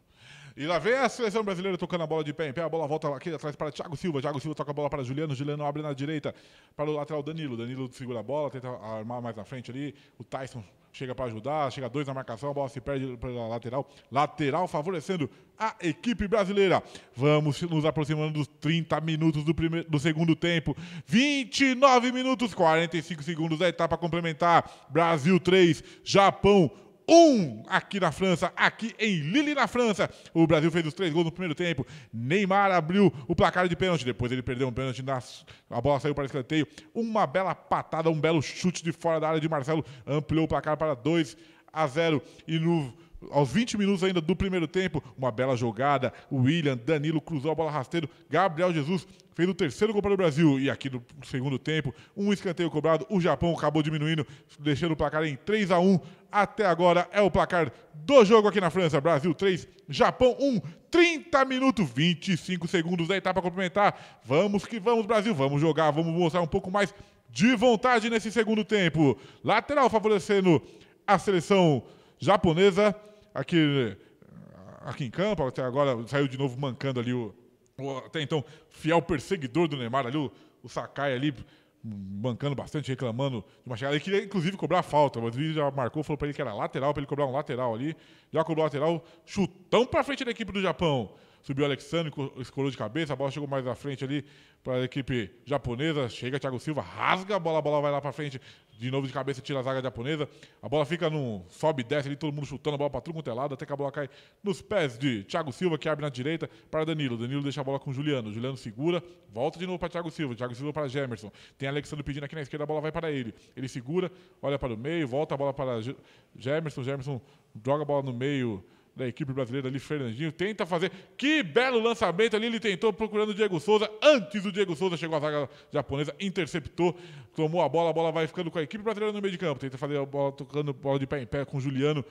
E lá vem a seleção brasileira tocando a bola de pé em pé. A bola volta aqui atrás para Thiago Silva. Thiago Silva toca a bola para Juliano. Juliano abre na direita para o lateral Danilo. Danilo segura a bola, tenta armar mais na frente ali. O Tyson chega para ajudar, chega dois na marcação, a bola se perde pela lateral, lateral favorecendo a equipe brasileira. Vamos nos aproximando dos 30 minutos do, primeiro, do segundo tempo. 29 minutos, 45 segundos da etapa complementar. Brasil 3, Japão 1 aqui na França, aqui em Lille, na França. O Brasil fez os três gols no primeiro tempo. Neymar abriu o placar de pênalti, depois ele perdeu um pênalti, nas... a bola saiu para escanteio. Uma bela patada, um belo chute de fora da área de Marcelo, ampliou o placar para 2 a 0 e no aos 20 minutos ainda do primeiro tempo, uma bela jogada. O William, Danilo cruzou a bola rasteiro. Gabriel Jesus fez o terceiro gol para o Brasil. E aqui no segundo tempo, um escanteio cobrado. O Japão acabou diminuindo, deixando o placar em 3 a 1 Até agora é o placar do jogo aqui na França. Brasil 3, Japão 1. 30 minutos, 25 segundos da etapa complementar. Vamos que vamos, Brasil. Vamos jogar, vamos mostrar um pouco mais de vontade nesse segundo tempo. Lateral favorecendo a seleção japonesa aqui, aqui em campo, até agora saiu de novo mancando ali o, o até então fiel perseguidor do Neymar ali, o, o Sakai ali bancando bastante, reclamando de uma chegada. Ele queria, inclusive, cobrar falta, mas o juiz já marcou, falou para ele que era lateral, para ele cobrar um lateral ali. Já cobrou lateral, chutão para frente da equipe do Japão. Subiu o Alexandre, escolou de cabeça, a bola chegou mais à frente ali para a equipe japonesa. Chega Thiago Silva, rasga a bola, a bola vai lá para frente, de novo de cabeça, tira a zaga japonesa. A bola fica num sobe e desce ali, todo mundo chutando a bola para tudo quanto é lado, até que a bola cai nos pés de Thiago Silva, que abre na direita para Danilo. Danilo deixa a bola com o Juliano. Juliano segura, volta de novo para Thiago Silva. Thiago Silva para Gemerson. Tem Alexandre pedindo aqui na esquerda, a bola vai para ele. Ele segura, olha para o meio, volta a bola para Gemerson. Gemerson joga a bola no meio da equipe brasileira ali, Fernandinho, tenta fazer. Que belo lançamento ali, ele tentou procurando o Diego Souza. Antes o Diego Souza chegou à zaga japonesa, interceptou, tomou a bola, a bola vai ficando com a equipe brasileira no meio de campo. Tenta fazer a bola tocando bola de pé em pé com o Juliano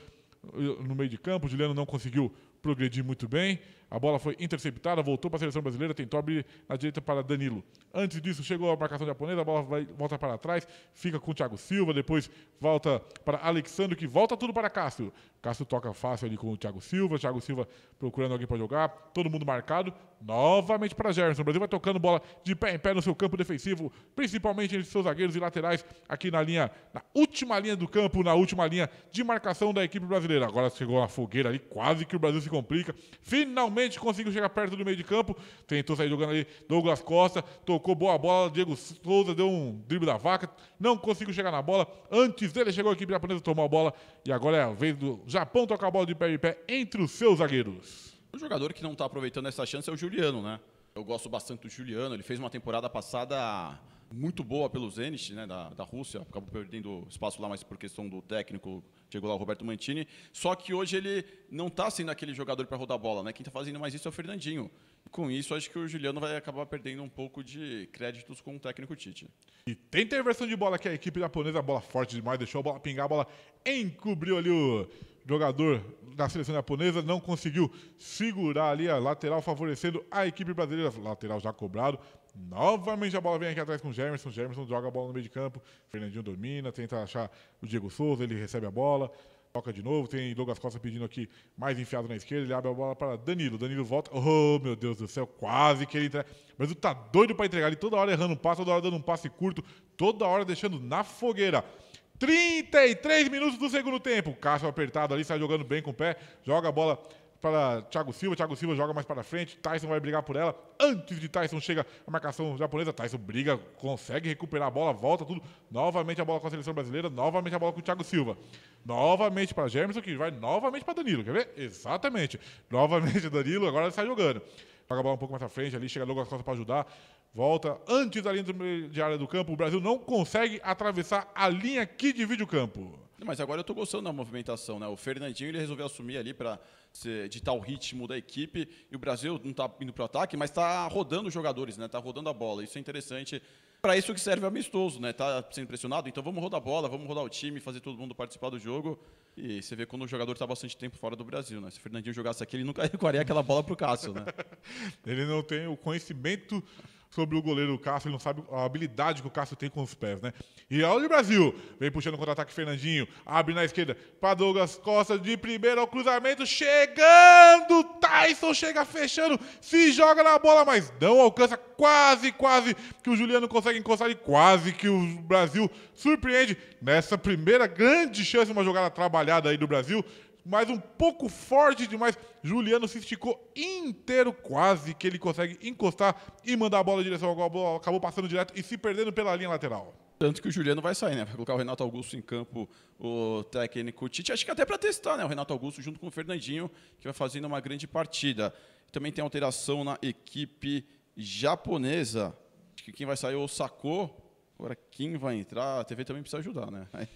eh, no meio de campo. O Juliano não conseguiu progredir muito bem. A bola foi interceptada, voltou para a seleção brasileira, tentou abrir na direita para Danilo. Antes disso, chegou a marcação japonesa, a bola vai, volta para trás, fica com o Thiago Silva, depois volta para Alexandre, que volta tudo para Cássio. Cássio toca fácil ali com o Thiago Silva, Thiago Silva procurando alguém para jogar, todo mundo marcado, novamente para Gerson. O Brasil vai tocando bola de pé em pé no seu campo defensivo, principalmente entre seus zagueiros e laterais, aqui na linha, na última linha do campo, na última linha de marcação da equipe brasileira. Agora chegou a fogueira ali, quase que o Brasil se complica. Finalmente finalmente conseguiu chegar perto do meio de campo. Tentou sair jogando ali Douglas Costa, tocou boa bola, Diego Souza deu um drible da vaca, não conseguiu chegar na bola. Antes dele chegou a equipe japonesa, tomou a bola e agora é a vez do Japão tocar a bola de pé em pé entre os seus zagueiros. O jogador que não está aproveitando essa chance é o Juliano, né? Eu gosto bastante do Juliano, ele fez uma temporada passada muito boa pelo Zenit, né, da, da Rússia, acabou perdendo espaço lá, mas por questão do técnico, chegou lá o Roberto Mantini. Só que hoje ele não está sendo aquele jogador para rodar a bola, né? Quem está fazendo mais isso é o Fernandinho. Com isso, acho que o Juliano vai acabar perdendo um pouco de créditos com o técnico Tite. E tem inversão de bola que a equipe japonesa, bola forte demais, deixou a bola pingar, a bola encobriu ali o jogador da seleção japonesa, não conseguiu segurar ali a lateral, favorecendo a equipe brasileira. Lateral já cobrado, Novamente a bola vem aqui atrás com o Gemerson. Germerson joga a bola no meio de campo. Fernandinho domina, tenta achar o Diego Souza, ele recebe a bola. Toca de novo, tem Douglas Costa pedindo aqui mais enfiado na esquerda. Ele abre a bola para Danilo. Danilo volta. Oh, meu Deus do céu, quase que ele entrega. Mas o tá doido para entregar. Ele toda hora errando um passo, toda hora dando um passe curto, toda hora deixando na fogueira. 33 minutos do segundo tempo. Cássio apertado ali, sai jogando bem com o pé, joga a bola para Thiago Silva. Thiago Silva joga mais para frente. Tyson vai brigar por ela. Antes de Tyson chega a marcação japonesa. Tyson briga, consegue recuperar a bola, volta tudo. Novamente a bola com a seleção brasileira. Novamente a bola com o Thiago Silva. Novamente para Gerson, que vai novamente para Danilo. Quer ver? Exatamente. Novamente Danilo, agora ele sai jogando. Joga a bola um pouco mais à frente ali, chega logo as costas para ajudar. Volta antes da linha de área do campo. O Brasil não consegue atravessar a linha que divide o campo. Mas agora eu estou gostando da movimentação, né? O Fernandinho ele resolveu assumir ali para editar o ritmo da equipe. E o Brasil não está indo para o ataque, mas está rodando os jogadores, né? Está rodando a bola. Isso é interessante. Para isso que serve o amistoso, né? Tá sendo pressionado, então vamos rodar a bola, vamos rodar o time, fazer todo mundo participar do jogo. E você vê quando o jogador está bastante tempo fora do Brasil, né? Se o Fernandinho jogasse aqui, ele nunca recuaria aquela bola para o Cássio, né? ele não tem o conhecimento sobre o goleiro Cássio, ele não sabe a habilidade que o Cássio tem com os pés, né? E olha é o Brasil, vem puxando contra-ataque Fernandinho, abre na esquerda para Douglas Costa de primeira ao cruzamento, chegando, Tyson chega fechando, se joga na bola, mas não alcança, quase, quase que o Juliano consegue encostar e quase que o Brasil surpreende nessa primeira grande chance, uma jogada trabalhada aí do Brasil, mas um pouco forte demais. Juliano se esticou inteiro, quase que ele consegue encostar e mandar a bola em direção ao gol. acabou passando direto e se perdendo pela linha lateral. Tanto que o Juliano vai sair, né? Vai colocar o Renato Augusto em campo, o técnico Tite. Acho que até para testar, né? O Renato Augusto junto com o Fernandinho, que vai fazendo uma grande partida. Também tem alteração na equipe japonesa. Acho que quem vai sair é o Sakou, Agora, quem vai entrar, a TV também precisa ajudar, né? Aí,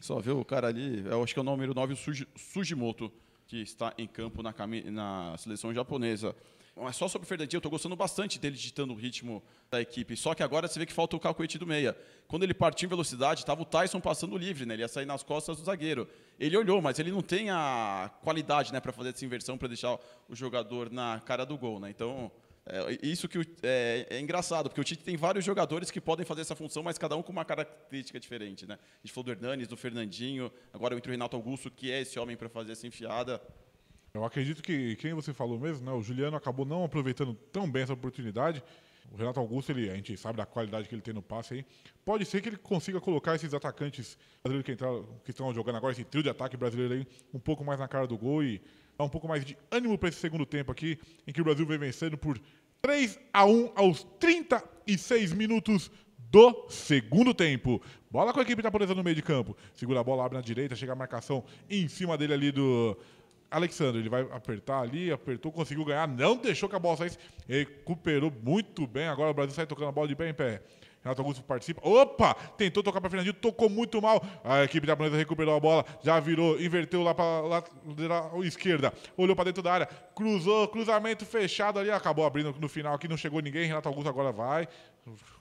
só viu o cara ali, é, eu acho que é o número 9, o Suji, Sugimoto, que está em campo na, na seleção japonesa. Mas é só sobre o Fernandinho, eu estou gostando bastante dele ditando o ritmo da equipe. Só que agora você vê que falta o cacuete do meia. Quando ele partiu em velocidade, estava o Tyson passando livre, né? Ele ia sair nas costas do zagueiro. Ele olhou, mas ele não tem a qualidade né, para fazer essa inversão, para deixar o jogador na cara do gol, né? Então, é, isso que é, é, engraçado, porque o Tite tem vários jogadores que podem fazer essa função, mas cada um com uma característica diferente. Né? A gente falou do Hernanes, do Fernandinho, agora entra o Renato Augusto, que é esse homem para fazer essa enfiada. Eu acredito que quem você falou mesmo, né? o Juliano acabou não aproveitando tão bem essa oportunidade. O Renato Augusto, ele, a gente sabe da qualidade que ele tem no passe aí. Pode ser que ele consiga colocar esses atacantes brasileiros que, entraram, que estão jogando agora, esse trio de ataque brasileiro aí, um pouco mais na cara do gol e dar um pouco mais de ânimo para esse segundo tempo aqui, em que o Brasil vem vencendo por 3 a 1 aos 36 minutos do segundo tempo. Bola com a equipe da polícia no meio de campo. Segura a bola, abre na direita, chega a marcação em cima dele ali do Alexandre, ele vai apertar ali, apertou, conseguiu ganhar, não deixou que a bola saísse, recuperou muito bem. Agora o Brasil sai tocando a bola de pé em pé. Renato Augusto participa. Opa! Tentou tocar para Fernandinho, tocou muito mal. A equipe japonesa recuperou a bola, já virou, inverteu lá para lateral esquerda. Olhou para dentro da área, cruzou, cruzamento fechado ali, acabou abrindo no final aqui, não chegou ninguém. Renato Augusto agora vai,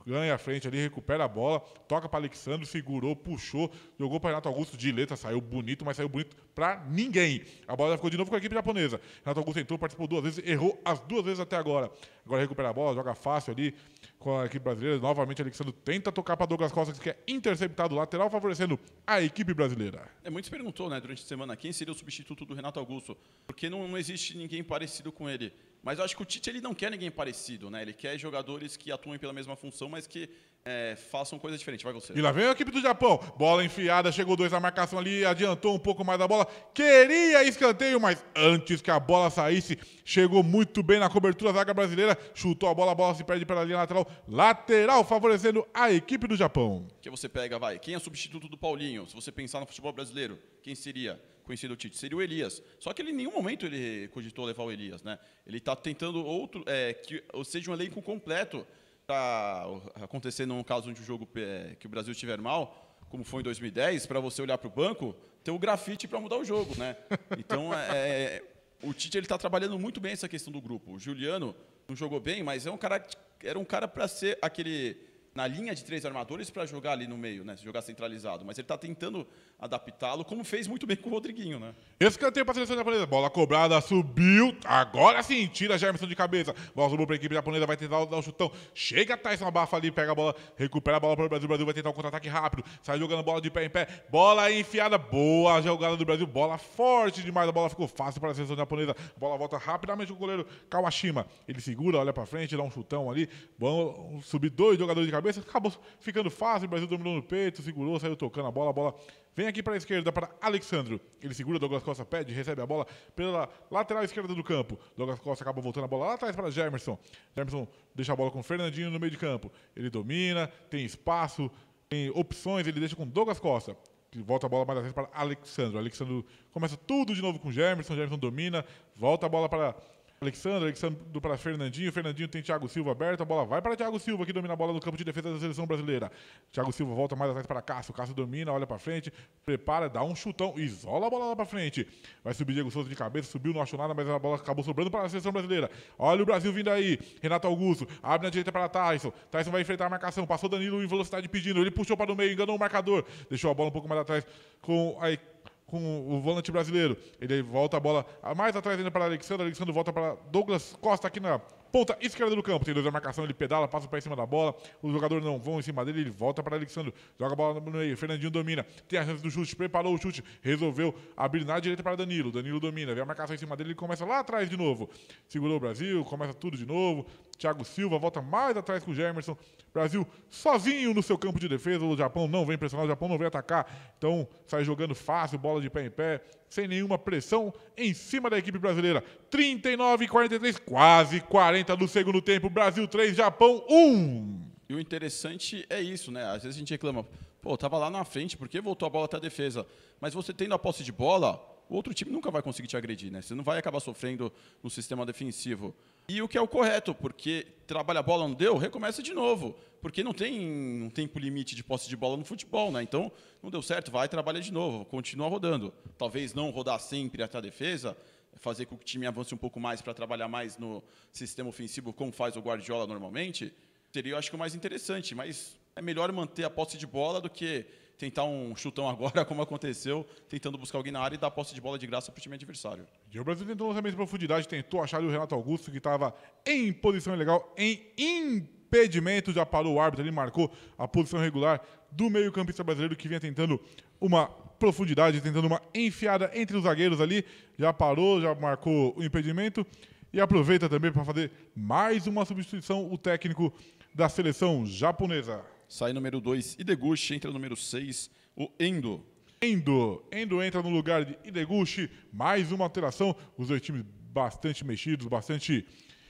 ganha a frente ali, recupera a bola, toca para Alexandre, segurou, puxou, jogou para Renato Augusto de letra, saiu bonito, mas saiu bonito para ninguém. A bola ficou de novo com a equipe japonesa. Renato Augusto entrou, participou duas vezes, errou as duas vezes até agora. Agora recupera a bola, joga fácil ali com a equipe brasileira. Novamente, Alexandre tenta tocar para Douglas Costa, que é interceptado lateral, favorecendo a equipe brasileira. É, muito se perguntou né, durante a semana quem seria o substituto do Renato Augusto, porque não, não existe ninguém parecido com ele. Mas eu acho que o Tite ele não quer ninguém parecido, né? Ele quer jogadores que atuem pela mesma função, mas que é, façam coisas diferentes. Vai você. E lá vem a equipe do Japão. Bola enfiada, chegou dois na marcação ali, adiantou um pouco mais a bola. Queria escanteio, mas antes que a bola saísse, chegou muito bem na cobertura da zaga brasileira. Chutou a bola, a bola se perde pela linha lateral. Lateral favorecendo a equipe do Japão. Que você pega, vai. Quem é substituto do Paulinho? Se você pensar no futebol brasileiro, quem seria? conhecido o Tite, seria o Elias. Só que ele em nenhum momento ele cogitou levar o Elias, né? Ele está tentando outro, é, que ou seja um elenco completo para tá acontecer num caso onde o jogo é, que o Brasil estiver mal, como foi em 2010, para você olhar para o banco, ter o grafite para mudar o jogo, né? Então é, é, é o Tite ele está trabalhando muito bem essa questão do grupo. O Juliano não jogou bem, mas é um cara era um cara para ser aquele na linha de três armadores para jogar ali no meio, né? Jogar centralizado. Mas ele está tentando adaptá-lo, como fez muito bem com o Rodriguinho, né? canteiro para a seleção japonesa. Bola cobrada, subiu. Agora sim, tira a Germson de cabeça. Bola subiu para a equipe japonesa, vai tentar dar o um chutão. Chega Tyson, abafa ali, pega a bola, recupera a bola para o Brasil. O Brasil vai tentar um contra-ataque rápido. Sai jogando bola de pé em pé. Bola enfiada. Boa jogada do Brasil. Bola forte demais. A bola ficou fácil para a seleção japonesa. A bola volta rapidamente com o goleiro Kawashima. Ele segura, olha para frente, dá um chutão ali. Vão subir dois jogadores de cabeça acabou ficando fácil, o Brasil dominou no peito, segurou, saiu tocando a bola, a bola vem aqui para a esquerda para Alexandro. Ele segura, Douglas Costa pede, recebe a bola pela lateral esquerda do campo. Douglas Costa acaba voltando a bola lá atrás para Germerson. Germerson deixa a bola com o Fernandinho no meio de campo. Ele domina, tem espaço, tem opções, ele deixa com Douglas Costa que volta a bola mais atrás para Alexandro. Alexandro começa tudo de novo com o Germerson, Germerson domina, volta a bola para Alexandre, Alexandre para Fernandinho. Fernandinho tem Thiago Silva aberto. A bola vai para Thiago Silva, que domina a bola no campo de defesa da seleção brasileira. Thiago Silva volta mais atrás para Cássio. Cássio domina, olha para frente, prepara, dá um chutão, isola a bola lá para frente. Vai subir Diego Souza de cabeça, subiu, não achou nada, mas a bola acabou sobrando para a seleção brasileira. Olha o Brasil vindo aí. Renato Augusto abre na direita para Tyson. Tyson vai enfrentar a marcação. Passou Danilo em velocidade pedindo. Ele puxou para o meio, enganou o marcador. Deixou a bola um pouco mais atrás com a equipe com o volante brasileiro. Ele volta a bola mais atrás ainda para Alexandre. Alexandre volta para Douglas Costa aqui na ponta esquerda do campo. Tem dois a marcação, ele pedala, passa para cima da bola. Os jogadores não vão em cima dele, ele volta para Alexandre. Joga a bola no meio. Fernandinho domina. Tem a chance do chute, preparou o chute, resolveu abrir na direita para Danilo. Danilo domina, vê a marcação em cima dele, ele começa lá atrás de novo. Segurou o Brasil, começa tudo de novo. Thiago Silva volta mais atrás com o Gemerson. Brasil sozinho no seu campo de defesa. O Japão não vem pressionar, o Japão não vem atacar. Então sai jogando fácil, bola de pé em pé, sem nenhuma pressão em cima da equipe brasileira. 39 e 43, quase 40 do segundo tempo. Brasil 3, Japão 1. E o interessante é isso, né? Às vezes a gente reclama, pô, tava lá na frente, por que voltou a bola até a defesa? Mas você tendo a posse de bola, o outro time nunca vai conseguir te agredir, né? Você não vai acabar sofrendo no sistema defensivo. E o que é o correto, porque trabalha a bola, não deu, recomeça de novo. Porque não tem um tempo limite de posse de bola no futebol, né? Então, não deu certo, vai trabalha de novo, continua rodando. Talvez não rodar sempre até a defesa, fazer com que o time avance um pouco mais para trabalhar mais no sistema ofensivo, como faz o Guardiola normalmente, seria, eu acho que, o mais interessante. Mas é melhor manter a posse de bola do que tentar um chutão agora, como aconteceu, tentando buscar alguém na área e dar posse de bola de graça para o time adversário. E o Brasil tentou lançamento de profundidade, tentou achar o Renato Augusto, que estava em posição ilegal, em impedimento, já parou o árbitro, ele marcou a posição regular do meio-campista brasileiro que vinha tentando uma profundidade, tentando uma enfiada entre os zagueiros ali, já parou, já marcou o impedimento. E aproveita também para fazer mais uma substituição o técnico da seleção japonesa sai número 2, Ideguchi, entra número 6, o Endo. Endo, Endo entra no lugar de Ideguchi, mais uma alteração, os dois times bastante mexidos, bastante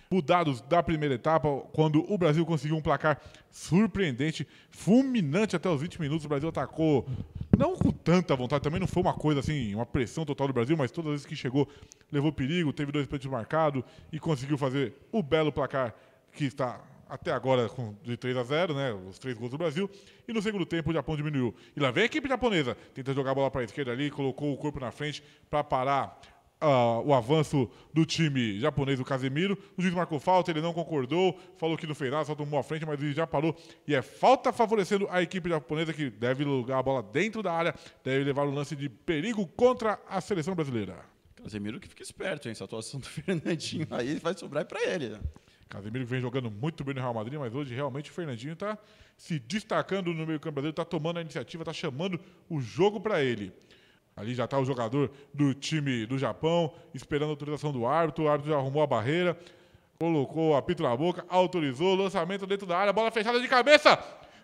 mudados da primeira etapa, quando o Brasil conseguiu um placar surpreendente, fulminante até os 20 minutos. O Brasil atacou, não com tanta vontade, também não foi uma coisa assim, uma pressão total do Brasil, mas todas as vezes que chegou, levou perigo, teve dois pontos marcados e conseguiu fazer o belo placar que está até agora com, de 3 a 0, né? Os três gols do Brasil. E no segundo tempo o Japão diminuiu. E lá vem a equipe japonesa, tenta jogar a bola para a esquerda ali, colocou o corpo na frente para parar uh, o avanço do time japonês, o Casemiro. O juiz marcou falta, ele não concordou, falou que não fez nada, só tomou a frente, mas ele já parou. E é falta favorecendo a equipe japonesa, que deve lugar a bola dentro da área, deve levar o um lance de perigo contra a seleção brasileira. Casemiro que fica esperto, hein? Essa atuação do Fernandinho aí vai sobrar para ele. Né? Casemiro vem jogando muito bem no Real Madrid, mas hoje realmente o Fernandinho está se destacando no meio-campo brasileiro, está tomando a iniciativa, está chamando o jogo para ele. Ali já está o jogador do time do Japão, esperando a autorização do árbitro. O árbitro já arrumou a barreira, colocou a apito na boca, autorizou o lançamento dentro da área, bola fechada de cabeça.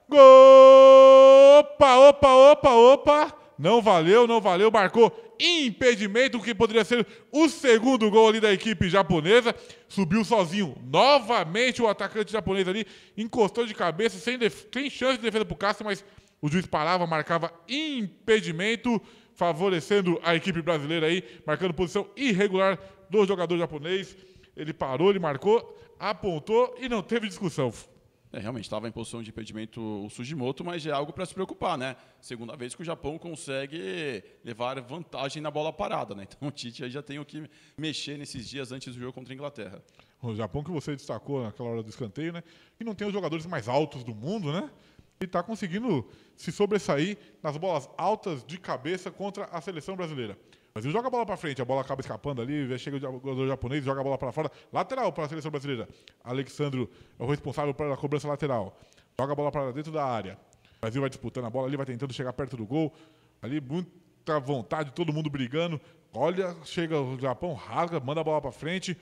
Gol! Opa, opa, opa, opa! Não valeu, não valeu, marcou impedimento, que poderia ser o segundo gol ali da equipe japonesa. Subiu sozinho. Novamente o atacante japonês ali encostou de cabeça, sem, sem chance de defesa para o Cássio, mas o juiz parava, marcava impedimento, favorecendo a equipe brasileira aí, marcando posição irregular do jogador japonês. Ele parou, ele marcou, apontou e não teve discussão. É, realmente estava em posição de impedimento o Sugimoto, mas é algo para se preocupar, né? Segunda vez que o Japão consegue levar vantagem na bola parada, né? Então o Tite já tem o que mexer nesses dias antes do jogo contra a Inglaterra. O Japão que você destacou naquela hora do escanteio, né? e não tem os jogadores mais altos do mundo, né? E está conseguindo se sobressair nas bolas altas de cabeça contra a seleção brasileira. Brasil joga a bola para frente, a bola acaba escapando ali, chega o jogador japonês, joga a bola para fora, lateral para a seleção brasileira. Alexandre é o responsável pela cobrança lateral. Joga a bola para dentro da área. O Brasil vai disputando a bola ali, vai tentando chegar perto do gol. Ali muita vontade, todo mundo brigando. Olha, chega o Japão, rasga, manda a bola para frente.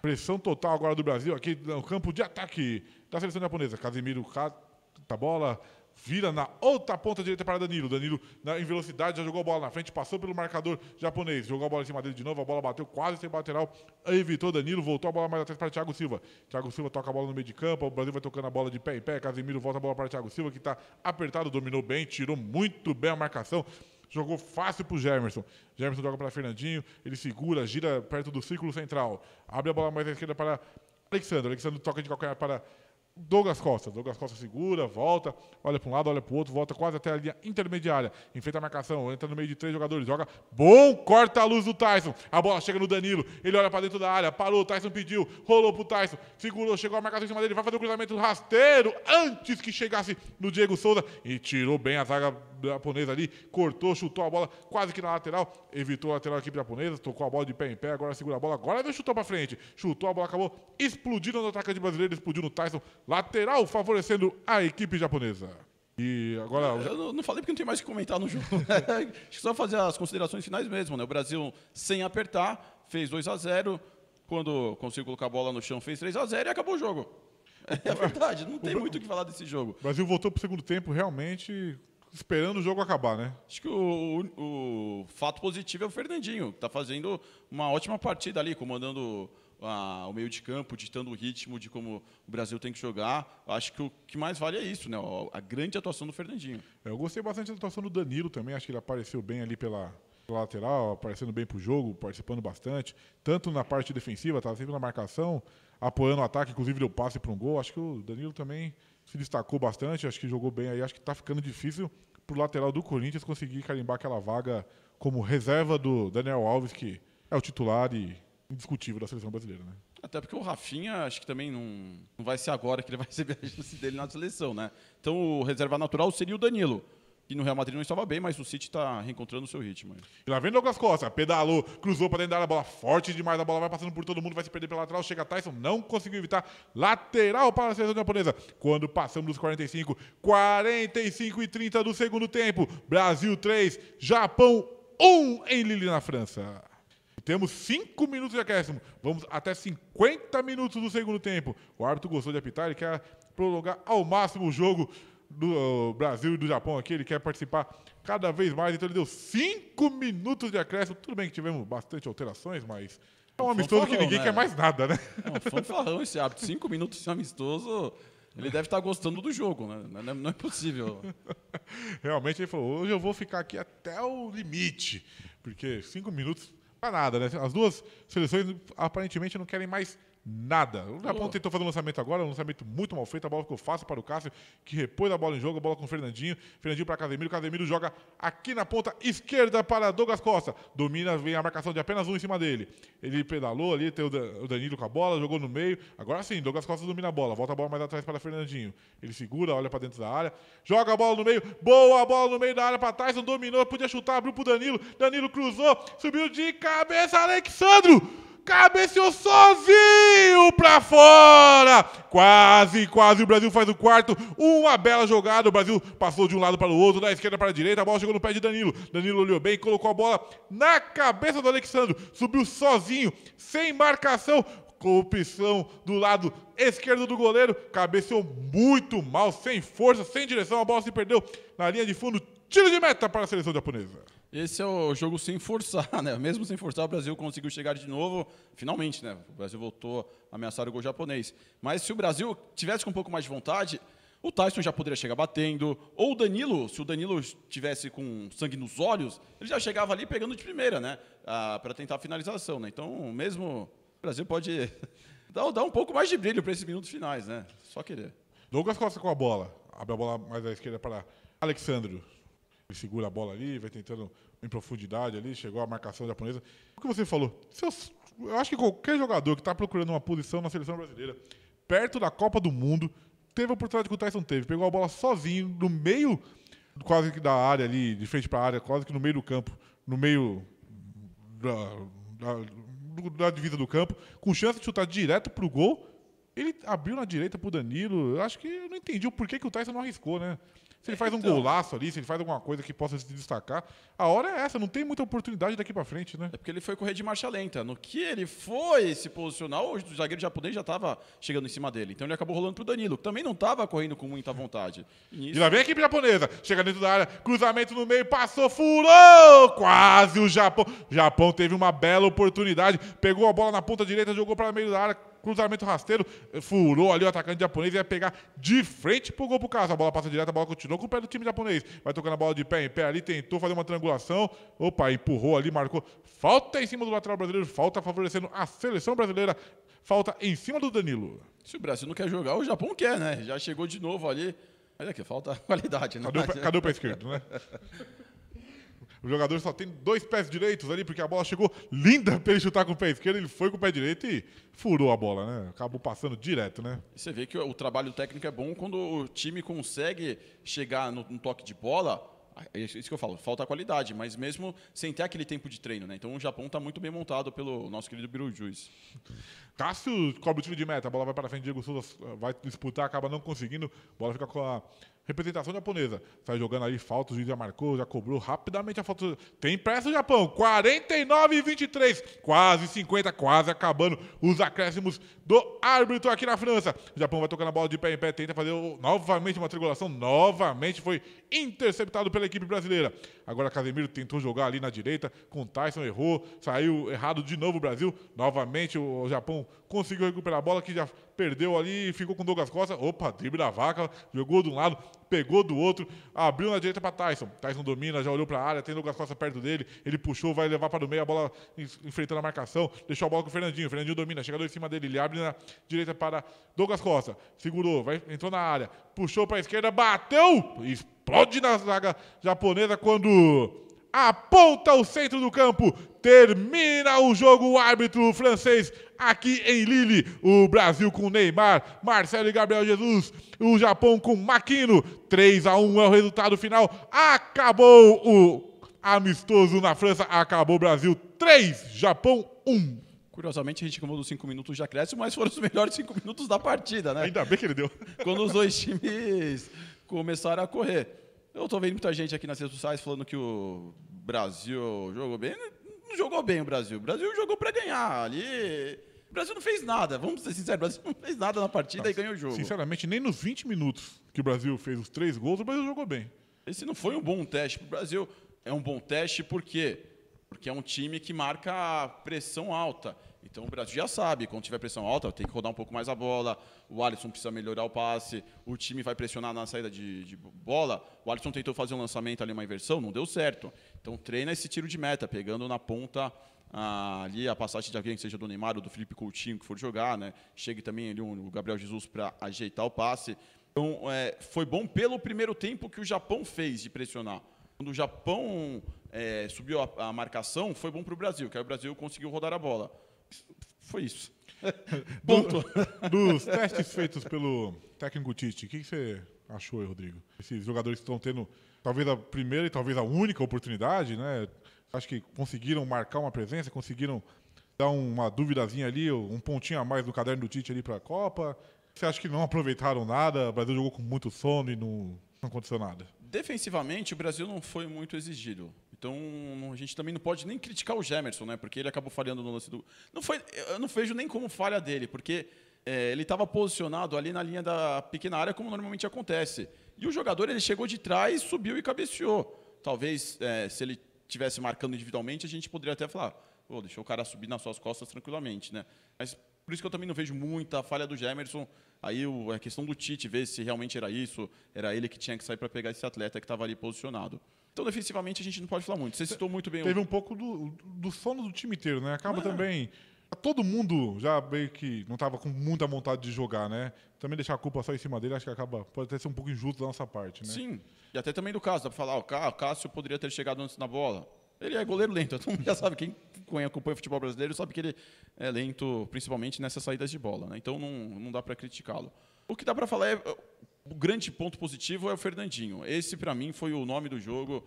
Pressão total agora do Brasil aqui no campo de ataque da seleção japonesa. Casemiro cata a bola, vira na outra ponta direita para Danilo. Danilo na, em velocidade já jogou a bola na frente, passou pelo marcador japonês, jogou a bola em cima dele de novo, a bola bateu quase sem lateral, evitou Danilo, voltou a bola mais atrás para Thiago Silva. Thiago Silva toca a bola no meio de campo, o Brasil vai tocando a bola de pé em pé, Casemiro volta a bola para Thiago Silva que está apertado, dominou bem, tirou muito bem a marcação jogou fácil pro Gemerson. Gemerson joga para Fernandinho, ele segura, gira perto do círculo central, abre a bola mais à esquerda para Alexandre. Alexandre toca de calcanhar para Douglas Costa. Douglas Costa segura, volta, olha para um lado, olha para o outro, volta quase até a linha intermediária. Enfrenta a marcação, entra no meio de três jogadores, joga. Bom, corta a luz do Tyson. A bola chega no Danilo. Ele olha para dentro da área, parou, Tyson pediu, rolou para o Tyson, segurou, chegou a marcação em cima dele, vai fazer o cruzamento rasteiro antes que chegasse no Diego Souza e tirou bem a zaga japonesa ali, cortou, chutou a bola quase que na lateral, evitou a lateral da equipe japonesa, tocou a bola de pé em pé, agora segura a bola, agora ele chutou para frente, chutou a bola, acabou explodindo no ataque de brasileiro, explodiu no Tyson, lateral favorecendo a equipe japonesa. E agora. Eu não falei porque não tem mais o que comentar no jogo. Acho que só fazer as considerações finais mesmo, né? O Brasil, sem apertar, fez 2 a 0 Quando conseguiu colocar a bola no chão, fez 3 a 0 e acabou o jogo. É verdade, não tem muito o que falar desse jogo. O Brasil voltou pro segundo tempo realmente esperando o jogo acabar, né? Acho que o, o, o fato positivo é o Fernandinho, que está fazendo uma ótima partida ali, comandando a, o meio de campo, ditando o ritmo de como o Brasil tem que jogar. Acho que o que mais vale é isso, né? A, a grande atuação do Fernandinho. É, eu gostei bastante da atuação do Danilo também, acho que ele apareceu bem ali pela, lateral, aparecendo bem pro jogo, participando bastante, tanto na parte defensiva, estava sempre na marcação, apoiando o ataque, inclusive deu passe para um gol. Acho que o Danilo também se destacou bastante, acho que jogou bem aí, acho que está ficando difícil para o lateral do Corinthians conseguir carimbar aquela vaga como reserva do Daniel Alves, que é o titular e indiscutível da seleção brasileira, né? Até porque o Rafinha, acho que também não, não vai ser agora que ele vai receber a chance dele na seleção, né? Então o reserva natural seria o Danilo. E no Real Madrid não estava bem, mas o City está reencontrando o seu ritmo. E lá vem Douglas Costa, pedalou, cruzou para dentro da área, a bola forte demais, a bola vai passando por todo mundo, vai se perder pela lateral, chega Tyson, não conseguiu evitar. Lateral para a seleção japonesa. Quando passamos dos 45, 45 e 30 do segundo tempo. Brasil 3, Japão 1 em Lille, na França. Temos 5 minutos de acréscimo. Vamos até 50 minutos do segundo tempo. O árbitro gostou de apitar, ele quer prolongar ao máximo o jogo do Brasil e do Japão aqui, ele quer participar cada vez mais, então ele deu cinco minutos de acréscimo. Tudo bem que tivemos bastante alterações, mas é um amistoso que ninguém né? quer mais nada, né? É um fanfarrão esse hábito. Cinco minutos sem amistoso, ele deve estar tá gostando do jogo, né? Não é, não é, é possível. Realmente ele falou, hoje eu vou ficar aqui até o limite, porque cinco minutos para nada, né? As duas seleções aparentemente não querem mais Nada. O Japão tentou fazer um lançamento agora, um lançamento muito mal feito, a bola ficou fácil para o Cássio, que repôs a bola em jogo, a bola com o Fernandinho, Fernandinho para Casemiro, Casemiro joga aqui na ponta esquerda para Douglas Costa, domina, vem a marcação de apenas um em cima dele, ele pedalou ali, tem o Danilo com a bola, jogou no meio, agora sim, Douglas Costa domina a bola, volta a bola mais atrás para Fernandinho, ele segura, olha para dentro da área, joga a bola no meio, boa bola no meio da área para Não dominou, podia chutar, abriu para o Danilo, Danilo cruzou, subiu de cabeça, Alexandro! Cabeceou sozinho para fora. Quase, quase o Brasil faz o quarto. Uma bela jogada. O Brasil passou de um lado para o outro, da esquerda para a direita. A bola chegou no pé de Danilo. Danilo olhou bem, colocou a bola na cabeça do Alexandre. Subiu sozinho, sem marcação corrupção do lado esquerdo do goleiro, cabeceou muito mal, sem força, sem direção, a bola se perdeu na linha de fundo, tiro de meta para a seleção japonesa. Esse é o jogo sem forçar, né? Mesmo sem forçar, o Brasil conseguiu chegar de novo, finalmente, né? O Brasil voltou a ameaçar o gol japonês. Mas se o Brasil tivesse com um pouco mais de vontade, o Tyson já poderia chegar batendo, ou o Danilo, se o Danilo tivesse com sangue nos olhos, ele já chegava ali pegando de primeira, né? Ah, para tentar a finalização, né? Então, mesmo o Brasil pode dar, dar um pouco mais de brilho para esses minutos finais, né? Só querer. Douglas Costa com a bola. Abre a bola mais à esquerda para Alexandro. Ele segura a bola ali, vai tentando em profundidade ali, chegou a marcação japonesa. O que você falou? eu acho que qualquer jogador que está procurando uma posição na seleção brasileira, perto da Copa do Mundo, teve a oportunidade que o Tyson teve. Pegou a bola sozinho, no meio quase que da área ali, de frente para a área, quase que no meio do campo, no meio da, da, da divisa do campo, com chance de chutar direto para o gol. Ele abriu na direita para o Danilo. Eu acho que eu não entendi o porquê que o Tyson não arriscou, né? Se ele faz então, um golaço ali, se ele faz alguma coisa que possa se destacar, a hora é essa, não tem muita oportunidade daqui para frente, né? É porque ele foi correr de marcha lenta. No que ele foi se posicionar, o zagueiro japonês já estava chegando em cima dele. Então ele acabou rolando pro Danilo, que também não estava correndo com muita vontade. E, isso... e lá vem a equipe japonesa, chega dentro da área, cruzamento no meio, passou, furou! Quase o Japão. O Japão teve uma bela oportunidade, pegou a bola na ponta direita, jogou para meio da área, cruzamento rasteiro, eh, furou ali o atacante japonês, ia pegar de frente pro gol pro caso. A bola passa direto, a bola continuou com o pé do time japonês. Vai tocando a bola de pé em pé ali, tentou fazer uma triangulação. Opa, empurrou ali, marcou. Falta em cima do lateral brasileiro, falta favorecendo a seleção brasileira. Falta em cima do Danilo. Se o Brasil não quer jogar, o Japão quer, né? Já chegou de novo ali. Olha aqui, falta qualidade, né? Cadê o, pé, esquerdo, né? O jogador só tem dois pés direitos ali, porque a bola chegou linda para ele chutar com o pé esquerdo. Ele foi com o pé direito e furou a bola, né? Acabou passando direto, né? você vê que o trabalho técnico é bom quando o time consegue chegar no, no toque de bola é isso que eu falo, falta qualidade, mas mesmo sem ter aquele tempo de treino, né? Então o Japão está muito bem montado pelo nosso querido Biru Cássio cobre o tiro de meta, a bola vai para frente, Diego Souza vai disputar, acaba não conseguindo, a bola fica com a Representação japonesa. Sai tá jogando ali falta, o juiz já marcou, já cobrou rapidamente a falta. Tem pressa o Japão. 49 e 23. Quase 50, quase acabando os acréscimos do árbitro aqui na França. O Japão vai tocando a bola de pé em pé, tenta fazer novamente uma triangulação. Novamente foi interceptado pela equipe brasileira. Agora Casemiro tentou jogar ali na direita, com Tyson errou, saiu errado de novo o Brasil. Novamente o, o Japão conseguiu recuperar a bola que já perdeu ali, ficou com Douglas Costa. Opa, drible da vaca, jogou de um lado, pegou do outro, abriu na direita para Tyson. Tyson domina, já olhou para a área, tem Douglas Costa perto dele, ele puxou, vai levar para o meio, a bola enfrentando a marcação, deixou a bola com o Fernandinho. Fernandinho domina, chega em cima dele, ele abre na direita para Douglas Costa, segurou, vai, entrou na área, puxou para a esquerda, bateu, explode na zaga japonesa quando aponta o centro do campo, termina o jogo o árbitro francês aqui em Lille. O Brasil com Neymar, Marcelo e Gabriel Jesus, o Japão com Maquino. 3 a 1 é o resultado final. Acabou o amistoso na França, acabou o Brasil 3, Japão 1. Curiosamente, a gente acabou dos 5 minutos de acréscimo, mas foram os melhores 5 minutos da partida, né? Ainda bem que ele deu. Quando os dois times começaram a correr. Eu estou vendo muita gente aqui nas redes sociais falando que o Brasil jogou bem. Não jogou bem o Brasil. O Brasil jogou para ganhar. Ali o Brasil não fez nada, vamos ser sinceros, o Brasil não fez nada na partida Nossa, e ganhou o jogo. Sinceramente, nem nos 20 minutos que o Brasil fez os três gols, o Brasil jogou bem. Esse não foi um bom teste para o Brasil. É um bom teste por quê? Porque é um time que marca pressão alta. Então o Brasil já sabe, quando tiver pressão alta, tem que rodar um pouco mais a bola, o Alisson precisa melhorar o passe, o time vai pressionar na saída de, de bola. O Alisson tentou fazer um lançamento ali, uma inversão, não deu certo. Então treina esse tiro de meta, pegando na ponta ah, ali a passagem de alguém, que seja do Neymar ou do Felipe Coutinho, que for jogar, né? Chegue também ali um, o Gabriel Jesus para ajeitar o passe. Então, é, foi bom pelo primeiro tempo que o Japão fez de pressionar. Quando o Japão é, subiu a, a marcação, foi bom para o Brasil, que aí o Brasil conseguiu rodar a bola foi isso. Ponto. Do, dos testes feitos pelo técnico Tite, o que, você achou aí, Rodrigo? Esses jogadores estão tendo talvez a primeira e talvez a única oportunidade, né? Acho que conseguiram marcar uma presença, conseguiram dar uma duvidazinha ali, um pontinho a mais no caderno do Tite ali para a Copa. Você acha que não aproveitaram nada? O Brasil jogou com muito sono e não, não aconteceu nada? Defensivamente, o Brasil não foi muito exigido. Então, a gente também não pode nem criticar o Gemerson, né? Porque ele acabou falhando no lance do. Não foi, eu não vejo nem como falha dele, porque é, ele estava posicionado ali na linha da pequena área, como normalmente acontece. E o jogador ele chegou de trás, subiu e cabeceou. Talvez, é, se ele tivesse marcando individualmente, a gente poderia até falar: Pô, deixou o cara subir nas suas costas tranquilamente, né? Mas por isso que eu também não vejo muita falha do Gemerson. Aí a é questão do Tite, ver se realmente era isso, era ele que tinha que sair para pegar esse atleta que estava ali posicionado. Então, defensivamente, a gente não pode falar muito. Você citou muito bem Teve o... um pouco do, do sono do time inteiro, né? Acaba ah. também. Todo mundo já meio que não estava com muita vontade de jogar, né? Também deixar a culpa só em cima dele, acho que acaba. Pode até ser um pouco injusto da nossa parte, né? Sim. E até também do caso, dá para falar, o Cássio poderia ter chegado antes na bola. Ele é goleiro lento, todo mundo já sabe. Quem acompanha o futebol brasileiro sabe que ele é lento, principalmente nessas saídas de bola. Né? Então não, não dá para criticá-lo. O que dá para falar é o grande ponto positivo é o Fernandinho. Esse, para mim, foi o nome do jogo.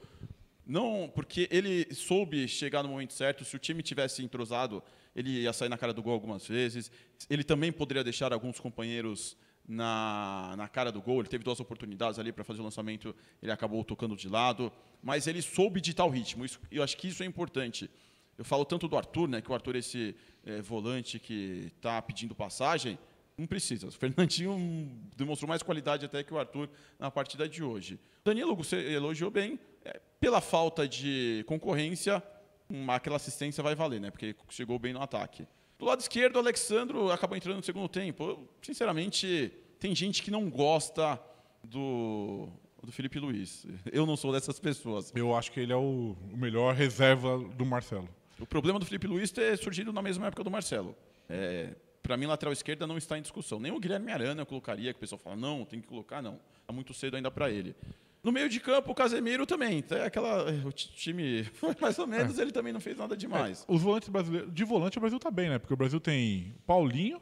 Não, porque ele soube chegar no momento certo. Se o time tivesse entrosado, ele ia sair na cara do gol algumas vezes. Ele também poderia deixar alguns companheiros na, na cara do gol. Ele teve duas oportunidades ali para fazer o lançamento, ele acabou tocando de lado. Mas ele soube de tal ritmo. Isso, eu acho que isso é importante. Eu falo tanto do Arthur, né, que o Arthur é esse é, volante que está pedindo passagem não precisa. O Fernandinho demonstrou mais qualidade até que o Arthur na partida de hoje. Danilo, você elogiou bem. É, pela falta de concorrência, hum, aquela assistência vai valer, né? Porque chegou bem no ataque. Do lado esquerdo, o Alexandro acabou entrando no segundo tempo. Eu, sinceramente, tem gente que não gosta do, do Felipe Luiz. Eu não sou dessas pessoas. Eu acho que ele é o melhor reserva do Marcelo. O problema do Felipe Luiz é surgido na mesma época do Marcelo. É, para mim, lateral esquerda não está em discussão. Nem o Guilherme Arana eu colocaria, que o pessoal fala, não, tem que colocar, não. Está muito cedo ainda para ele. No meio de campo, o Casemiro também. Então, é aquela, eh, o time foi mais ou menos, é. ele também não fez nada demais. É, os volantes brasileiros. De volante o Brasil tá bem, né? Porque o Brasil tem Paulinho,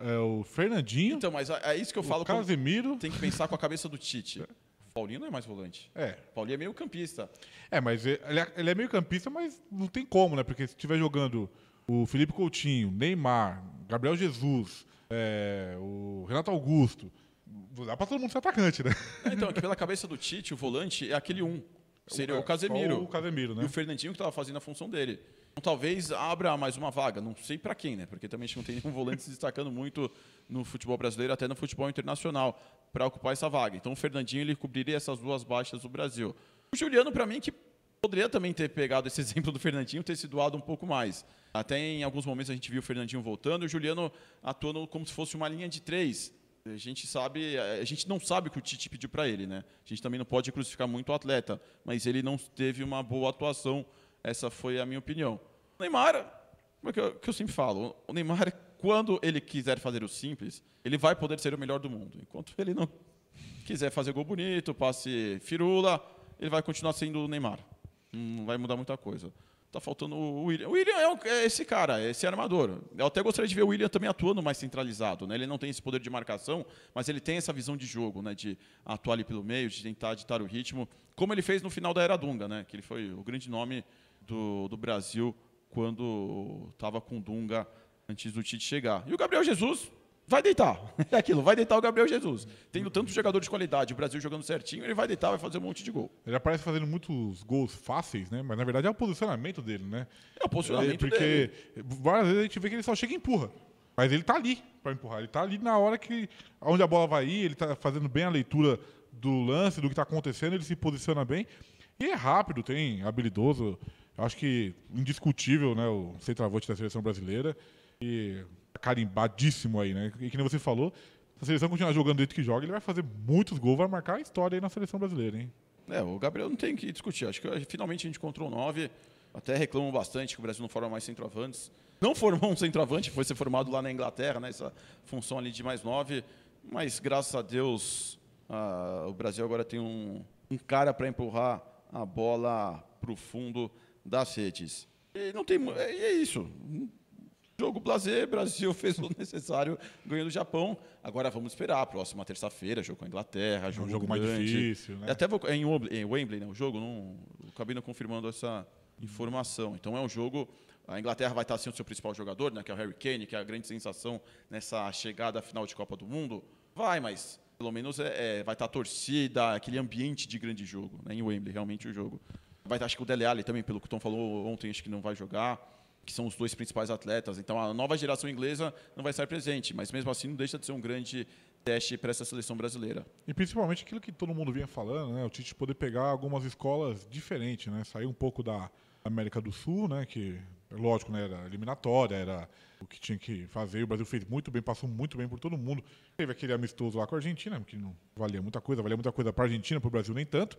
é, o Fernandinho. Então, mas é, é isso que eu falo. Casemiro. Tem que pensar com a cabeça do Tite. É. Paulinho não é mais volante. É. Paulinho é meio campista. É, mas é, ele é, ele é meio campista, mas não tem como, né? Porque se estiver jogando o Felipe Coutinho, Neymar, Gabriel Jesus, é, o Renato Augusto. Dá pra todo mundo ser atacante, né? É, então, aqui pela cabeça do Tite, o volante é aquele um. Seria é, o, Casemiro. O Casemiro, né? E o Fernandinho que estava fazendo a função dele. Então, talvez abra mais uma vaga, não sei para quem, né? Porque também a gente não tem nenhum volante se destacando muito no futebol brasileiro, até no futebol internacional, para ocupar essa vaga. Então, o Fernandinho ele cobriria essas duas baixas do Brasil. O Juliano, para mim, que poderia também ter pegado esse exemplo do Fernandinho, ter se doado um pouco mais. Até em alguns momentos a gente viu o Fernandinho voltando, o Juliano atuando como se fosse uma linha de três. A gente sabe, a gente não sabe o que o Tite pediu para ele, né? A gente também não pode crucificar muito o atleta, mas ele não teve uma boa atuação. Essa foi a minha opinião. O Neymar, como é que eu, que eu sempre falo, o Neymar quando ele quiser fazer o simples, ele vai poder ser o melhor do mundo. Enquanto ele não quiser fazer gol bonito, passe firula, ele vai continuar sendo o Neymar. Não vai mudar muita coisa. Tá faltando o William. O William é, um, é esse cara, é esse armador. Eu até gostaria de ver o William também atuando mais centralizado. Né? Ele não tem esse poder de marcação, mas ele tem essa visão de jogo, né? de atuar ali pelo meio, de tentar ditar o ritmo, como ele fez no final da Era Dunga, né? que ele foi o grande nome do, do Brasil quando estava com Dunga antes do Tite chegar. E o Gabriel Jesus Vai deitar. É aquilo, vai deitar o Gabriel Jesus. Tendo tanto jogador de qualidade, o Brasil jogando certinho, ele vai deitar, vai fazer um monte de gol. Ele aparece fazendo muitos gols fáceis, né? Mas na verdade é o posicionamento dele, né? É o posicionamento é, porque dele. Porque várias vezes a gente vê que ele só chega e empurra. Mas ele tá ali para empurrar. Ele tá ali na hora que. onde a bola vai ir, ele tá fazendo bem a leitura do lance, do que tá acontecendo, ele se posiciona bem. E é rápido, tem, habilidoso. Acho que indiscutível, né? O centroavante da seleção brasileira. E carimbadíssimo aí, né? E que nem você falou, se a seleção continuar jogando do jeito que joga, ele vai fazer muitos gols, vai marcar a história aí na seleção brasileira, hein? É, o Gabriel não tem que discutir. Acho que eh, finalmente a gente encontrou nove. 9. Até reclamam bastante que o Brasil não forma mais centroavantes. Não formou um centroavante, foi ser formado lá na Inglaterra, né? função ali de mais 9. Mas graças a Deus, a, o Brasil agora tem um, um cara para empurrar a bola para o fundo das redes. E não tem. É, é isso. Jogo Blazer, Brasil fez o necessário, ganhando o Japão. Agora vamos esperar, próxima terça-feira, jogo com a Inglaterra, jogo, é um jogo mais difícil, né? Até vou, é em, Wembley, em Wembley, né? O jogo não, acabei não confirmando essa informação. Então é um jogo a Inglaterra vai estar sem o seu principal jogador, né, que é o Harry Kane, que é a grande sensação nessa chegada à final de Copa do Mundo. Vai, mas pelo menos é, é, vai estar a torcida, aquele ambiente de grande jogo, né, em Wembley, realmente o jogo. Vai estar, acho que o Dele Alli também, pelo que o Tom falou ontem, acho que não vai jogar que são os dois principais atletas. Então a nova geração inglesa não vai estar presente, mas mesmo assim não deixa de ser um grande teste para essa seleção brasileira. E principalmente aquilo que todo mundo vinha falando, né? O Tite poder pegar algumas escolas diferentes, né? Sair um pouco da América do Sul, né? Que lógico, né? Era eliminatória, era o que tinha que fazer. O Brasil fez muito bem, passou muito bem por todo mundo. Teve aquele amistoso lá com a Argentina, que não valia muita coisa, valia muita coisa para a Argentina, para o Brasil nem tanto.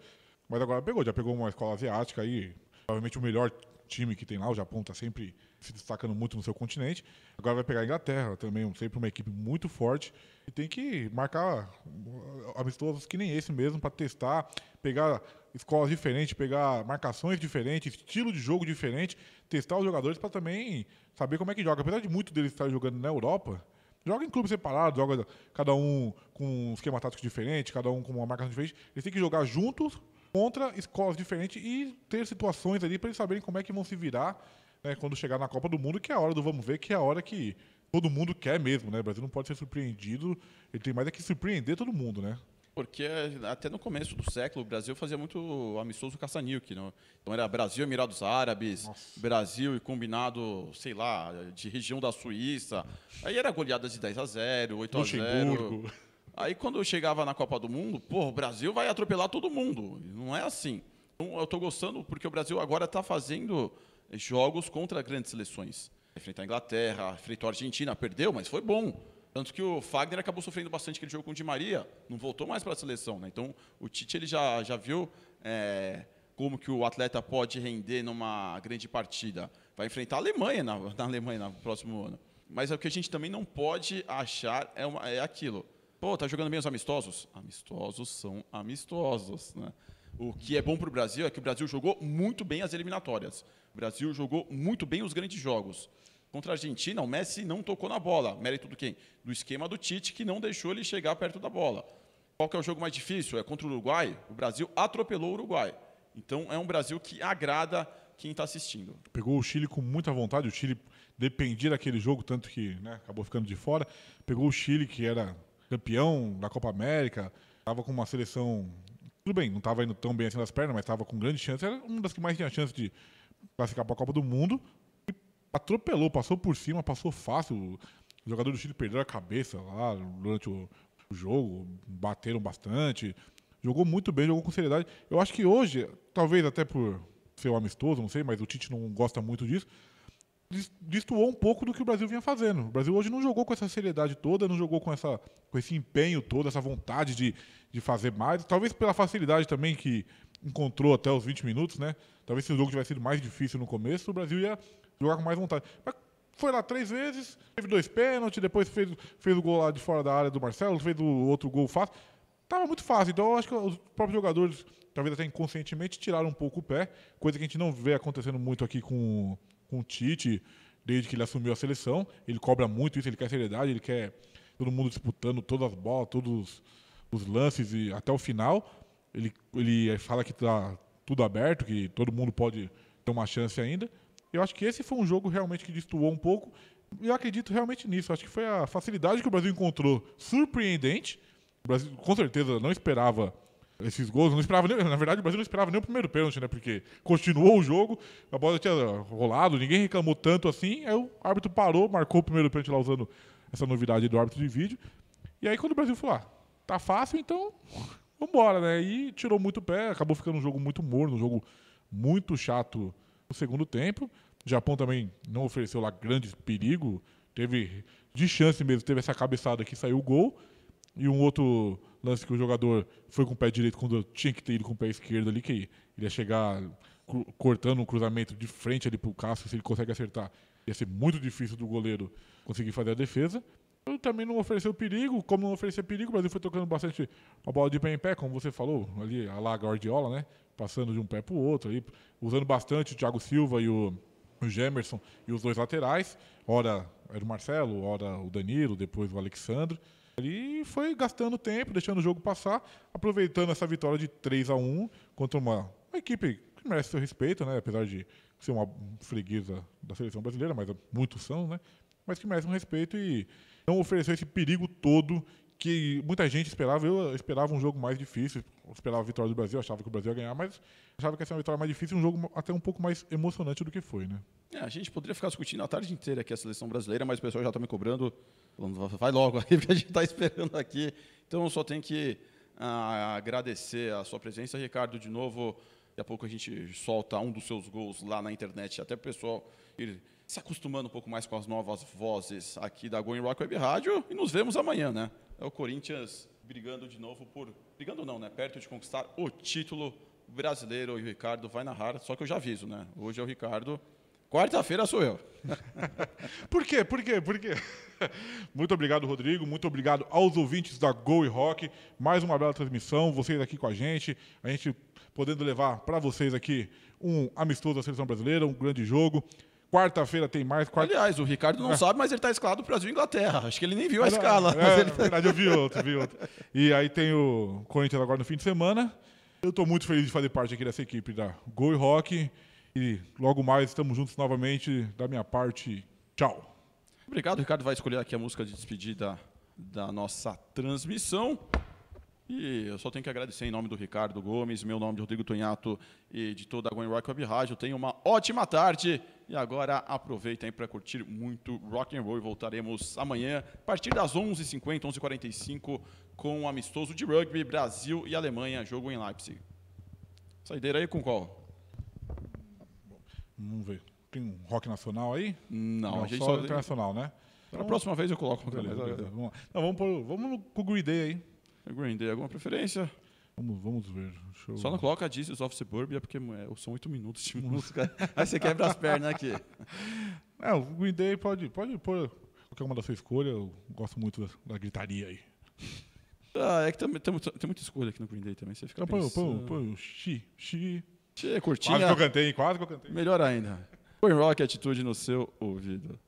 Mas agora pegou, já pegou uma escola asiática aí, provavelmente o melhor time que tem lá, o Japão está sempre se destacando muito no seu continente. Agora vai pegar a Inglaterra, também sempre uma equipe muito forte. E tem que marcar uh, amistosos que nem esse mesmo para testar, pegar escolas diferentes, pegar marcações diferentes, estilo de jogo diferente, testar os jogadores para também saber como é que joga. Apesar de muito deles estarem jogando na Europa, joga em clubes separados, joga cada um com um esquema tático diferente, cada um com uma marcação diferente. Eles têm que jogar juntos contra escolas diferentes e ter situações ali para eles saberem como é que vão se virar né, quando chegar na Copa do Mundo, que é a hora do vamos ver, que é a hora que todo mundo quer mesmo, né? O Brasil não pode ser surpreendido, ele tem mais é que surpreender todo mundo, né? Porque até no começo do século o Brasil fazia muito amistoso caça-níquel. Né? Então era Brasil, Emirados Árabes, Nossa. Brasil e combinado, sei lá, de região da Suíça. Aí era goleadas de 10 a 0, 8 a 0. Luxemburgo. Aí quando eu chegava na Copa do Mundo, pô, o Brasil vai atropelar todo mundo. Não é assim. Então, eu estou gostando porque o Brasil agora está fazendo eh, jogos contra grandes seleções. Enfrentar a Inglaterra, enfrentou a Argentina, perdeu, mas foi bom. Tanto que o Fagner acabou sofrendo bastante aquele jogo com o Di Maria, não voltou mais para a seleção. Né? Então o Tite ele já, já viu é, como que o atleta pode render numa grande partida. Vai enfrentar a Alemanha na, na Alemanha no próximo ano. Mas é o que a gente também não pode achar é, uma, é aquilo. Pô, tá jogando bem os amistosos? Amistosos são amistosos, né? O que é bom para o Brasil é que o Brasil jogou muito bem as eliminatórias. O Brasil jogou muito bem os grandes jogos. Contra a Argentina, o Messi não tocou na bola. Mérito do quem? Do esquema do Tite, que não deixou ele chegar perto da bola. Qual que é o jogo mais difícil? É contra o Uruguai. O Brasil atropelou o Uruguai. Então é um Brasil que agrada quem está assistindo. Pegou o Chile com muita vontade. O Chile dependia daquele jogo, tanto que né, acabou ficando de fora. Pegou o Chile, que era campeão da Copa América, estava com uma seleção. Tudo bem, não estava indo tão bem assim nas pernas, mas estava com grande chance. Era uma das que mais tinha chance de classificar para a Copa do Mundo. E atropelou, passou por cima, passou fácil. O jogador do Chile perdeu a cabeça lá durante o, jogo, bateram bastante. Jogou muito bem, jogou com seriedade. Eu acho que hoje, talvez até por ser um amistoso, não sei, mas o Tite não gosta muito disso destoou um pouco do que o Brasil vinha fazendo. O Brasil hoje não jogou com essa seriedade toda, não jogou com, essa, com esse empenho todo, essa vontade de, de fazer mais. Talvez pela facilidade também que encontrou até os 20 minutos, né? Talvez se o jogo tivesse sido mais difícil no começo, o Brasil ia jogar com mais vontade. Mas foi lá três vezes, teve dois pênaltis, depois fez, fez o gol lá de fora da área do Marcelo, fez o outro gol fácil. Tava muito fácil, então eu acho que os próprios jogadores, talvez até inconscientemente, tiraram um pouco o pé, coisa que a gente não vê acontecendo muito aqui com com o Tite, desde que ele assumiu a seleção. Ele cobra muito isso, ele quer seriedade, ele quer todo mundo disputando todas as bolas, todos os lances e até o final. Ele, ele fala que está tudo aberto, que todo mundo pode ter uma chance ainda. Eu acho que esse foi um jogo realmente que destoou um pouco. Eu acredito realmente nisso. Acho que foi a facilidade que o Brasil encontrou surpreendente. O Brasil, com certeza, não esperava esses gols. Não esperava nem, na verdade, o Brasil não esperava nem o primeiro pênalti, né? Porque continuou o jogo, a bola tinha rolado, ninguém reclamou tanto assim. Aí o árbitro parou, marcou o primeiro pênalti lá usando essa novidade do árbitro de vídeo. E aí quando o Brasil falou, ah, tá fácil, então vambora, né? E tirou muito o pé, acabou ficando um jogo muito morno, um jogo muito chato no segundo tempo. O Japão também não ofereceu lá grande perigo, teve de chance mesmo, teve essa cabeçada que saiu o gol. E um outro lance que o jogador foi com o pé direito quando tinha que ter ido com o pé esquerdo ali, que ele ia chegar cortando um cruzamento de frente ali pro Cássio, se ele consegue acertar, ia ser muito difícil do goleiro conseguir fazer a defesa. Ele também não ofereceu perigo, como não oferecia perigo, o Brasil foi tocando bastante a bola de pé em pé, como você falou, ali a lá Guardiola, né? Passando de um pé pro outro ali, usando bastante o Thiago Silva e o, o Gemerson e os dois laterais, ora era o Marcelo, ora o Danilo, depois o Alexandre. Ele foi gastando tempo, deixando o jogo passar, aproveitando essa vitória de 3 a 1 contra uma, uma equipe que merece seu respeito, né? apesar de ser uma freguesa da seleção brasileira, mas muitos são, né? mas que merece um respeito e não ofereceu esse perigo todo que muita gente esperava. Eu esperava um jogo mais difícil, esperava a vitória do Brasil, achava que o Brasil ia ganhar, mas achava que ia ser uma vitória mais difícil, um jogo até um pouco mais emocionante do que foi, né? É, a gente poderia ficar discutindo a tarde inteira aqui a seleção brasileira, mas o pessoal já está me cobrando. Vai logo aí, porque a gente está esperando aqui. Então eu só tenho que ah, agradecer a sua presença, Ricardo, de novo. Daqui a pouco a gente solta um dos seus gols lá na internet, até o pessoal ir se acostumando um pouco mais com as novas vozes aqui da Going Rock Web Rádio e nos vemos amanhã, né? É o Corinthians brigando de novo por. Brigando não, né? Perto de conquistar o título brasileiro e o Ricardo vai narrar, só que eu já aviso, né? Hoje é o Ricardo. Quarta-feira sou eu. Por quê? Por quê? Por quê? Muito obrigado, Rodrigo. Muito obrigado aos ouvintes da Go e Rock. Mais uma bela transmissão. Vocês aqui com a gente. A gente podendo levar para vocês aqui um amistoso da seleção brasileira, um grande jogo. Quarta-feira tem mais. Quarta... Aliás, o Ricardo não é. sabe, mas ele está escalado para o Brasil e Inglaterra. Acho que ele nem viu a ah, escala. É, ele... Na verdade, eu vi outro, vi outro. E aí tem o Corinthians agora no fim de semana. Eu estou muito feliz de fazer parte aqui dessa equipe da Go e Rock. E logo mais estamos juntos novamente. Da minha parte, tchau. Obrigado, Ricardo vai escolher aqui a música de despedida da nossa transmissão. E eu só tenho que agradecer em nome do Ricardo Gomes, meu nome de Rodrigo Tonhato e de toda a Going Rock Web Rádio. Tenha uma ótima tarde e agora aproveitem para curtir muito rock and roll voltaremos amanhã a partir das 11h50, 11h45 com o um amistoso de rugby Brasil e Alemanha, jogo em Leipzig. Saideira aí com qual? Vamos ver. Tem um rock nacional aí? Não, Não a gente só, só internacional, né? Para a próxima vez eu coloco. Beleza, beleza. Vamos, Não, vamos, vamos no, com o Green Day aí. Green Day, alguma preferência? Vamos, vamos ver. Eu... Só não coloca Dizes of Suburbia, é porque é, são oito minutos de música. Aí você quebra as pernas aqui. É, o Green Day pode, pode pôr qualquer uma da sua escolha. Eu gosto muito da, da gritaria aí. Ah, é que também tem, tem muita escolha aqui no Green Day também. Você fica então põe, pensando... põe, põe, Xi, Xi. Xi, é curtinha. Quase que eu cantei, quase que eu cantei. Melhor ainda. Põe Rock Atitude no seu ouvido.